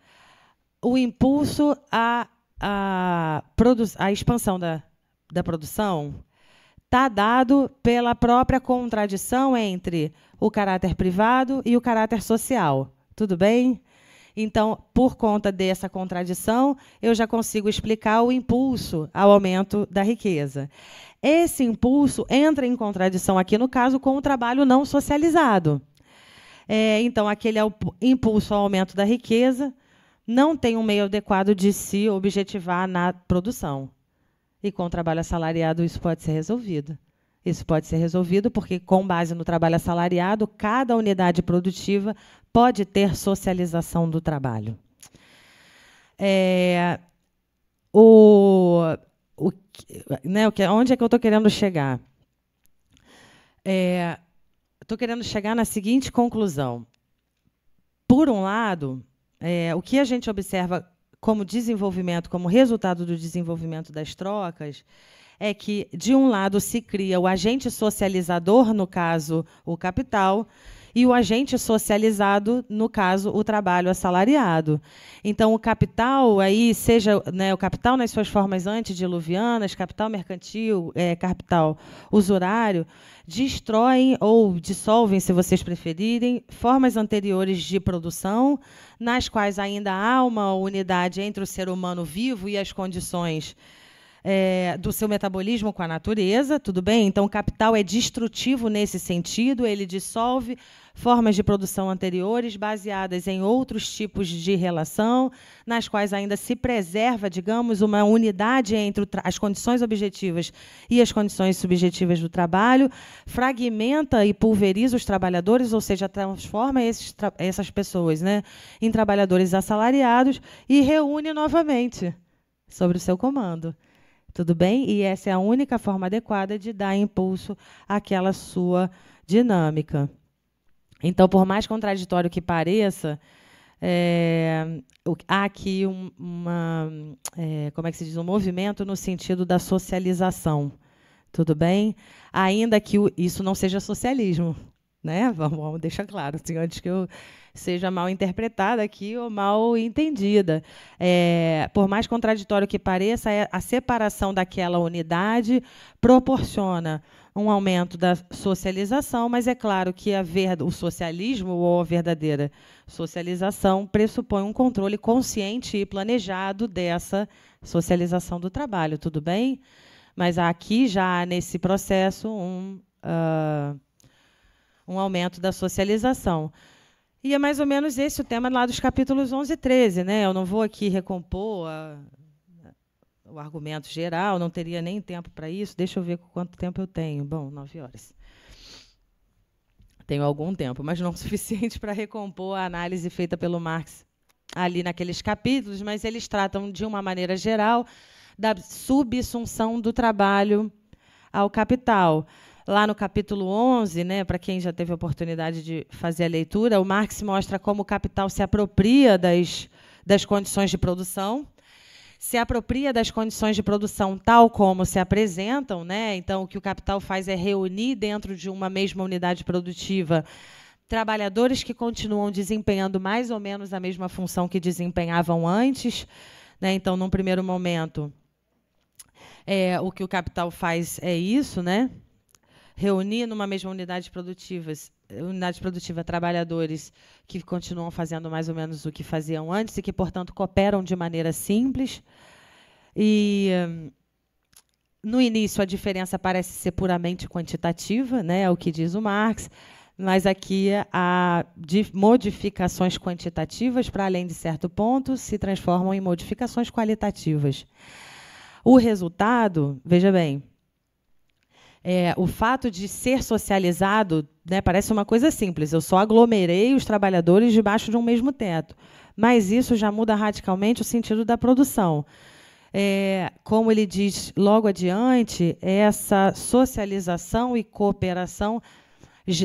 o impulso à, expansão da, da produção está dado pela própria contradição entre o caráter privado e o caráter social. Tudo bem? Então, por conta dessa contradição, eu já consigo explicar o impulso ao aumento da riqueza. Esse impulso entra em contradição aqui, no caso, com o trabalho não socializado. É, então, aquele é o impulso ao aumento da riqueza, não tem um meio adequado de se objetivar na produção. E com o trabalho assalariado isso pode ser resolvido. Isso pode ser resolvido porque, com base no trabalho assalariado, cada unidade produtiva pode ter socialização do trabalho. É, o, o, né, o que, onde é que eu estou querendo chegar? Estou é, querendo chegar na seguinte conclusão. Por um lado, é, o que a gente observa como desenvolvimento, como resultado do desenvolvimento das trocas, é que, de um lado, se cria o agente socializador, no caso, o capital, e o agente socializado, no caso, o trabalho assalariado. Então, o capital aí, seja né, o capital nas suas formas antediluvianas, capital mercantil, é, capital usurário, destroem ou dissolvem, se vocês preferirem, formas anteriores de produção, nas quais ainda há uma unidade entre o ser humano vivo e as condições é, do seu metabolismo com a natureza, tudo bem? Então, o capital é destrutivo nesse sentido, ele dissolve formas de produção anteriores baseadas em outros tipos de relação, nas quais ainda se preserva, digamos, uma unidade entre as condições objetivas e as condições subjetivas do trabalho, fragmenta e pulveriza os trabalhadores, ou seja, transforma esses, essas pessoas né, em trabalhadores assalariados e reúne novamente sobre o seu comando. Tudo bem? E essa é a única forma adequada de dar impulso àquela sua dinâmica. Então, por mais contraditório que pareça, é, há aqui um, uma, é, como é que se diz, um movimento no sentido da socialização, tudo bem? Ainda que o, isso não seja socialismo, né? Vamos, vamos deixar claro, assim, antes que eu seja mal interpretada aqui ou mal entendida. É, por mais contraditório que pareça, é, a separação daquela unidade proporciona um aumento da socialização, mas é claro que o socialismo ou a verdadeira socialização pressupõe um controle consciente e planejado dessa socialização do trabalho, tudo bem? Mas aqui já nesse processo um, uh, um aumento da socialização. E é mais ou menos esse o tema lá dos capítulos 11 e 13. Né? Eu não vou aqui recompor a, o argumento geral, não teria nem tempo para isso. Deixa eu ver quanto tempo eu tenho. Bom, nove horas. Tenho algum tempo, mas não suficiente para recompor a análise feita pelo Marx ali naqueles capítulos, mas eles tratam de uma maneira geral da subsunção do trabalho ao capital. Lá no capítulo 11, né, para quem já teve a oportunidade de fazer a leitura, o Marx mostra como o capital se apropria das, das condições de produção se apropria das condições de produção tal como se apresentam, né? Então, o que o capital faz é reunir dentro de uma mesma unidade produtiva trabalhadores que continuam desempenhando mais ou menos a mesma função que desempenhavam antes, né? Então, num primeiro momento, é, o que o capital faz é isso, né? Reunir numa mesma unidade produtiva unidade produtiva trabalhadores que continuam fazendo mais ou menos o que faziam antes e que, portanto, cooperam de maneira simples. E hum, no início a diferença parece ser puramente quantitativa, né, é o que diz o Marx, mas aqui há modificações quantitativas para além de certo ponto se transformam em modificações qualitativas. O resultado, veja bem, é, o fato de ser socializado né? Parece uma coisa simples, eu só aglomerei os trabalhadores debaixo de um mesmo teto. Mas isso já muda radicalmente o sentido da produção. É, como ele diz logo adiante, essa socialização e cooperação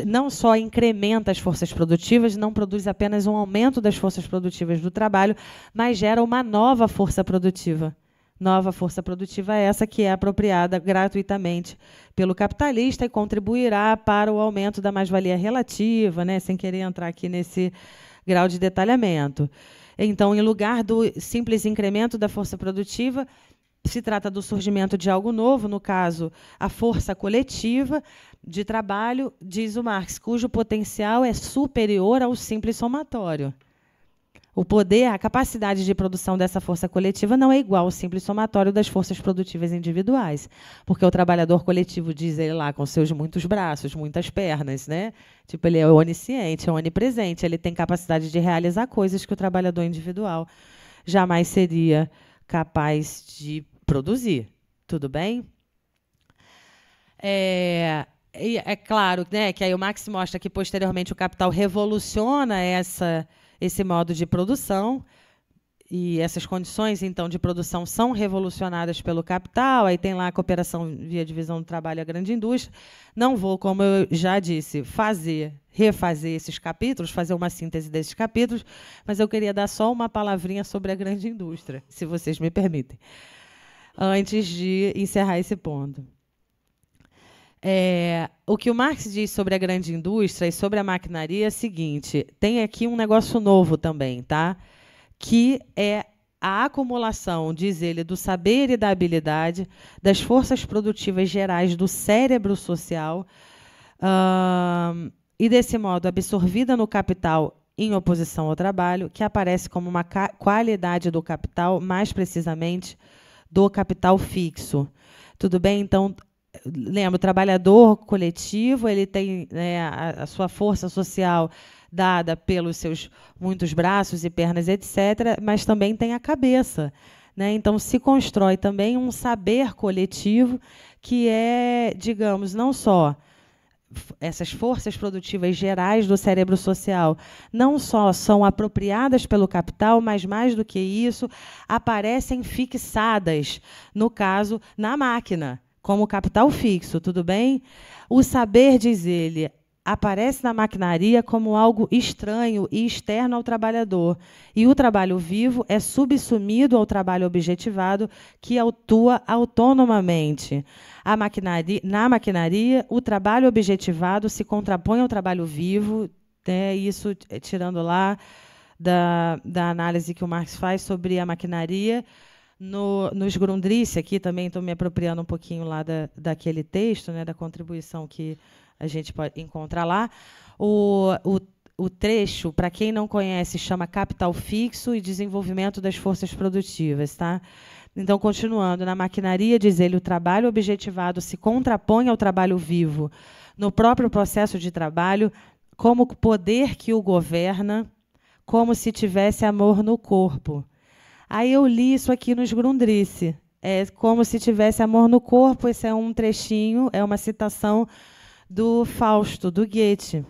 não só incrementa as forças produtivas, não produz apenas um aumento das forças produtivas do trabalho, mas gera uma nova força produtiva Nova força produtiva é essa que é apropriada gratuitamente pelo capitalista e contribuirá para o aumento da mais-valia relativa, né? sem querer entrar aqui nesse grau de detalhamento. Então, em lugar do simples incremento da força produtiva, se trata do surgimento de algo novo, no caso, a força coletiva de trabalho, diz o Marx, cujo potencial é superior ao simples somatório. O poder, a capacidade de produção dessa força coletiva não é igual ao simples somatório das forças produtivas individuais, porque o trabalhador coletivo diz ele lá com seus muitos braços, muitas pernas, né? Tipo ele é onisciente, é onipresente, ele tem capacidade de realizar coisas que o trabalhador individual jamais seria capaz de produzir. Tudo bem? É, é claro, né, que aí o Marx mostra que posteriormente o capital revoluciona essa esse modo de produção. E essas condições, então, de produção são revolucionadas pelo capital. Aí tem lá a cooperação via divisão do trabalho e a grande indústria. Não vou, como eu já disse, fazer, refazer esses capítulos, fazer uma síntese desses capítulos, mas eu queria dar só uma palavrinha sobre a grande indústria, se vocês me permitem, antes de encerrar esse ponto. É, o que o Marx diz sobre a grande indústria e sobre a maquinaria é o seguinte: tem aqui um negócio novo também, tá? Que é a acumulação, diz ele, do saber e da habilidade das forças produtivas gerais do cérebro social uh, e, desse modo, absorvida no capital em oposição ao trabalho, que aparece como uma qualidade do capital, mais precisamente do capital fixo. Tudo bem? Então, lembra, o trabalhador coletivo ele tem né, a, a, sua força social dada pelos seus muitos braços e pernas, etc., mas também tem a cabeça. Né? Então, se constrói também um saber coletivo que é, digamos, não só essas forças produtivas gerais do cérebro social não só são apropriadas pelo capital, mas mais do que isso, aparecem fixadas, no caso, na máquina como capital fixo, tudo bem? O saber, diz ele, aparece na maquinaria como algo estranho e externo ao trabalhador, e o trabalho vivo é subsumido ao trabalho objetivado que atua autonomamente. Maquinaria, na maquinaria, o trabalho objetivado se contrapõe ao trabalho vivo, né, isso eh, tirando lá da, da análise que o Marx faz sobre a maquinaria. No, nos Grundrisse, aqui também estou me apropriando um pouquinho lá da, daquele texto, né, da contribuição que a gente pode encontrar lá. O, o, o trecho, para quem não conhece, chama Capital Fixo e Desenvolvimento das Forças Produtivas. Tá? Então, continuando, na maquinaria, diz ele, o trabalho objetivado se contrapõe ao trabalho vivo no próprio processo de trabalho, como o poder que o governa, como se tivesse amor no corpo. Aí eu li isso aqui nos Grundrisse. É como se tivesse amor no corpo. Esse é um trechinho, é uma citação do Fausto, do Goethe.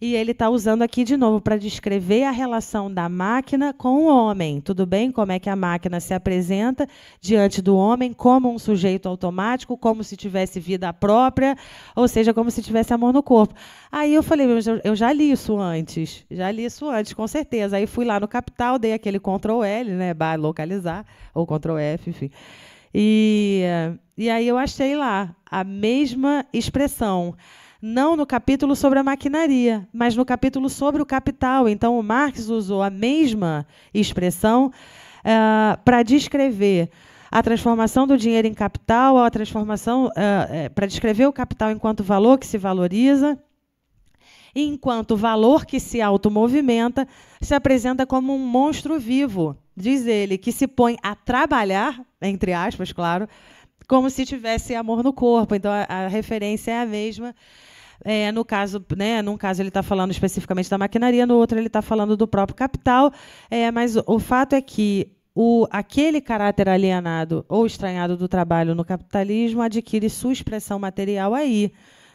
E ele está usando aqui de novo para descrever a relação da máquina com o homem. Tudo bem? Como é que a máquina se apresenta diante do homem como um sujeito automático, como se tivesse vida própria, ou seja, como se tivesse amor no corpo. Aí eu falei, eu já li isso antes, já li isso antes, com certeza. Aí fui lá no Capital, dei aquele Ctrl L, né? Bar localizar, ou Ctrl F, enfim. E, e aí eu achei lá a mesma expressão não no capítulo sobre a maquinaria, mas no capítulo sobre o capital. Então, o Marx usou a mesma expressão uh, para descrever a transformação do dinheiro em capital, a transformação uh, para descrever o capital enquanto valor que se valoriza enquanto valor que se automovimenta se apresenta como um monstro vivo, diz ele, que se põe a trabalhar, entre aspas, claro, como se tivesse amor no corpo. Então a, a referência é a mesma é, no caso, né, num caso ele está falando especificamente da maquinaria, no outro ele está falando do próprio capital. É, mas o, fato é que o, aquele caráter alienado ou estranhado do trabalho no capitalismo adquire sua expressão material aí.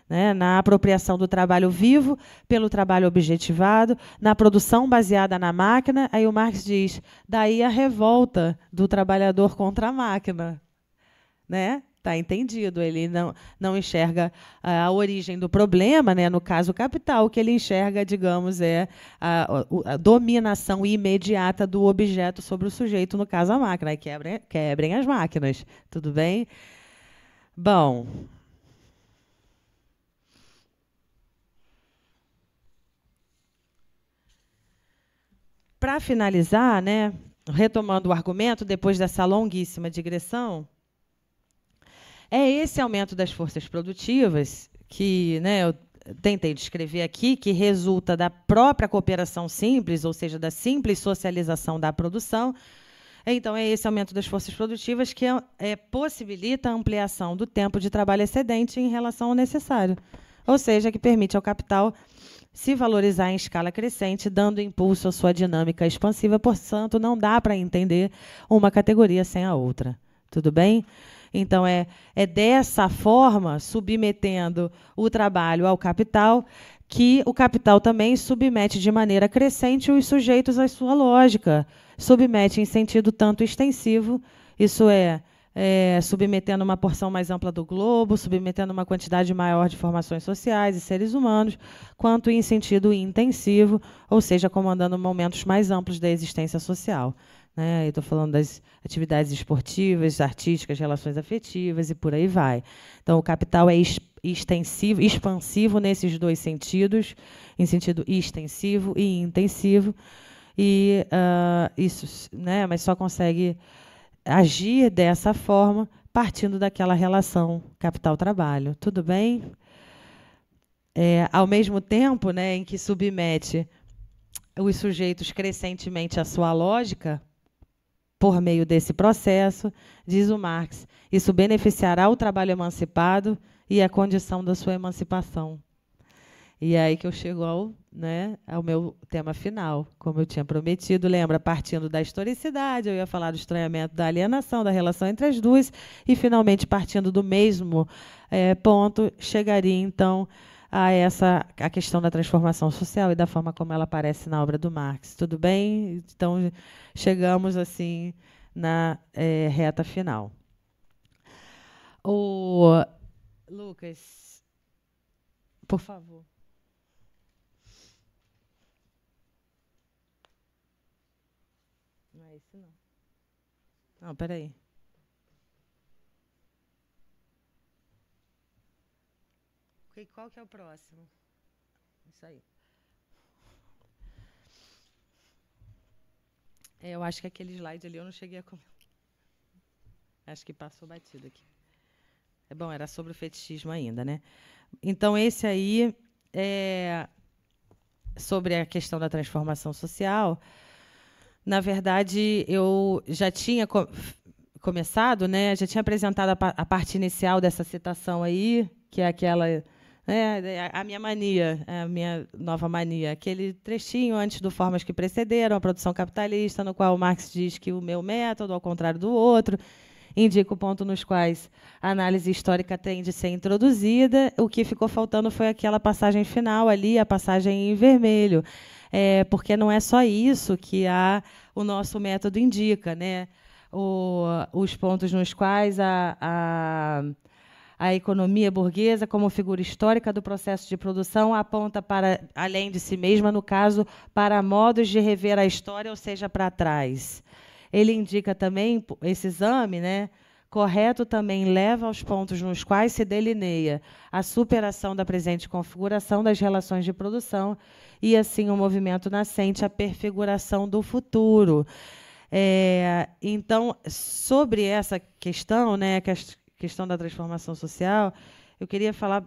Né, na apropriação do trabalho vivo pelo trabalho objetivado, na produção baseada na máquina. Aí o Marx diz: daí a revolta do trabalhador contra a máquina. Né? Tá entendido. Ele não, não enxerga a, ah, a origem do problema, né? No caso, o capital, o que ele enxerga, digamos, é a, a, dominação imediata do objeto sobre o sujeito, no caso, a máquina. Aí quebrem, quebrem as máquinas. Tudo bem? Bom. Para finalizar, né, retomando o argumento, depois dessa longuíssima digressão, é esse aumento das forças produtivas que né, eu tentei descrever aqui, que resulta da própria cooperação simples, ou seja, da simples socialização da produção. Então, é esse aumento das forças produtivas que é, é possibilita a ampliação do tempo de trabalho excedente em relação ao necessário, ou seja, que permite ao capital se valorizar em escala crescente, dando impulso à sua dinâmica expansiva. Portanto, não dá para entender uma categoria sem a outra. Tudo bem? Então, é, é dessa forma, submetendo o trabalho ao capital, que o capital também submete de maneira crescente os sujeitos à sua lógica. Submete em sentido tanto extensivo, isso é, é, submetendo uma porção mais ampla do globo, submetendo uma quantidade maior de formações sociais e seres humanos, quanto em sentido intensivo, ou seja, comandando momentos mais amplos da existência social. Né? Estou falando das atividades esportivas, artísticas, relações afetivas e por aí vai. Então, o capital é extensivo, expansivo nesses dois sentidos, em sentido extensivo e intensivo. E uh, isso, né? Mas só consegue agir dessa forma partindo daquela relação capital-trabalho. Tudo bem? É, ao mesmo tempo né, em que submete os sujeitos crescentemente à sua lógica, por meio desse processo, diz o Marx, isso beneficiará o trabalho emancipado e a condição da sua emancipação. E é aí que eu chego ao, né, ao meu tema final, como eu tinha prometido. Lembra, partindo da historicidade, eu ia falar do estranhamento da alienação, da relação entre as duas, e finalmente, partindo do mesmo é, ponto, chegaria então a essa a questão da transformação social e da forma como ela aparece na obra do Marx. Tudo bem? Então chegamos assim na é, reta final. O Lucas, por favor. Não é isso não. Não, peraí. qual que é o próximo. Isso aí. É, eu acho que aquele slide ali eu não cheguei a Acho que passou batido aqui. É bom, era sobre o fetichismo ainda, né? Então esse aí é sobre a questão da transformação social. Na verdade, eu já tinha co começado, né? Já tinha apresentado a, pa a parte inicial dessa citação aí, que é aquela é, é a minha mania, é a minha nova mania, aquele trechinho antes do Formas que Precederam, a produção capitalista, no qual Marx diz que o meu método, ao contrário do outro, indica o ponto nos quais a análise histórica tem de ser introduzida. O que ficou faltando foi aquela passagem final ali, a passagem em vermelho, é, porque não é só isso que a, o nosso método indica, né? O, os pontos nos quais a, a a economia burguesa, como figura histórica do processo de produção, aponta para além de si mesma, no caso, para modos de rever a história, ou seja, para trás. Ele indica também, esse exame, né? correto também leva aos pontos nos quais se delineia a superação da presente configuração das relações de produção e, assim, o um movimento nascente, a perfiguração do futuro. É, então, sobre essa questão, né, que questão da transformação social, eu queria falar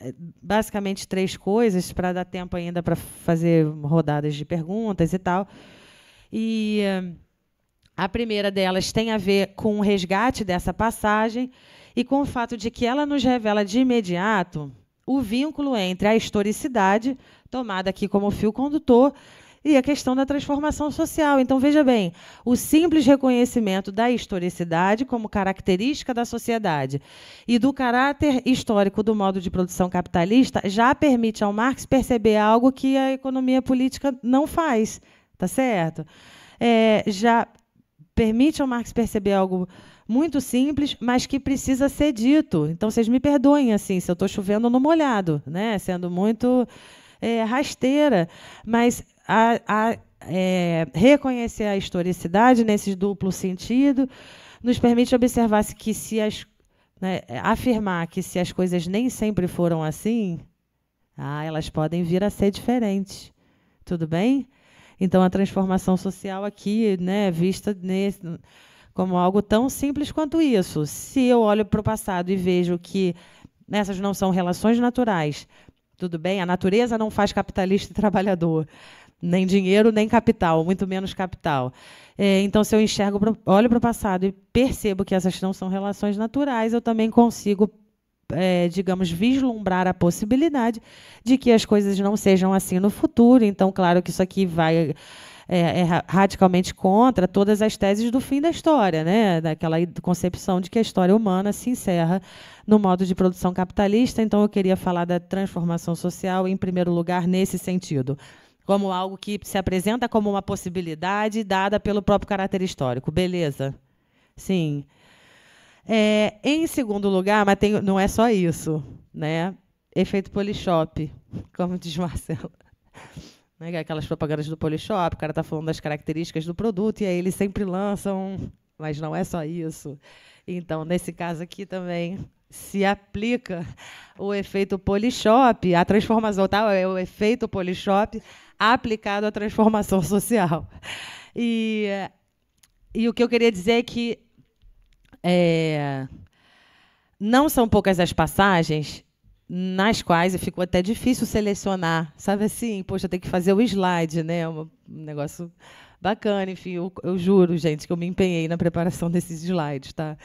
eh, basicamente três coisas para dar tempo ainda para fazer rodadas de perguntas e tal. E eh, a primeira delas tem a ver com o resgate dessa passagem e com o fato de que ela nos revela de imediato o vínculo entre a historicidade, tomada aqui como fio condutor, e a questão da transformação social. Então, veja bem, o simples reconhecimento da historicidade como característica da sociedade e do caráter histórico do modo de produção capitalista já permite ao Marx perceber algo que a economia política não faz, tá certo? É, já permite ao Marx perceber algo muito simples, mas que precisa ser dito. Então, vocês me perdoem assim, se eu estou chovendo no molhado, né? Sendo muito é, rasteira, mas a, a é, reconhecer a historicidade nesse duplo sentido nos permite observar -se que se as né, afirmar que se as coisas nem sempre foram assim, ah, elas podem vir a ser diferentes. Tudo bem? Então a transformação social aqui, né, vista nesse, como algo tão simples quanto isso. Se eu olho para o passado e vejo que essas não são relações naturais, tudo bem, a natureza não faz capitalista e trabalhador nem dinheiro, nem capital, muito menos capital. É, então, se eu enxergo, olho para o passado e percebo que essas não são relações naturais, eu também consigo, é, digamos, vislumbrar a possibilidade de que as coisas não sejam assim no futuro. Então, claro que isso aqui vai é, é, radicalmente contra todas as teses do fim da história, né? daquela concepção de que a história humana se encerra no modo de produção capitalista. Então, eu queria falar da transformação social, em primeiro lugar, nesse sentido como algo que se apresenta como uma possibilidade dada pelo próprio caráter histórico. Beleza. Sim. É, em segundo lugar, mas tem, não é só isso, né? Efeito Polishop, como diz Marcelo. Né? É aquelas propagandas do Polishop, o cara está falando das características do produto e aí eles sempre lançam, mas não é só isso. Então, nesse caso aqui também se aplica o efeito Polishop, a transformação, tá? É o efeito Polishop aplicado à transformação social. E, e o que eu queria dizer é que é, não são poucas as passagens nas quais ficou até difícil selecionar, sabe assim? Poxa, tem que fazer o slide, né? É um negócio bacana, enfim, eu, eu, juro, gente, que eu me empenhei na preparação desses slides, tá?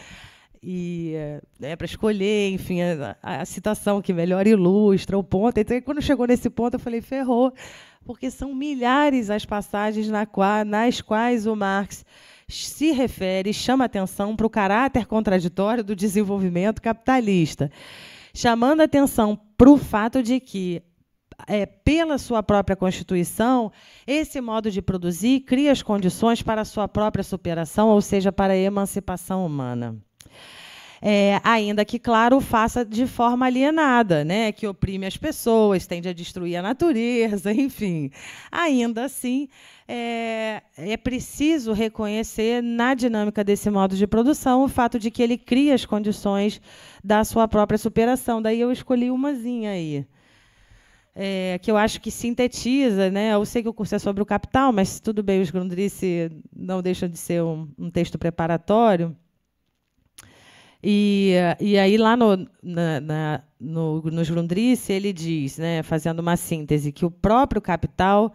e né, para escolher, enfim, a, a, citação que melhor ilustra o ponto. Então, quando chegou nesse ponto, eu falei, ferrou, porque são milhares as passagens na qua, nas quais o Marx se refere, chama atenção para o caráter contraditório do desenvolvimento capitalista, chamando atenção para o fato de que é, pela sua própria constituição, esse modo de produzir cria as condições para a sua própria superação, ou seja, para a emancipação humana é, ainda que, claro, faça de forma alienada, né? que oprime as pessoas, tende a destruir a natureza, enfim. Ainda assim, é, é preciso reconhecer na dinâmica desse modo de produção o fato de que ele cria as condições da sua própria superação. Daí eu escolhi umazinha aí. É, que eu acho que sintetiza, né? Eu sei que o curso é sobre o capital, mas tudo bem, os Grundrisse não deixam de ser um, um texto preparatório. E, e aí lá no, na, na, no, no Jurundrice ele diz, né, fazendo uma síntese, que o próprio capital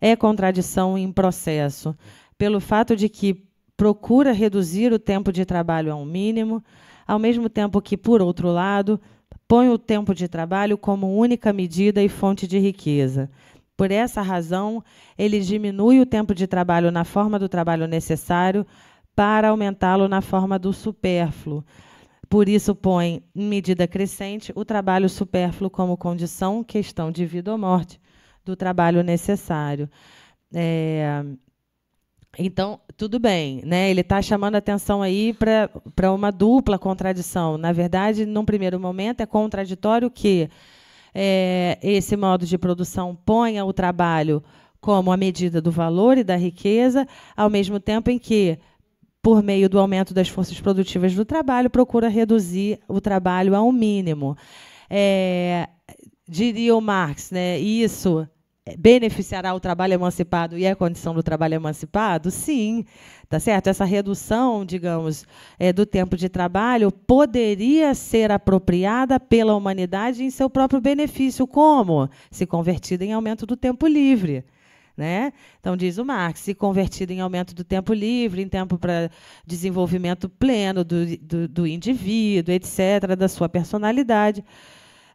é contradição em processo, pelo fato de que procura reduzir o tempo de trabalho a um mínimo, ao mesmo tempo que, por outro lado, põe o tempo de trabalho como única medida e fonte de riqueza. Por essa razão, ele diminui o tempo de trabalho na forma do trabalho necessário para aumentá-lo na forma do supérfluo. Por isso, põe, em medida crescente, o trabalho supérfluo como condição, questão de vida ou morte, do trabalho necessário. É, então, tudo bem, né? Ele está chamando atenção aí para uma dupla contradição. Na verdade, num primeiro momento, é contraditório que é, esse modo de produção ponha o trabalho como a medida do valor e da riqueza, ao mesmo tempo em que por meio do aumento das forças produtivas do trabalho, procura reduzir o trabalho ao mínimo. É, diria o Marx, né, isso beneficiará o trabalho emancipado e a condição do trabalho emancipado? Sim, tá certo? Essa redução, digamos, é, do tempo de trabalho poderia ser apropriada pela humanidade em seu próprio benefício, como se convertida em aumento do tempo livre. Né? Então, diz o Marx, se convertido em aumento do tempo livre, em tempo para desenvolvimento pleno do, do, do, indivíduo, etc., da sua personalidade.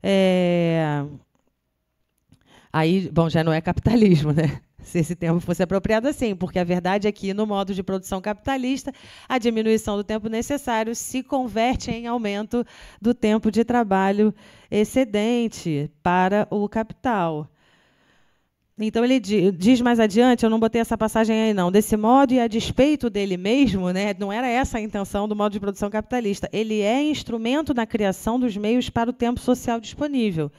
É... Aí, bom, já não é capitalismo, né? Se esse termo fosse apropriado assim, porque a verdade é que, no modo de produção capitalista, a diminuição do tempo necessário se converte em aumento do tempo de trabalho excedente para o capital. Então ele diz mais adiante, eu não botei essa passagem aí não, desse modo e a despeito dele mesmo, né, não era essa a intenção do modo de produção capitalista. Ele é instrumento na criação dos meios para o tempo social disponível,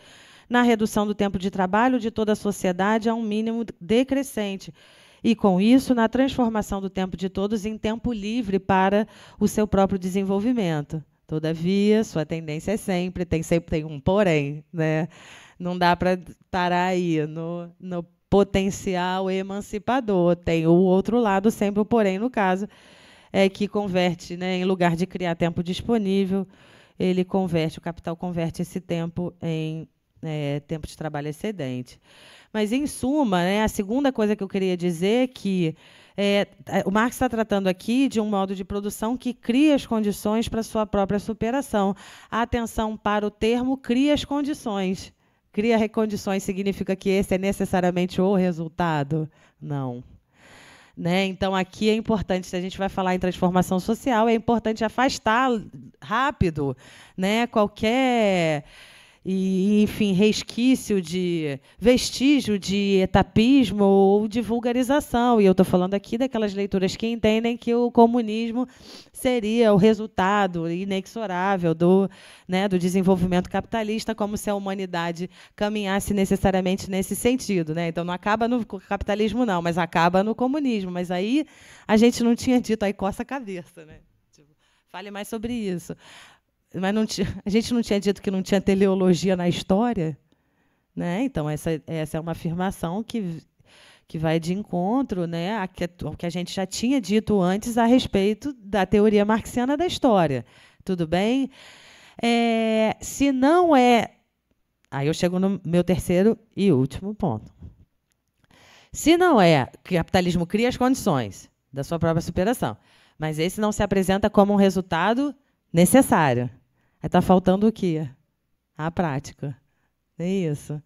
na redução do tempo de trabalho de toda a sociedade a um mínimo decrescente. E com isso, na transformação do tempo de todos em tempo livre para o seu próprio desenvolvimento. Todavia, sua tendência é sempre, tem sempre tem um porém, né? não dá para parar aí no, no potencial emancipador. Tem o outro lado, sempre porém, no caso, é que converte, né, em lugar de criar tempo disponível, ele converte, o capital converte esse tempo em é, tempo de trabalho excedente. Mas, em suma, né, a segunda coisa que eu queria dizer é que é, é o Marx está tratando aqui de um modo de produção que cria as condições para sua própria superação. A atenção para o termo cria as condições. Cria recondições significa que esse é necessariamente o resultado? Não. Né? Então, aqui é importante, se a gente vai falar em transformação social, é importante afastar rápido né? qualquer e, enfim, resquício de vestígio de etapismo ou de vulgarização. E eu estou falando aqui daquelas leituras que entendem que o comunismo seria o resultado inexorável do, né, do desenvolvimento capitalista, como se a humanidade caminhasse necessariamente nesse sentido. Né? Então, não acaba no capitalismo, não, mas acaba no comunismo. Mas aí a gente não tinha dito, aí coça a cabeça. Né? Tipo, fale mais sobre isso mas não tinha, a gente não tinha dito que não tinha teleologia na história, né? Então essa, essa é uma afirmação que que vai de encontro, né, ao que a gente já tinha dito antes a respeito da teoria marxiana da história. Tudo bem? É, se não é, aí eu chego no meu terceiro e último ponto. Se não é que o capitalismo cria as condições da sua própria superação, mas esse não se apresenta como um resultado necessário. Está faltando o quê? A prática. É isso.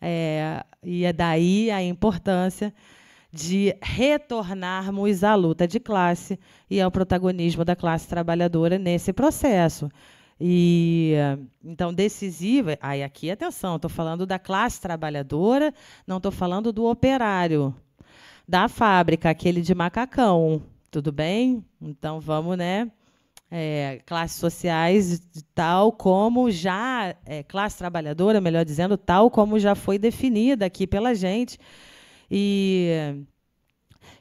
É, e é daí a importância de retornarmos à luta de classe e ao protagonismo da classe trabalhadora nesse processo. E então decisiva, aí aqui atenção, estou falando da classe trabalhadora, não estou falando do operário da fábrica, aquele de macacão, tudo bem? Então vamos, né? é, classes sociais, tal como já, é, classe trabalhadora, melhor dizendo, tal como já foi definida aqui pela gente. E.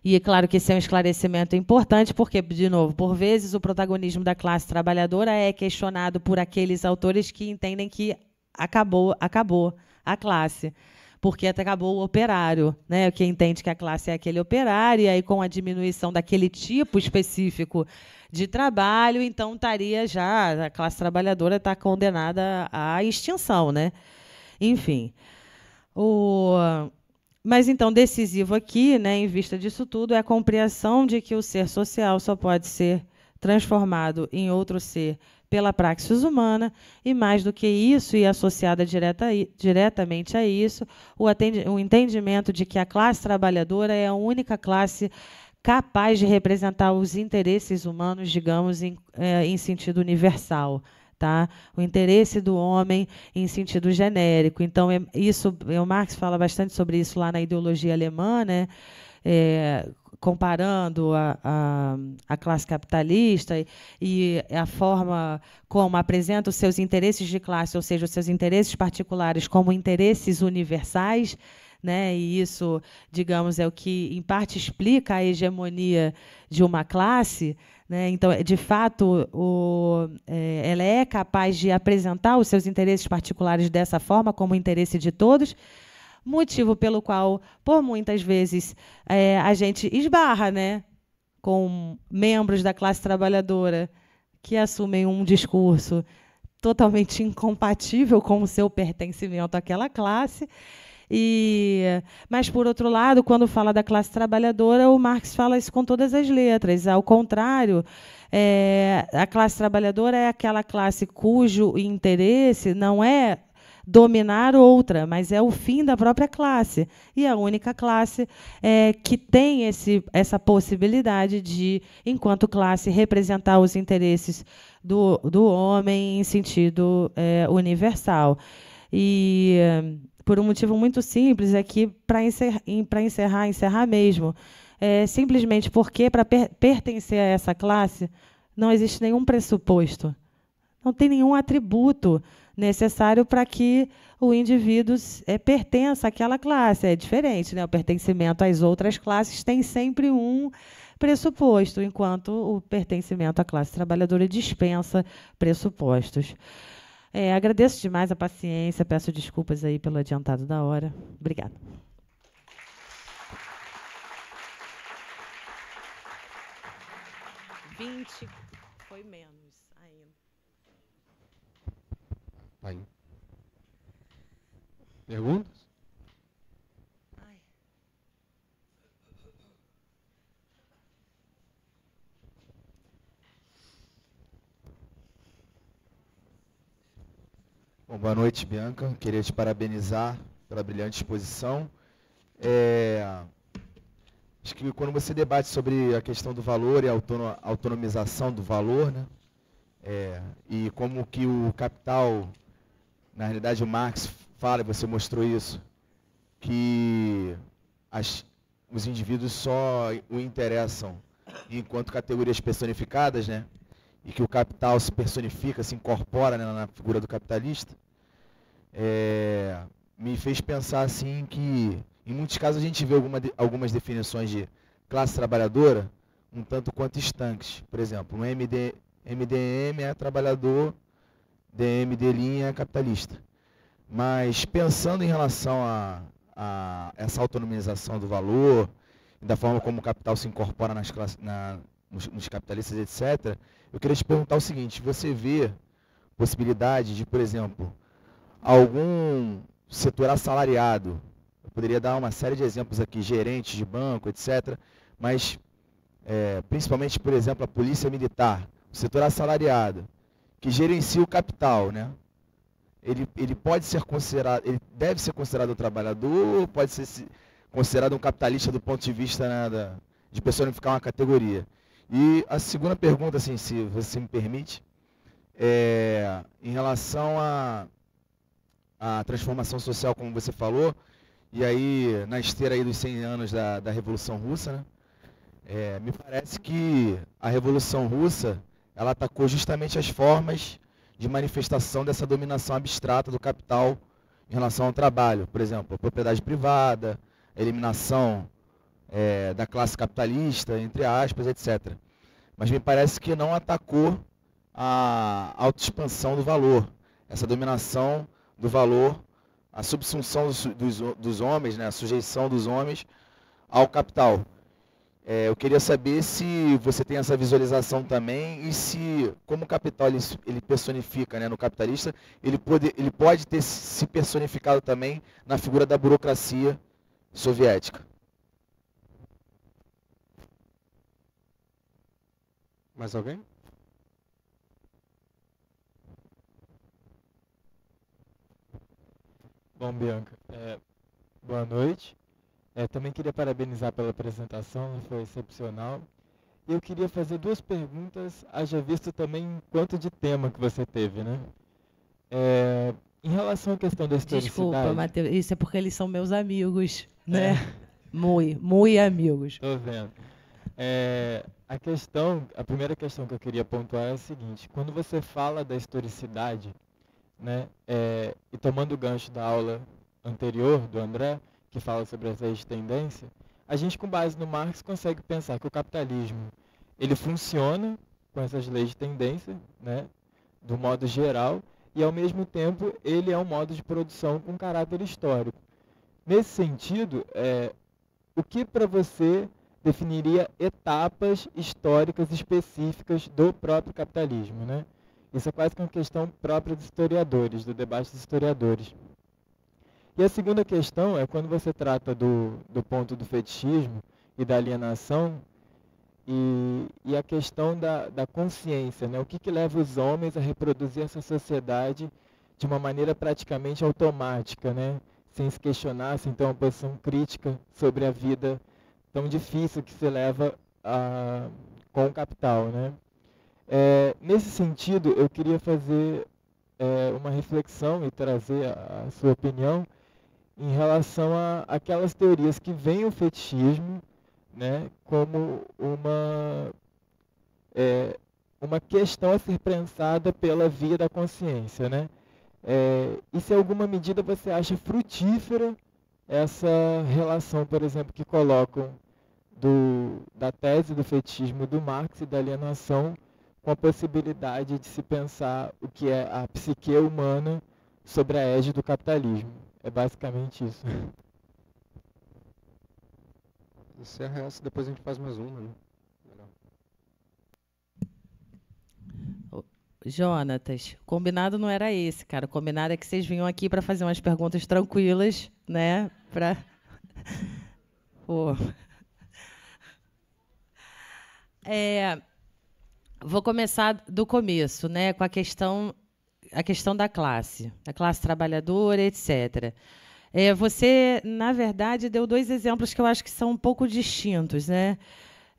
E é claro que esse é um esclarecimento importante, porque, de novo, por vezes o protagonismo da classe trabalhadora é questionado por aqueles autores que entendem que acabou, acabou a classe porque até acabou o operário, né? Que entende que a classe é aquele operário, e aí com a diminuição daquele tipo específico de trabalho, então estaria já, a classe trabalhadora está condenada à extinção, né? Enfim. O... Mas então, decisivo aqui, né, em vista disso tudo, é a compreensão de que o ser social só pode ser transformado em outro ser pela praxis humana, e mais do que isso, e associada direta, diretamente a isso, o, o entendimento de que a classe trabalhadora é a única classe capaz de representar os interesses humanos, digamos, em, é, em sentido universal. Tá? O interesse do homem em sentido genérico. Então, é, isso, é, o Marx fala bastante sobre isso lá na ideologia alemã, né? É, comparando a, a, a, classe capitalista e, e, a forma como apresenta os seus interesses de classe, ou seja, os seus interesses particulares, como interesses universais. Né? E isso, digamos, é o que em parte explica a hegemonia de uma classe. Né? Então, é, de fato, o, é, ela é capaz de apresentar os seus interesses particulares dessa forma, como interesse de todos, motivo pelo qual, por muitas vezes, é, a gente esbarra né, com membros da classe trabalhadora que assumem um discurso totalmente incompatível com o seu pertencimento àquela classe. E, mas por outro lado, quando fala da classe trabalhadora, o Marx fala isso com todas as letras. Ao contrário, é, a classe trabalhadora é aquela classe cujo interesse não é dominar outra, mas é o fim da própria classe. E a única classe é, que tem esse, essa possibilidade de, enquanto classe, representar os interesses do, do homem em sentido é, universal. E por um motivo muito simples, é que para encerrar, encerrar, encerrar mesmo, é, simplesmente porque para per pertencer a essa classe não existe nenhum pressuposto, não tem nenhum atributo necessário para que o indivíduo é, pertença àquela classe. É diferente, né? O pertencimento às outras classes tem sempre um pressuposto, enquanto o pertencimento à classe trabalhadora dispensa pressupostos. É, agradeço demais a paciência, peço desculpas aí pelo adiantado da hora. Obrigada. Vinte Perguntas? Bom, boa noite, Bianca. Queria te parabenizar pela brilhante exposição. É, acho que quando você debate sobre a questão do valor e a autonomização do valor, né? É, e como que o capital, na realidade o Marx fala, e você mostrou isso, que as, os indivíduos só o interessam enquanto categorias personificadas, né? E que o capital se personifica, se incorpora né, na figura do capitalista, é, me fez pensar assim que, em muitos casos, a gente vê alguma, algumas definições de classe trabalhadora um tanto quanto estanques. Por exemplo, um MD, MDM é trabalhador, DM de linha é capitalista. Mas pensando em relação a, a essa autonomização do valor, da forma como o capital se incorpora nas classes, na, nos, nos, capitalistas, etc., eu queria te perguntar o seguinte, você vê possibilidade de, por exemplo, algum setor assalariado, eu poderia dar uma série de exemplos aqui, gerentes de banco, etc., mas é, principalmente, por exemplo, a polícia militar, o setor assalariado, que gerencia o capital, né? Ele, ele pode ser considerado, ele deve ser considerado um trabalhador, pode ser considerado um capitalista do ponto de vista né, da, de personificar uma categoria. E a segunda pergunta, assim, se você me permite, é em relação à a, a, transformação social, como você falou, e aí na esteira aí dos 100 anos da, da Revolução Russa, né, é, me parece que a Revolução Russa ela atacou justamente as formas de manifestação dessa dominação abstrata do capital em relação ao trabalho. Por exemplo, propriedade privada, eliminação é, da classe capitalista, entre aspas, etc. Mas me parece que não atacou a autoexpansão do valor, essa dominação do valor, a subsunção dos, dos, dos homens, né, a sujeição dos homens ao capital. É, eu queria saber se você tem essa visualização também e se, como o capital ele, ele personifica né, no capitalista, ele pode, ele pode ter se personificado também na figura da burocracia soviética. Mais alguém? Bom, Bianca, é, boa noite. É, também queria parabenizar pela apresentação, foi excepcional. Eu queria fazer duas perguntas, haja visto também quanto de tema que você teve, né? É, em relação à questão da historicidade... Desculpa, Matheus, isso é porque eles são meus amigos, é. né? É. Muito, muito amigos. Estou vendo. É, a questão, a primeira questão que eu queria pontuar é a seguinte: quando você fala da historicidade, né, é, e tomando o gancho da aula anterior do André, que fala sobre as leis de tendência, a gente com base no Marx consegue pensar que o capitalismo ele funciona com essas leis de tendência, né, do modo geral, e ao mesmo tempo ele é um modo de produção com caráter histórico. Nesse sentido, é, o que para você definiria etapas históricas específicas do próprio capitalismo, né? Isso é quase que uma questão própria dos historiadores, do debate dos historiadores. E a segunda questão é quando você trata do, do ponto do fetichismo e da alienação e, e a questão da, da consciência, né? o que, que leva os homens a reproduzir essa sociedade de uma maneira praticamente automática, né? sem se questionar, sem ter uma posição crítica sobre a vida tão difícil que se leva a, com o capital. Né? É, nesse sentido, eu queria fazer é, uma reflexão e trazer a, a sua opinião em relação a aquelas teorias que veem o fetichismo né, como uma, é, uma questão a ser pensada pela via da consciência. Né? É, e se alguma medida você acha frutífera essa relação, por exemplo, que colocam do, da tese do fetichismo do Marx e da alienação com a possibilidade de se pensar o que é a psique humana sobre a égide do capitalismo. É basicamente isso. Encerra é essa, depois a gente faz mais uma, né? Jonatas, combinado não era esse, cara. Combinado é que vocês vinham aqui para fazer umas perguntas tranquilas, né? Pra... É, vou começar do começo, né? Com a questão a questão da classe, da classe trabalhadora, etc. É, você, na verdade, deu dois exemplos que eu acho que são um pouco distintos, né?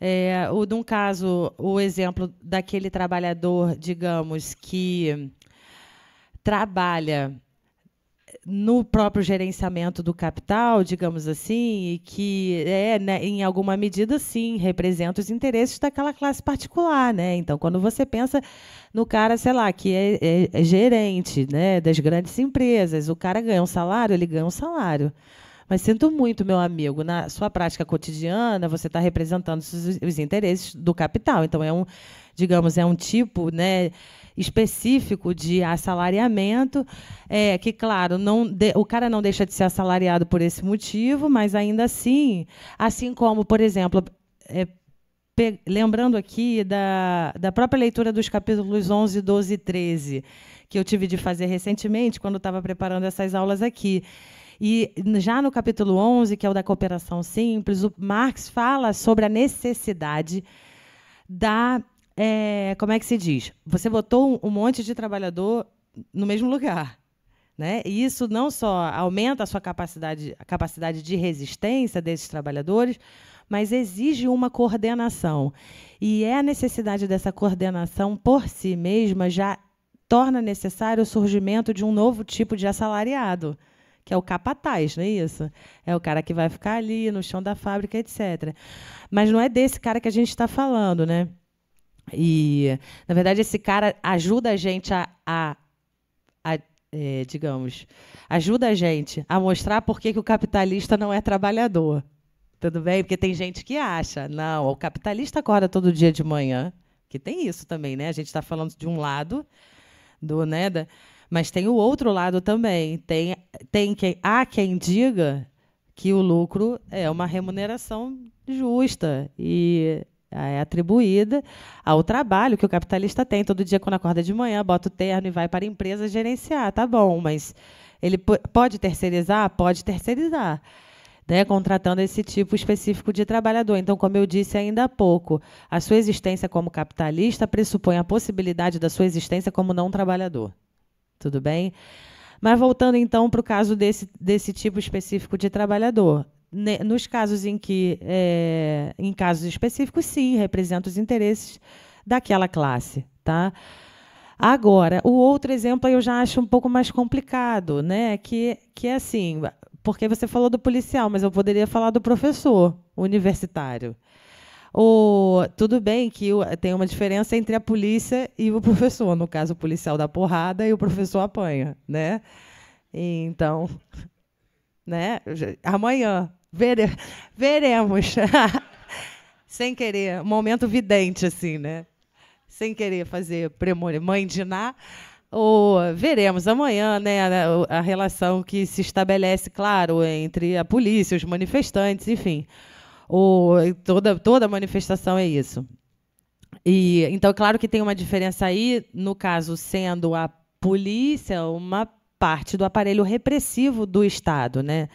É, o, de um caso, o exemplo daquele trabalhador, digamos, que trabalha no próprio gerenciamento do capital, digamos assim, e que é, né, em alguma medida sim representa os interesses daquela classe particular, né? Então, quando você pensa no cara, sei lá, que é, é, é gerente, né, das grandes empresas, o cara ganha um salário, ele ganha um salário. Mas sinto muito, meu amigo, na sua prática cotidiana, você está representando os, os interesses do capital. Então, é um, digamos, é um tipo, né? específico de assalariamento, é, que, claro, não de, o cara não deixa de ser assalariado por esse motivo, mas ainda assim, assim como, por exemplo, é, pe, lembrando aqui da, da própria leitura dos capítulos 11, 12 e 13, que eu tive de fazer recentemente, quando estava preparando essas aulas aqui. E já no capítulo 11, que é o da cooperação simples, o Marx fala sobre a necessidade da é, como é que se diz? Você botou um monte de trabalhador no mesmo lugar. Né? E isso não só aumenta a sua capacidade, a capacidade de resistência desses trabalhadores, mas exige uma coordenação. E é a necessidade dessa coordenação por si mesma já torna necessário o surgimento de um novo tipo de assalariado, que é o capataz, não é isso? É o cara que vai ficar ali no chão da fábrica, etc. Mas não é desse cara que a gente está falando, né? E, na verdade, esse cara ajuda a gente a, a, a é, digamos, ajuda a gente a mostrar por que, o capitalista não é trabalhador. Tudo bem? Porque tem gente que acha, não, o capitalista acorda todo dia de manhã, que tem isso também, né? A gente está falando de um lado do, né? Da, mas tem o outro lado também. Tem, tem quem, há quem diga que o lucro é uma remuneração justa e é, é atribuída ao trabalho que o capitalista tem. Todo dia, quando acorda de manhã, bota o terno e vai para a empresa gerenciar. Tá bom, mas ele pode terceirizar? Pode terceirizar. Né, contratando esse tipo específico de trabalhador. Então, como eu disse ainda há pouco, a sua existência como capitalista pressupõe a possibilidade da sua existência como não trabalhador. Tudo bem? Mas voltando então para o caso desse, desse tipo específico de trabalhador nos casos em que, é, em casos específicos, sim, representa os interesses daquela classe, tá? Agora, o outro exemplo eu já acho um pouco mais complicado, né? Que, que é assim, porque você falou do policial, mas eu poderia falar do professor universitário. o tudo bem que tem uma diferença entre a polícia e o professor. No caso, o policial dá porrada e o professor apanha, né? Então, né? Amanhã, Vere... Veremos. Sem querer, momento vidente, assim, né? Sem querer fazer premônia. Mãe de Ná, ou veremos amanhã, né? A, a relação que se estabelece, claro, entre a polícia, os manifestantes, enfim. Ou, toda, toda manifestação é isso. E, então, claro que tem uma diferença aí, no caso, sendo a polícia uma parte do aparelho repressivo do Estado, né?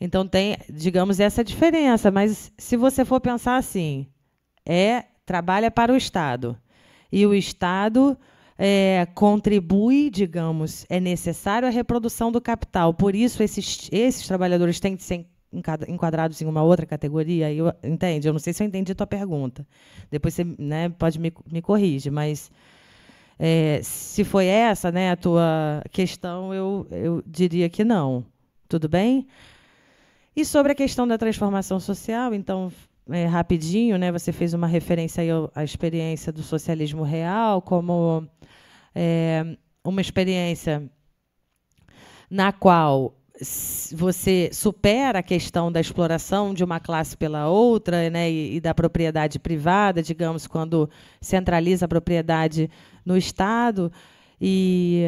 Então tem, digamos, essa diferença. Mas se você for pensar assim, é trabalha para o Estado e o Estado é, contribui, digamos, é necessário a reprodução do capital. Por isso esses, esses trabalhadores têm que ser enquadrados em uma outra categoria. Eu, entende? Eu não sei se eu entendi a tua pergunta. Depois você né, pode me, me corrigir, mas é, se foi essa né, a tua questão, eu, eu diria que não. Tudo bem? E sobre a questão da transformação social, então, é, rapidinho, né, você fez uma referência à experiência do socialismo real como é, uma experiência na qual você supera a questão da exploração de uma classe pela outra né, e, e, da propriedade privada, digamos, quando centraliza a propriedade no Estado, e,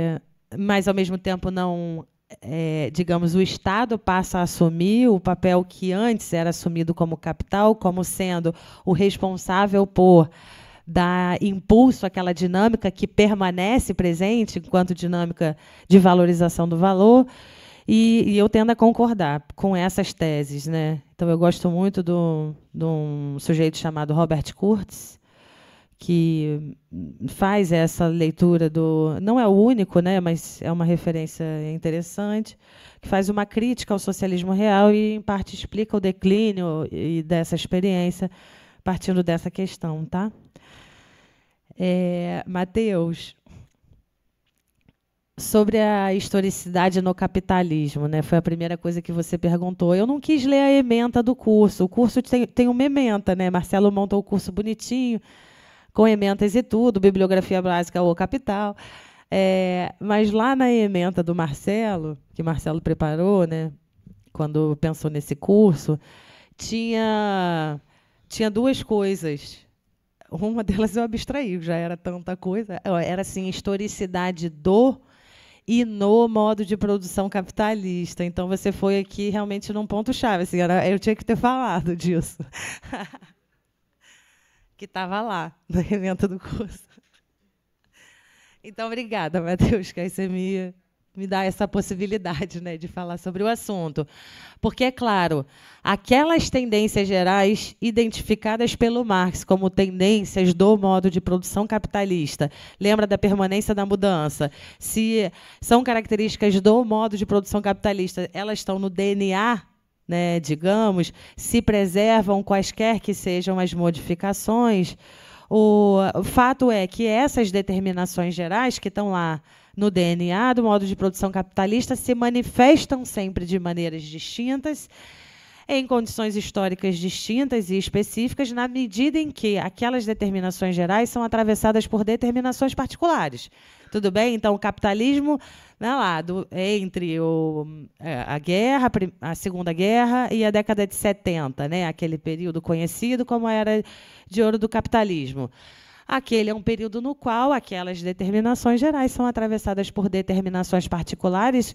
mas ao mesmo tempo não é, digamos, o Estado passa a assumir o papel que antes era assumido como capital, como sendo o responsável por dar impulso àquela dinâmica que permanece presente enquanto dinâmica de valorização do valor. E, e eu tendo a concordar com essas teses. Né? Então, eu gosto muito de um sujeito chamado Robert Kurtz, que faz essa leitura do. Não é o único, né, mas é uma referência interessante, que faz uma crítica ao socialismo real e, em parte, explica o declínio e dessa experiência partindo dessa questão. tá? É, Mateus, sobre a historicidade no capitalismo, né? Foi a primeira coisa que você perguntou. Eu não quis ler a ementa do curso. O curso tem, tem uma ementa, né? Marcelo montou o curso bonitinho com ementas e tudo, bibliografia básica ou capital. É, mas lá na ementa do Marcelo, que Marcelo preparou, né, quando pensou nesse curso, tinha, tinha duas coisas. Uma delas eu abstraí, já era tanta coisa. Era assim, historicidade do e no modo de produção capitalista. Então você foi aqui realmente num ponto chave. Assim, eu tinha que ter falado disso. que estava lá no evento do curso. Então, obrigada, Matheus, que aí você me, me dá essa possibilidade né, de falar sobre o assunto. Porque, é claro, aquelas tendências gerais identificadas pelo Marx como tendências do modo de produção capitalista, lembra da permanência da mudança, se são características do modo de produção capitalista, elas estão no DNA né, digamos, se preservam quaisquer que sejam as modificações. O fato é que essas determinações gerais que estão lá no DNA do modo de produção capitalista se manifestam sempre de maneiras distintas, em condições históricas distintas e específicas, na medida em que aquelas determinações gerais são atravessadas por determinações particulares. Tudo bem? Então, o capitalismo né, lá, do, entre o, é, a guerra, a Segunda Guerra e a década de 70, né, aquele período conhecido como a era de ouro do capitalismo. Aquele é um período no qual aquelas determinações gerais são atravessadas por determinações particulares,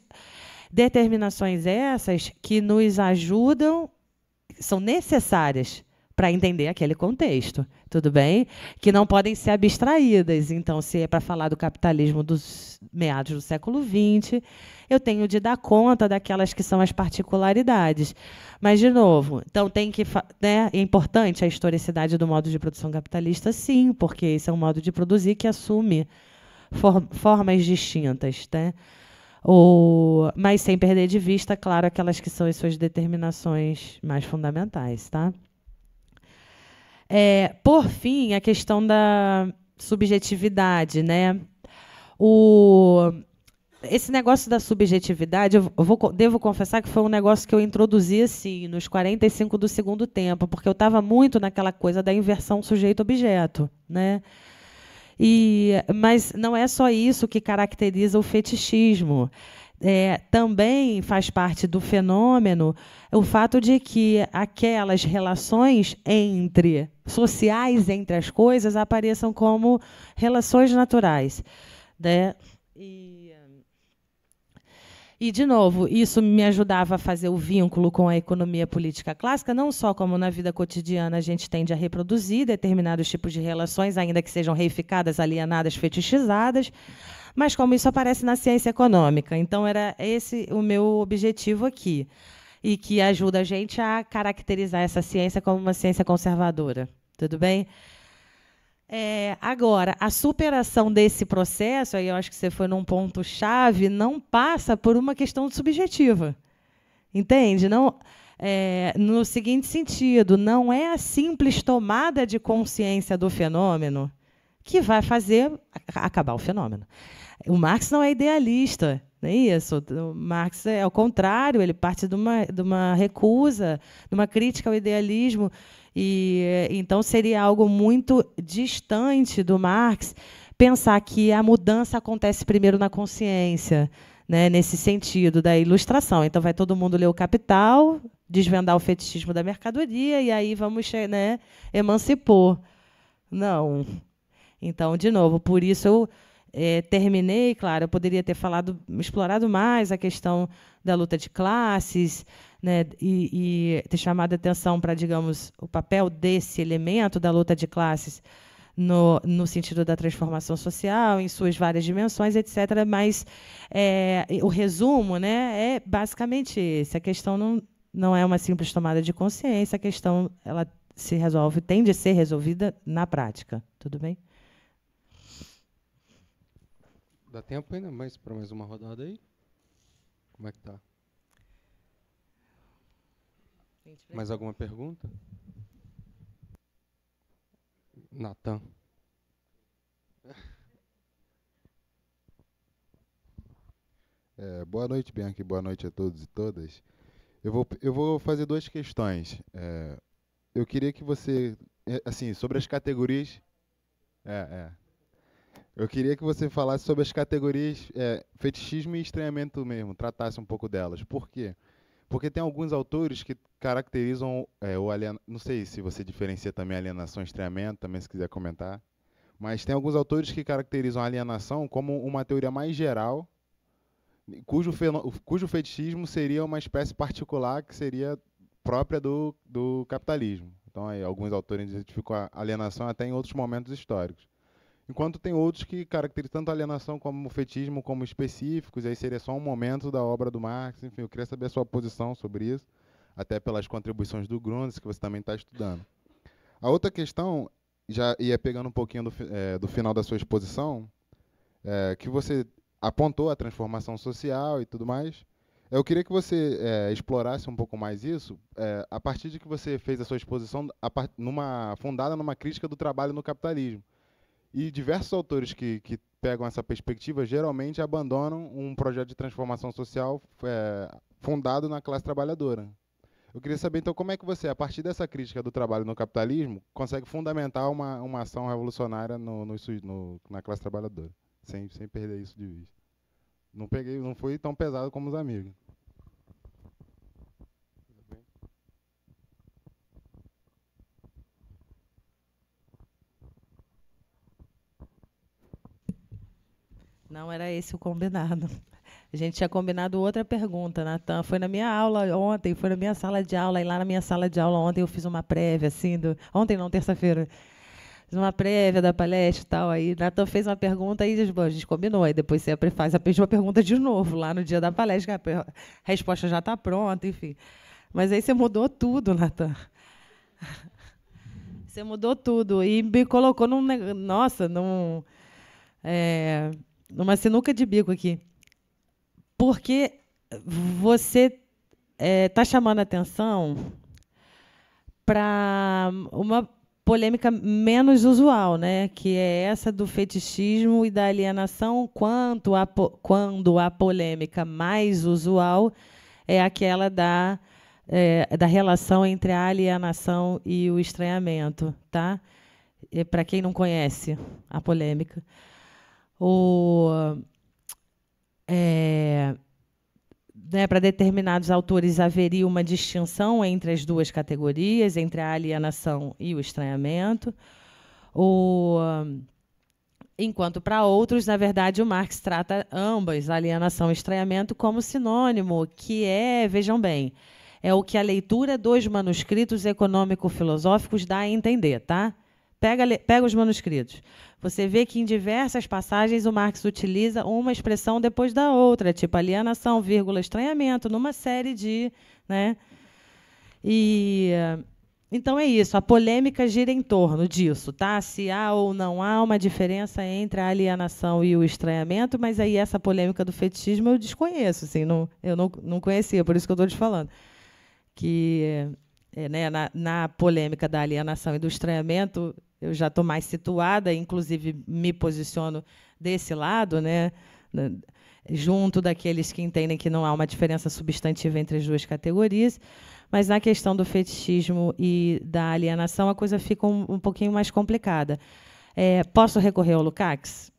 determinações essas que nos ajudam, são necessárias para entender aquele contexto, tudo bem? Que não podem ser abstraídas. Então, se é para falar do capitalismo dos meados do século XX, eu tenho de dar conta daquelas que são as particularidades. Mas, de novo, então tem que. Né, é importante a historicidade do modo de produção capitalista, sim, porque esse é um modo de produzir que assume for, formas distintas. Né? Ou, mas sem perder de vista, claro, aquelas que são as suas determinações mais fundamentais. Tá? É, por fim, a questão da subjetividade, né? O, esse negócio da subjetividade, eu vou, devo confessar que foi um negócio que eu introduzi assim, nos 45 do segundo tempo, porque eu estava muito naquela coisa da inversão sujeito-objeto, né? E, mas não é só isso que caracteriza o fetichismo é, também faz parte do fenômeno o fato de que aquelas relações entre sociais entre as coisas apareçam como relações naturais, né? E, e de novo, isso me ajudava a fazer o vínculo com a economia política clássica, não só como na vida cotidiana a gente tende a reproduzir determinados tipos de relações, ainda que sejam reificadas, alienadas, fetichizadas, mas como isso aparece na ciência econômica. Então, era esse o meu objetivo aqui, e que ajuda a gente a caracterizar essa ciência como uma ciência conservadora. Tudo bem? É, agora, a superação desse processo, aí eu acho que você foi num ponto-chave, não passa por uma questão subjetiva. Entende? Não. É, no seguinte sentido: não é a simples tomada de consciência do fenômeno que vai fazer acabar o fenômeno. O Marx não é idealista, não é isso? O Marx é ao contrário, ele parte de uma, de uma recusa, de uma crítica ao idealismo. E então seria algo muito distante do Marx pensar que a mudança acontece primeiro na consciência, né, nesse sentido da ilustração. Então vai todo mundo ler o Capital, desvendar o fetichismo da mercadoria e aí vamos né, Não. Então, de novo, por isso eu é, terminei, claro, eu poderia ter falado, explorado mais a questão da luta de classes, né, e, e ter chamado atenção para, digamos, o papel desse elemento da luta de classes no, no, sentido da transformação social, em suas várias dimensões, etc. Mas é, o resumo né, é basicamente esse. A questão não, não é uma simples tomada de consciência, a questão ela se resolve, tem de ser resolvida na prática. Tudo bem? Dá tempo ainda mais para mais uma rodada aí? Como é que tá? Mais alguma pergunta? Natan. É, boa noite, Bianca, boa noite a todos e todas. Eu vou, eu vou fazer duas questões. É, eu queria que você, é, assim, sobre as categorias. É, é. Eu queria que você falasse sobre as categorias é, fetichismo e estranhamento mesmo, tratasse um pouco delas. Por quê? Porque tem alguns autores que caracterizam é, o Não sei se você diferencia também alienação e estranhamento, também se quiser comentar. Mas tem alguns autores que caracterizam a alienação como uma teoria mais geral, cujo, cujo fetichismo seria uma espécie particular que seria própria do, do capitalismo. Então, aí, alguns autores identificam a alienação até em outros momentos históricos. Enquanto tem outros que caracterizam tanto alienação como fetismo como específicos, aí seria só um momento da obra do Marx. Enfim, eu queria saber a sua posição sobre isso, até pelas contribuições do Grundris, que você também está estudando. A outra questão, já ia pegando um pouquinho do, é, do final da sua exposição, é, que você apontou a transformação social e tudo mais. Eu queria que você é, explorasse um pouco mais isso, é, a partir de que você fez a sua exposição numa, fundada numa crítica do trabalho no capitalismo. E diversos autores que, que pegam essa perspectiva geralmente abandonam um projeto de transformação social é, fundado na classe trabalhadora. Eu queria saber, então, como é que você, a partir dessa crítica do trabalho no capitalismo, consegue fundamentar uma, uma ação revolucionária no, no, no, na classe trabalhadora, sem, sem perder isso de vista. Não, peguei, não fui tão pesado como os amigos. Não era esse o combinado. A gente tinha combinado outra pergunta, Natan. Foi na minha aula ontem, foi na minha sala de aula, e lá na minha sala de aula ontem eu fiz uma prévia, assim, do, ontem não, terça-feira. Fiz uma prévia da palestra e tal. Aí Natan fez uma pergunta e bom, a gente combinou. Aí depois você faz a mesma pergunta de novo lá no dia da palestra, a resposta já está pronta, enfim. Mas aí você mudou tudo, Natan. Você mudou tudo e me colocou num. Nossa, num. É, numa sinuca de bico aqui. Porque você está é, tá chamando atenção para uma polêmica menos usual, né? que é essa do fetichismo e da alienação, quanto a, quando a polêmica mais usual é aquela da, é, da relação entre a alienação e o estranhamento. Tá? Para quem não conhece a polêmica ou é, né, para determinados autores haveria uma distinção entre as duas categorias, entre a alienação e o estranhamento, ou, enquanto para outros, na verdade, o Marx trata ambas, alienação e estranhamento, como sinônimo, que é, vejam bem, é o que a leitura dos manuscritos econômico-filosóficos dá a entender, tá? Pega, pega os manuscritos. Você vê que em diversas passagens o Marx utiliza uma expressão depois da outra, tipo alienação, vírgula, estranhamento, numa série de. Né? E. Então é isso, a polêmica gira em torno disso, tá? Se há ou não há uma diferença entre a alienação e o estranhamento, mas aí essa polêmica do fetichismo eu desconheço, assim, não, eu não, não conhecia, por isso que eu estou te falando. Que é, né, na, na polêmica da alienação e do estranhamento, eu já estou mais situada, inclusive me posiciono desse lado, né? junto daqueles que entendem que não há uma diferença substantiva entre as duas categorias, mas na questão do fetichismo e da alienação a coisa fica um, um pouquinho mais complicada. É, posso recorrer ao Lukács?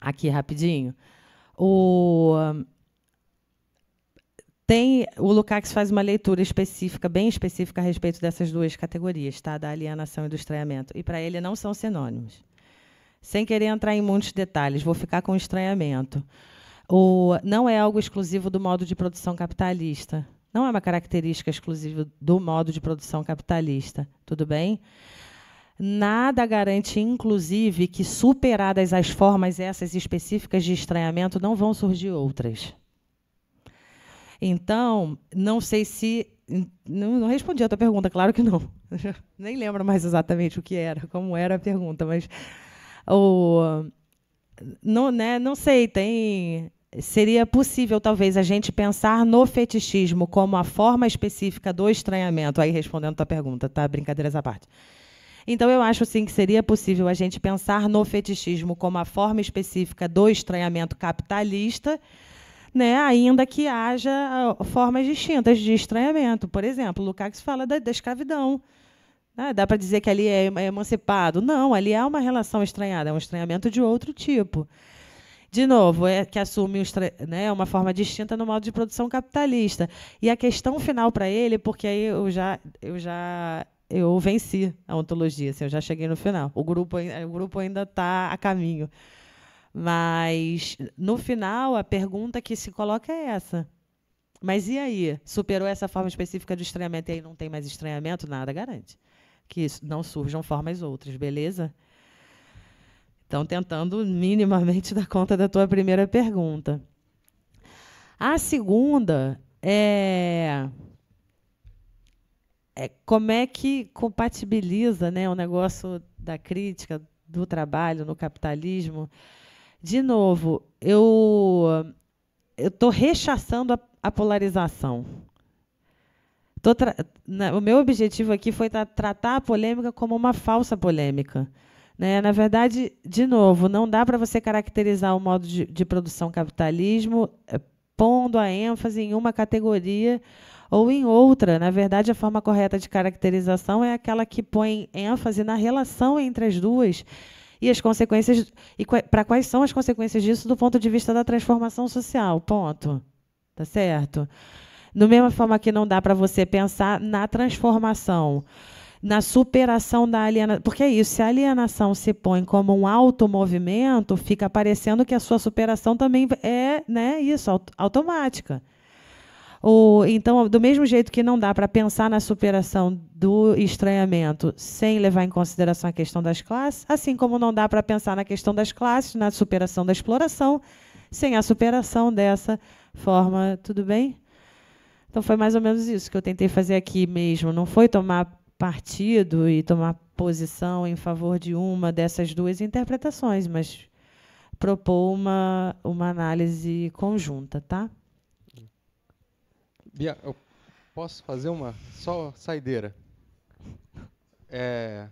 Aqui rapidinho. O, tem, o Lukács faz uma leitura específica, bem específica, a respeito dessas duas categorias, tá? da alienação e do estranhamento. E para ele não são sinônimos. Sem querer entrar em muitos detalhes, vou ficar com o estranhamento. O, não é algo exclusivo do modo de produção capitalista. Não é uma característica exclusiva do modo de produção capitalista. Tudo bem? Nada garante, inclusive, que superadas as formas essas específicas de estranhamento, não vão surgir outras. Então, não sei se. Não, não respondi a tua pergunta, claro que não. Nem lembro mais exatamente o que era, como era a pergunta, mas. O, não, né, não sei, tem seria possível talvez a gente pensar no fetichismo como a forma específica do estranhamento, aí respondendo a tua pergunta, tá? Brincadeiras à parte. Então eu acho sim que seria possível a gente pensar no fetichismo como a forma específica do estranhamento capitalista né, ainda que haja ah, formas distintas de estranhamento. Por exemplo, Lukács fala da, da escravidão. Né, dá para dizer que ali é, é emancipado. Não, ali há uma relação estranhada, é um estranhamento de outro tipo. De novo, é que assume um estra... né, uma forma distinta no modo de produção capitalista. E a questão final para ele, porque aí eu já, eu já eu venci a ontologia, assim, eu já cheguei no final. O grupo, o grupo ainda está a caminho. Mas no final, a pergunta que se coloca é essa. Mas e aí? Superou essa forma específica de estranhamento e aí não tem mais estranhamento? Nada garante. Que não surjam formas outras, beleza? Então, tentando minimamente dar conta da tua primeira pergunta. A segunda é, é como é que compatibiliza né, o negócio da crítica do trabalho no capitalismo de novo, eu estou rechaçando a, a polarização. Na, né, o meu objetivo aqui foi tra tratar a polêmica como uma falsa polêmica. Né? Na verdade, de novo, não dá para você caracterizar o modo de, de produção capitalismo eh, pondo a ênfase em uma categoria ou em outra. Na verdade, a forma correta de caracterização é aquela que põe ênfase na relação entre as duas e as consequências e para quais são as consequências disso do ponto de vista da transformação social. Ponto. Tá certo? Da mesma forma que não dá para você pensar na transformação, na superação da alienação. Porque é isso, se a alienação se põe como um automovimento, fica parecendo que a sua superação também é né, isso, automática. Ou então, do mesmo jeito que não dá para pensar na superação do estranhamento sem levar em consideração a questão das classes, assim como não dá para pensar na questão das classes, na superação da exploração, sem a superação dessa forma, tudo bem? Então foi mais ou menos isso que eu tentei fazer aqui mesmo, não foi tomar partido e tomar posição em favor de uma dessas duas interpretações, mas propor uma, uma análise conjunta, tá? Bia, eu posso fazer uma só saideira? É.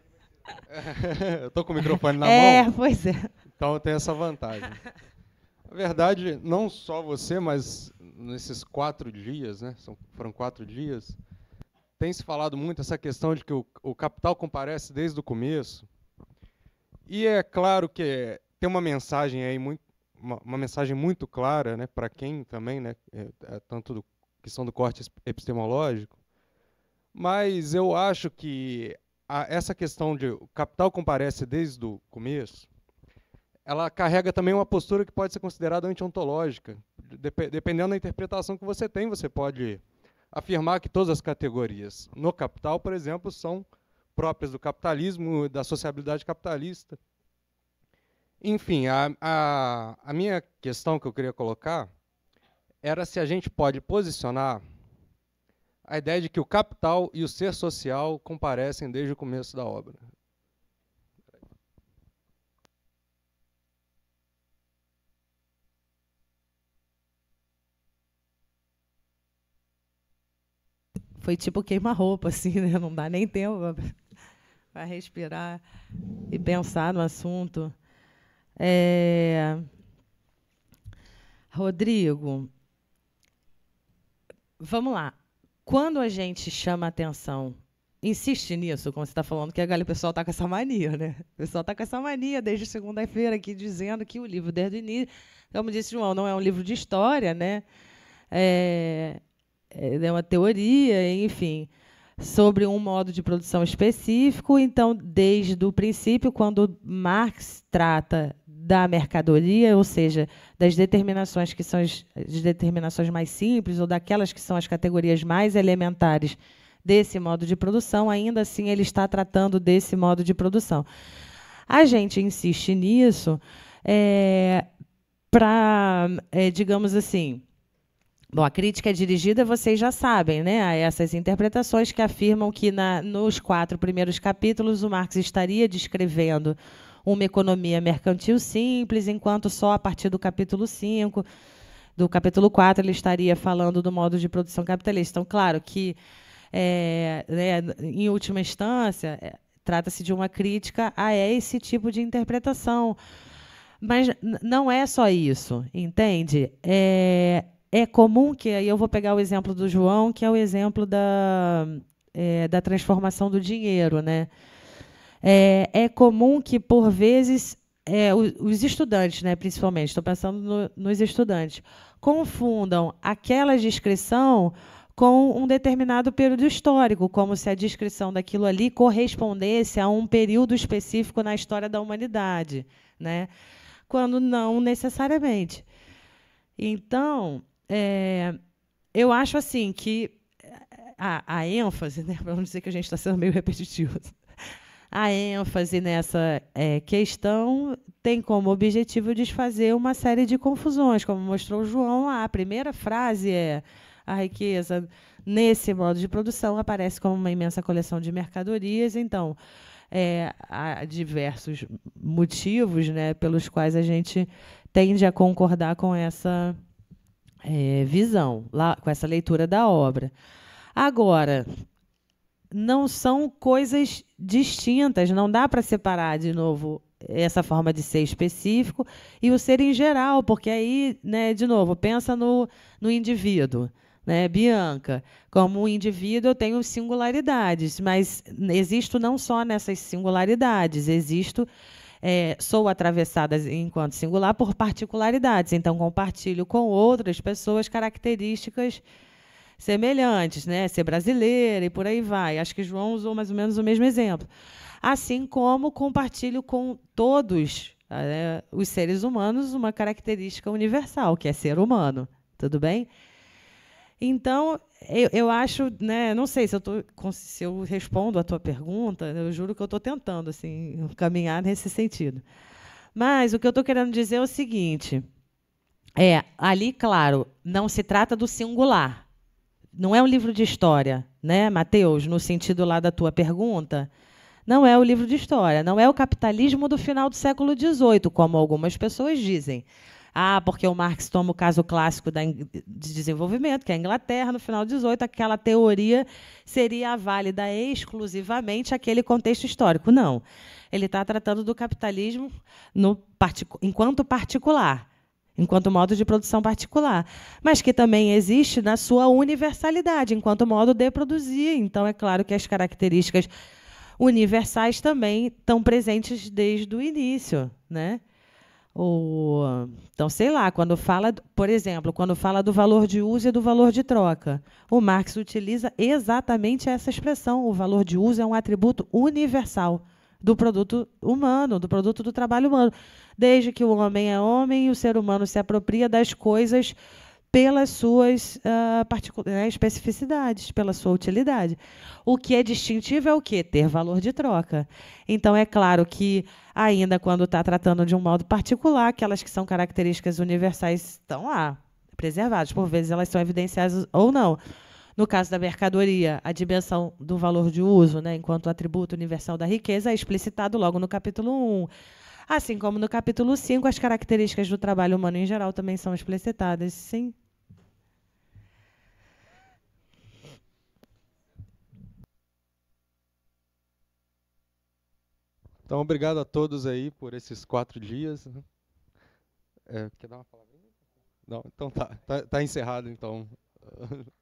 eu tô com o microfone na é, mão. É, pois é. Então eu tenho essa vantagem. Na verdade, não só você, mas nesses quatro dias, né? São, foram quatro dias. Tem se falado muito essa questão de que o, o capital comparece desde o começo. E é claro que tem uma mensagem aí muito uma, uma mensagem muito clara, né, para quem também, né, é, é tanto do questão do corte epistemológico, mas eu acho que a, essa questão de o capital comparece desde o começo, ela carrega também uma postura que pode ser considerada antiontológica. Dep dependendo da interpretação que você tem, você pode afirmar que todas as categorias no capital, por exemplo, são próprias do capitalismo, da sociabilidade capitalista. Enfim, a, a, a minha questão que eu queria colocar era se a gente pode posicionar a ideia de que o capital e o ser social comparecem desde o começo da obra. Foi tipo queima-roupa, assim, né? Não dá nem tempo para respirar e pensar no assunto. É... Rodrigo, vamos lá. Quando a gente chama atenção, insiste nisso, como você está falando, que a o pessoal está com essa mania, né? O pessoal está com essa mania desde segunda-feira aqui, dizendo que o livro desde o início, como disse João, não é um livro de história, né? É, é, é uma teoria, enfim, sobre um modo de produção específico. Então, desde o princípio, quando Marx trata da mercadoria, ou seja, das determinações que são as, as determinações mais simples ou daquelas que são as categorias mais elementares desse modo de produção, ainda assim ele está tratando desse modo de produção. A gente insiste nisso é, para, é, digamos assim, Bom, a crítica é dirigida, vocês já sabem, né? A essas interpretações que afirmam que na, nos quatro primeiros capítulos o Marx estaria descrevendo uma economia mercantil simples, enquanto só a partir do capítulo 5, do capítulo 4, ele estaria falando do modo de produção capitalista. Então, claro que, é, né, em última instância, é, trata-se de uma crítica a esse tipo de interpretação. Mas não é só isso, entende? É, é comum que, aí eu vou pegar o exemplo do João, que é o exemplo da, é, da transformação do dinheiro, né? É, é comum que, por vezes, é, os, estudantes, né, principalmente, estou pensando no, nos estudantes, confundam aquela descrição com um determinado período histórico, como se a descrição daquilo ali correspondesse a um período específico na história da humanidade, né? quando não necessariamente. Então, é, eu acho assim que a, a ênfase, né, para não dizer que a gente está sendo meio repetitivo, a ênfase nessa é, questão tem como objetivo desfazer uma série de confusões, como mostrou o João. a primeira frase é a riqueza nesse modo de produção aparece como uma imensa coleção de mercadorias. Então, é, há diversos motivos né, pelos quais a gente tende a concordar com essa é, visão, lá, com essa leitura da obra. Agora, não são coisas distintas, não dá para separar de novo essa forma de ser específico e o ser em geral, porque aí, né, de novo, pensa no, no indivíduo. Né, Bianca, como indivíduo, eu tenho singularidades, mas existo não só nessas singularidades, existo é, sou atravessada enquanto singular por particularidades, então compartilho com outras pessoas características semelhantes, né? Ser brasileira e por aí vai. Acho que João usou mais ou menos o mesmo exemplo. Assim como compartilho com todos né, os seres humanos uma característica universal, que é ser humano. Tudo bem? Então, eu, eu acho, né, não sei se eu, tô, se eu respondo a tua pergunta, eu juro que eu estou tentando assim, caminhar nesse sentido. Mas o que eu estou querendo dizer é o seguinte: é, ali, claro, não se trata do singular, não é um livro de história, né, Mateus, no sentido lá da tua pergunta. Não é o livro de história, não é o capitalismo do final do século XVIII, como algumas pessoas dizem. Ah, porque o Marx toma o caso clássico da, de desenvolvimento, que é a Inglaterra, no final do XVIII, aquela teoria seria válida exclusivamente aquele contexto histórico. Não. Ele está tratando do capitalismo no, enquanto particular enquanto modo de produção particular, mas que também existe na sua universalidade, enquanto modo de produzir. Então, é claro que as características universais também estão presentes desde o início, né? Ou, então, sei lá, quando fala, por exemplo, quando fala do valor de uso e do valor de troca, o Marx utiliza exatamente essa expressão. O valor de uso é um atributo universal do produto humano, do produto do trabalho humano. Desde que o homem é homem, e o ser humano se apropria das coisas pelas suas uh, né, especificidades, pela sua utilidade. O que é distintivo é o quê? Ter valor de troca. Então, é claro que, ainda quando está tratando de um modo particular, aquelas que são características universais estão lá, preservadas. Por vezes, elas são evidenciadas ou não. No caso da mercadoria, a dimensão do valor de uso, né, enquanto atributo universal da riqueza, é explicitado logo no capítulo 1. Assim como no capítulo 5, as características do trabalho humano em geral também são explicitadas. Sim. Então, obrigado a todos aí por esses quatro dias. Né? É, quer dar uma palavrinha? Não, então tá, tá, tá encerrado então.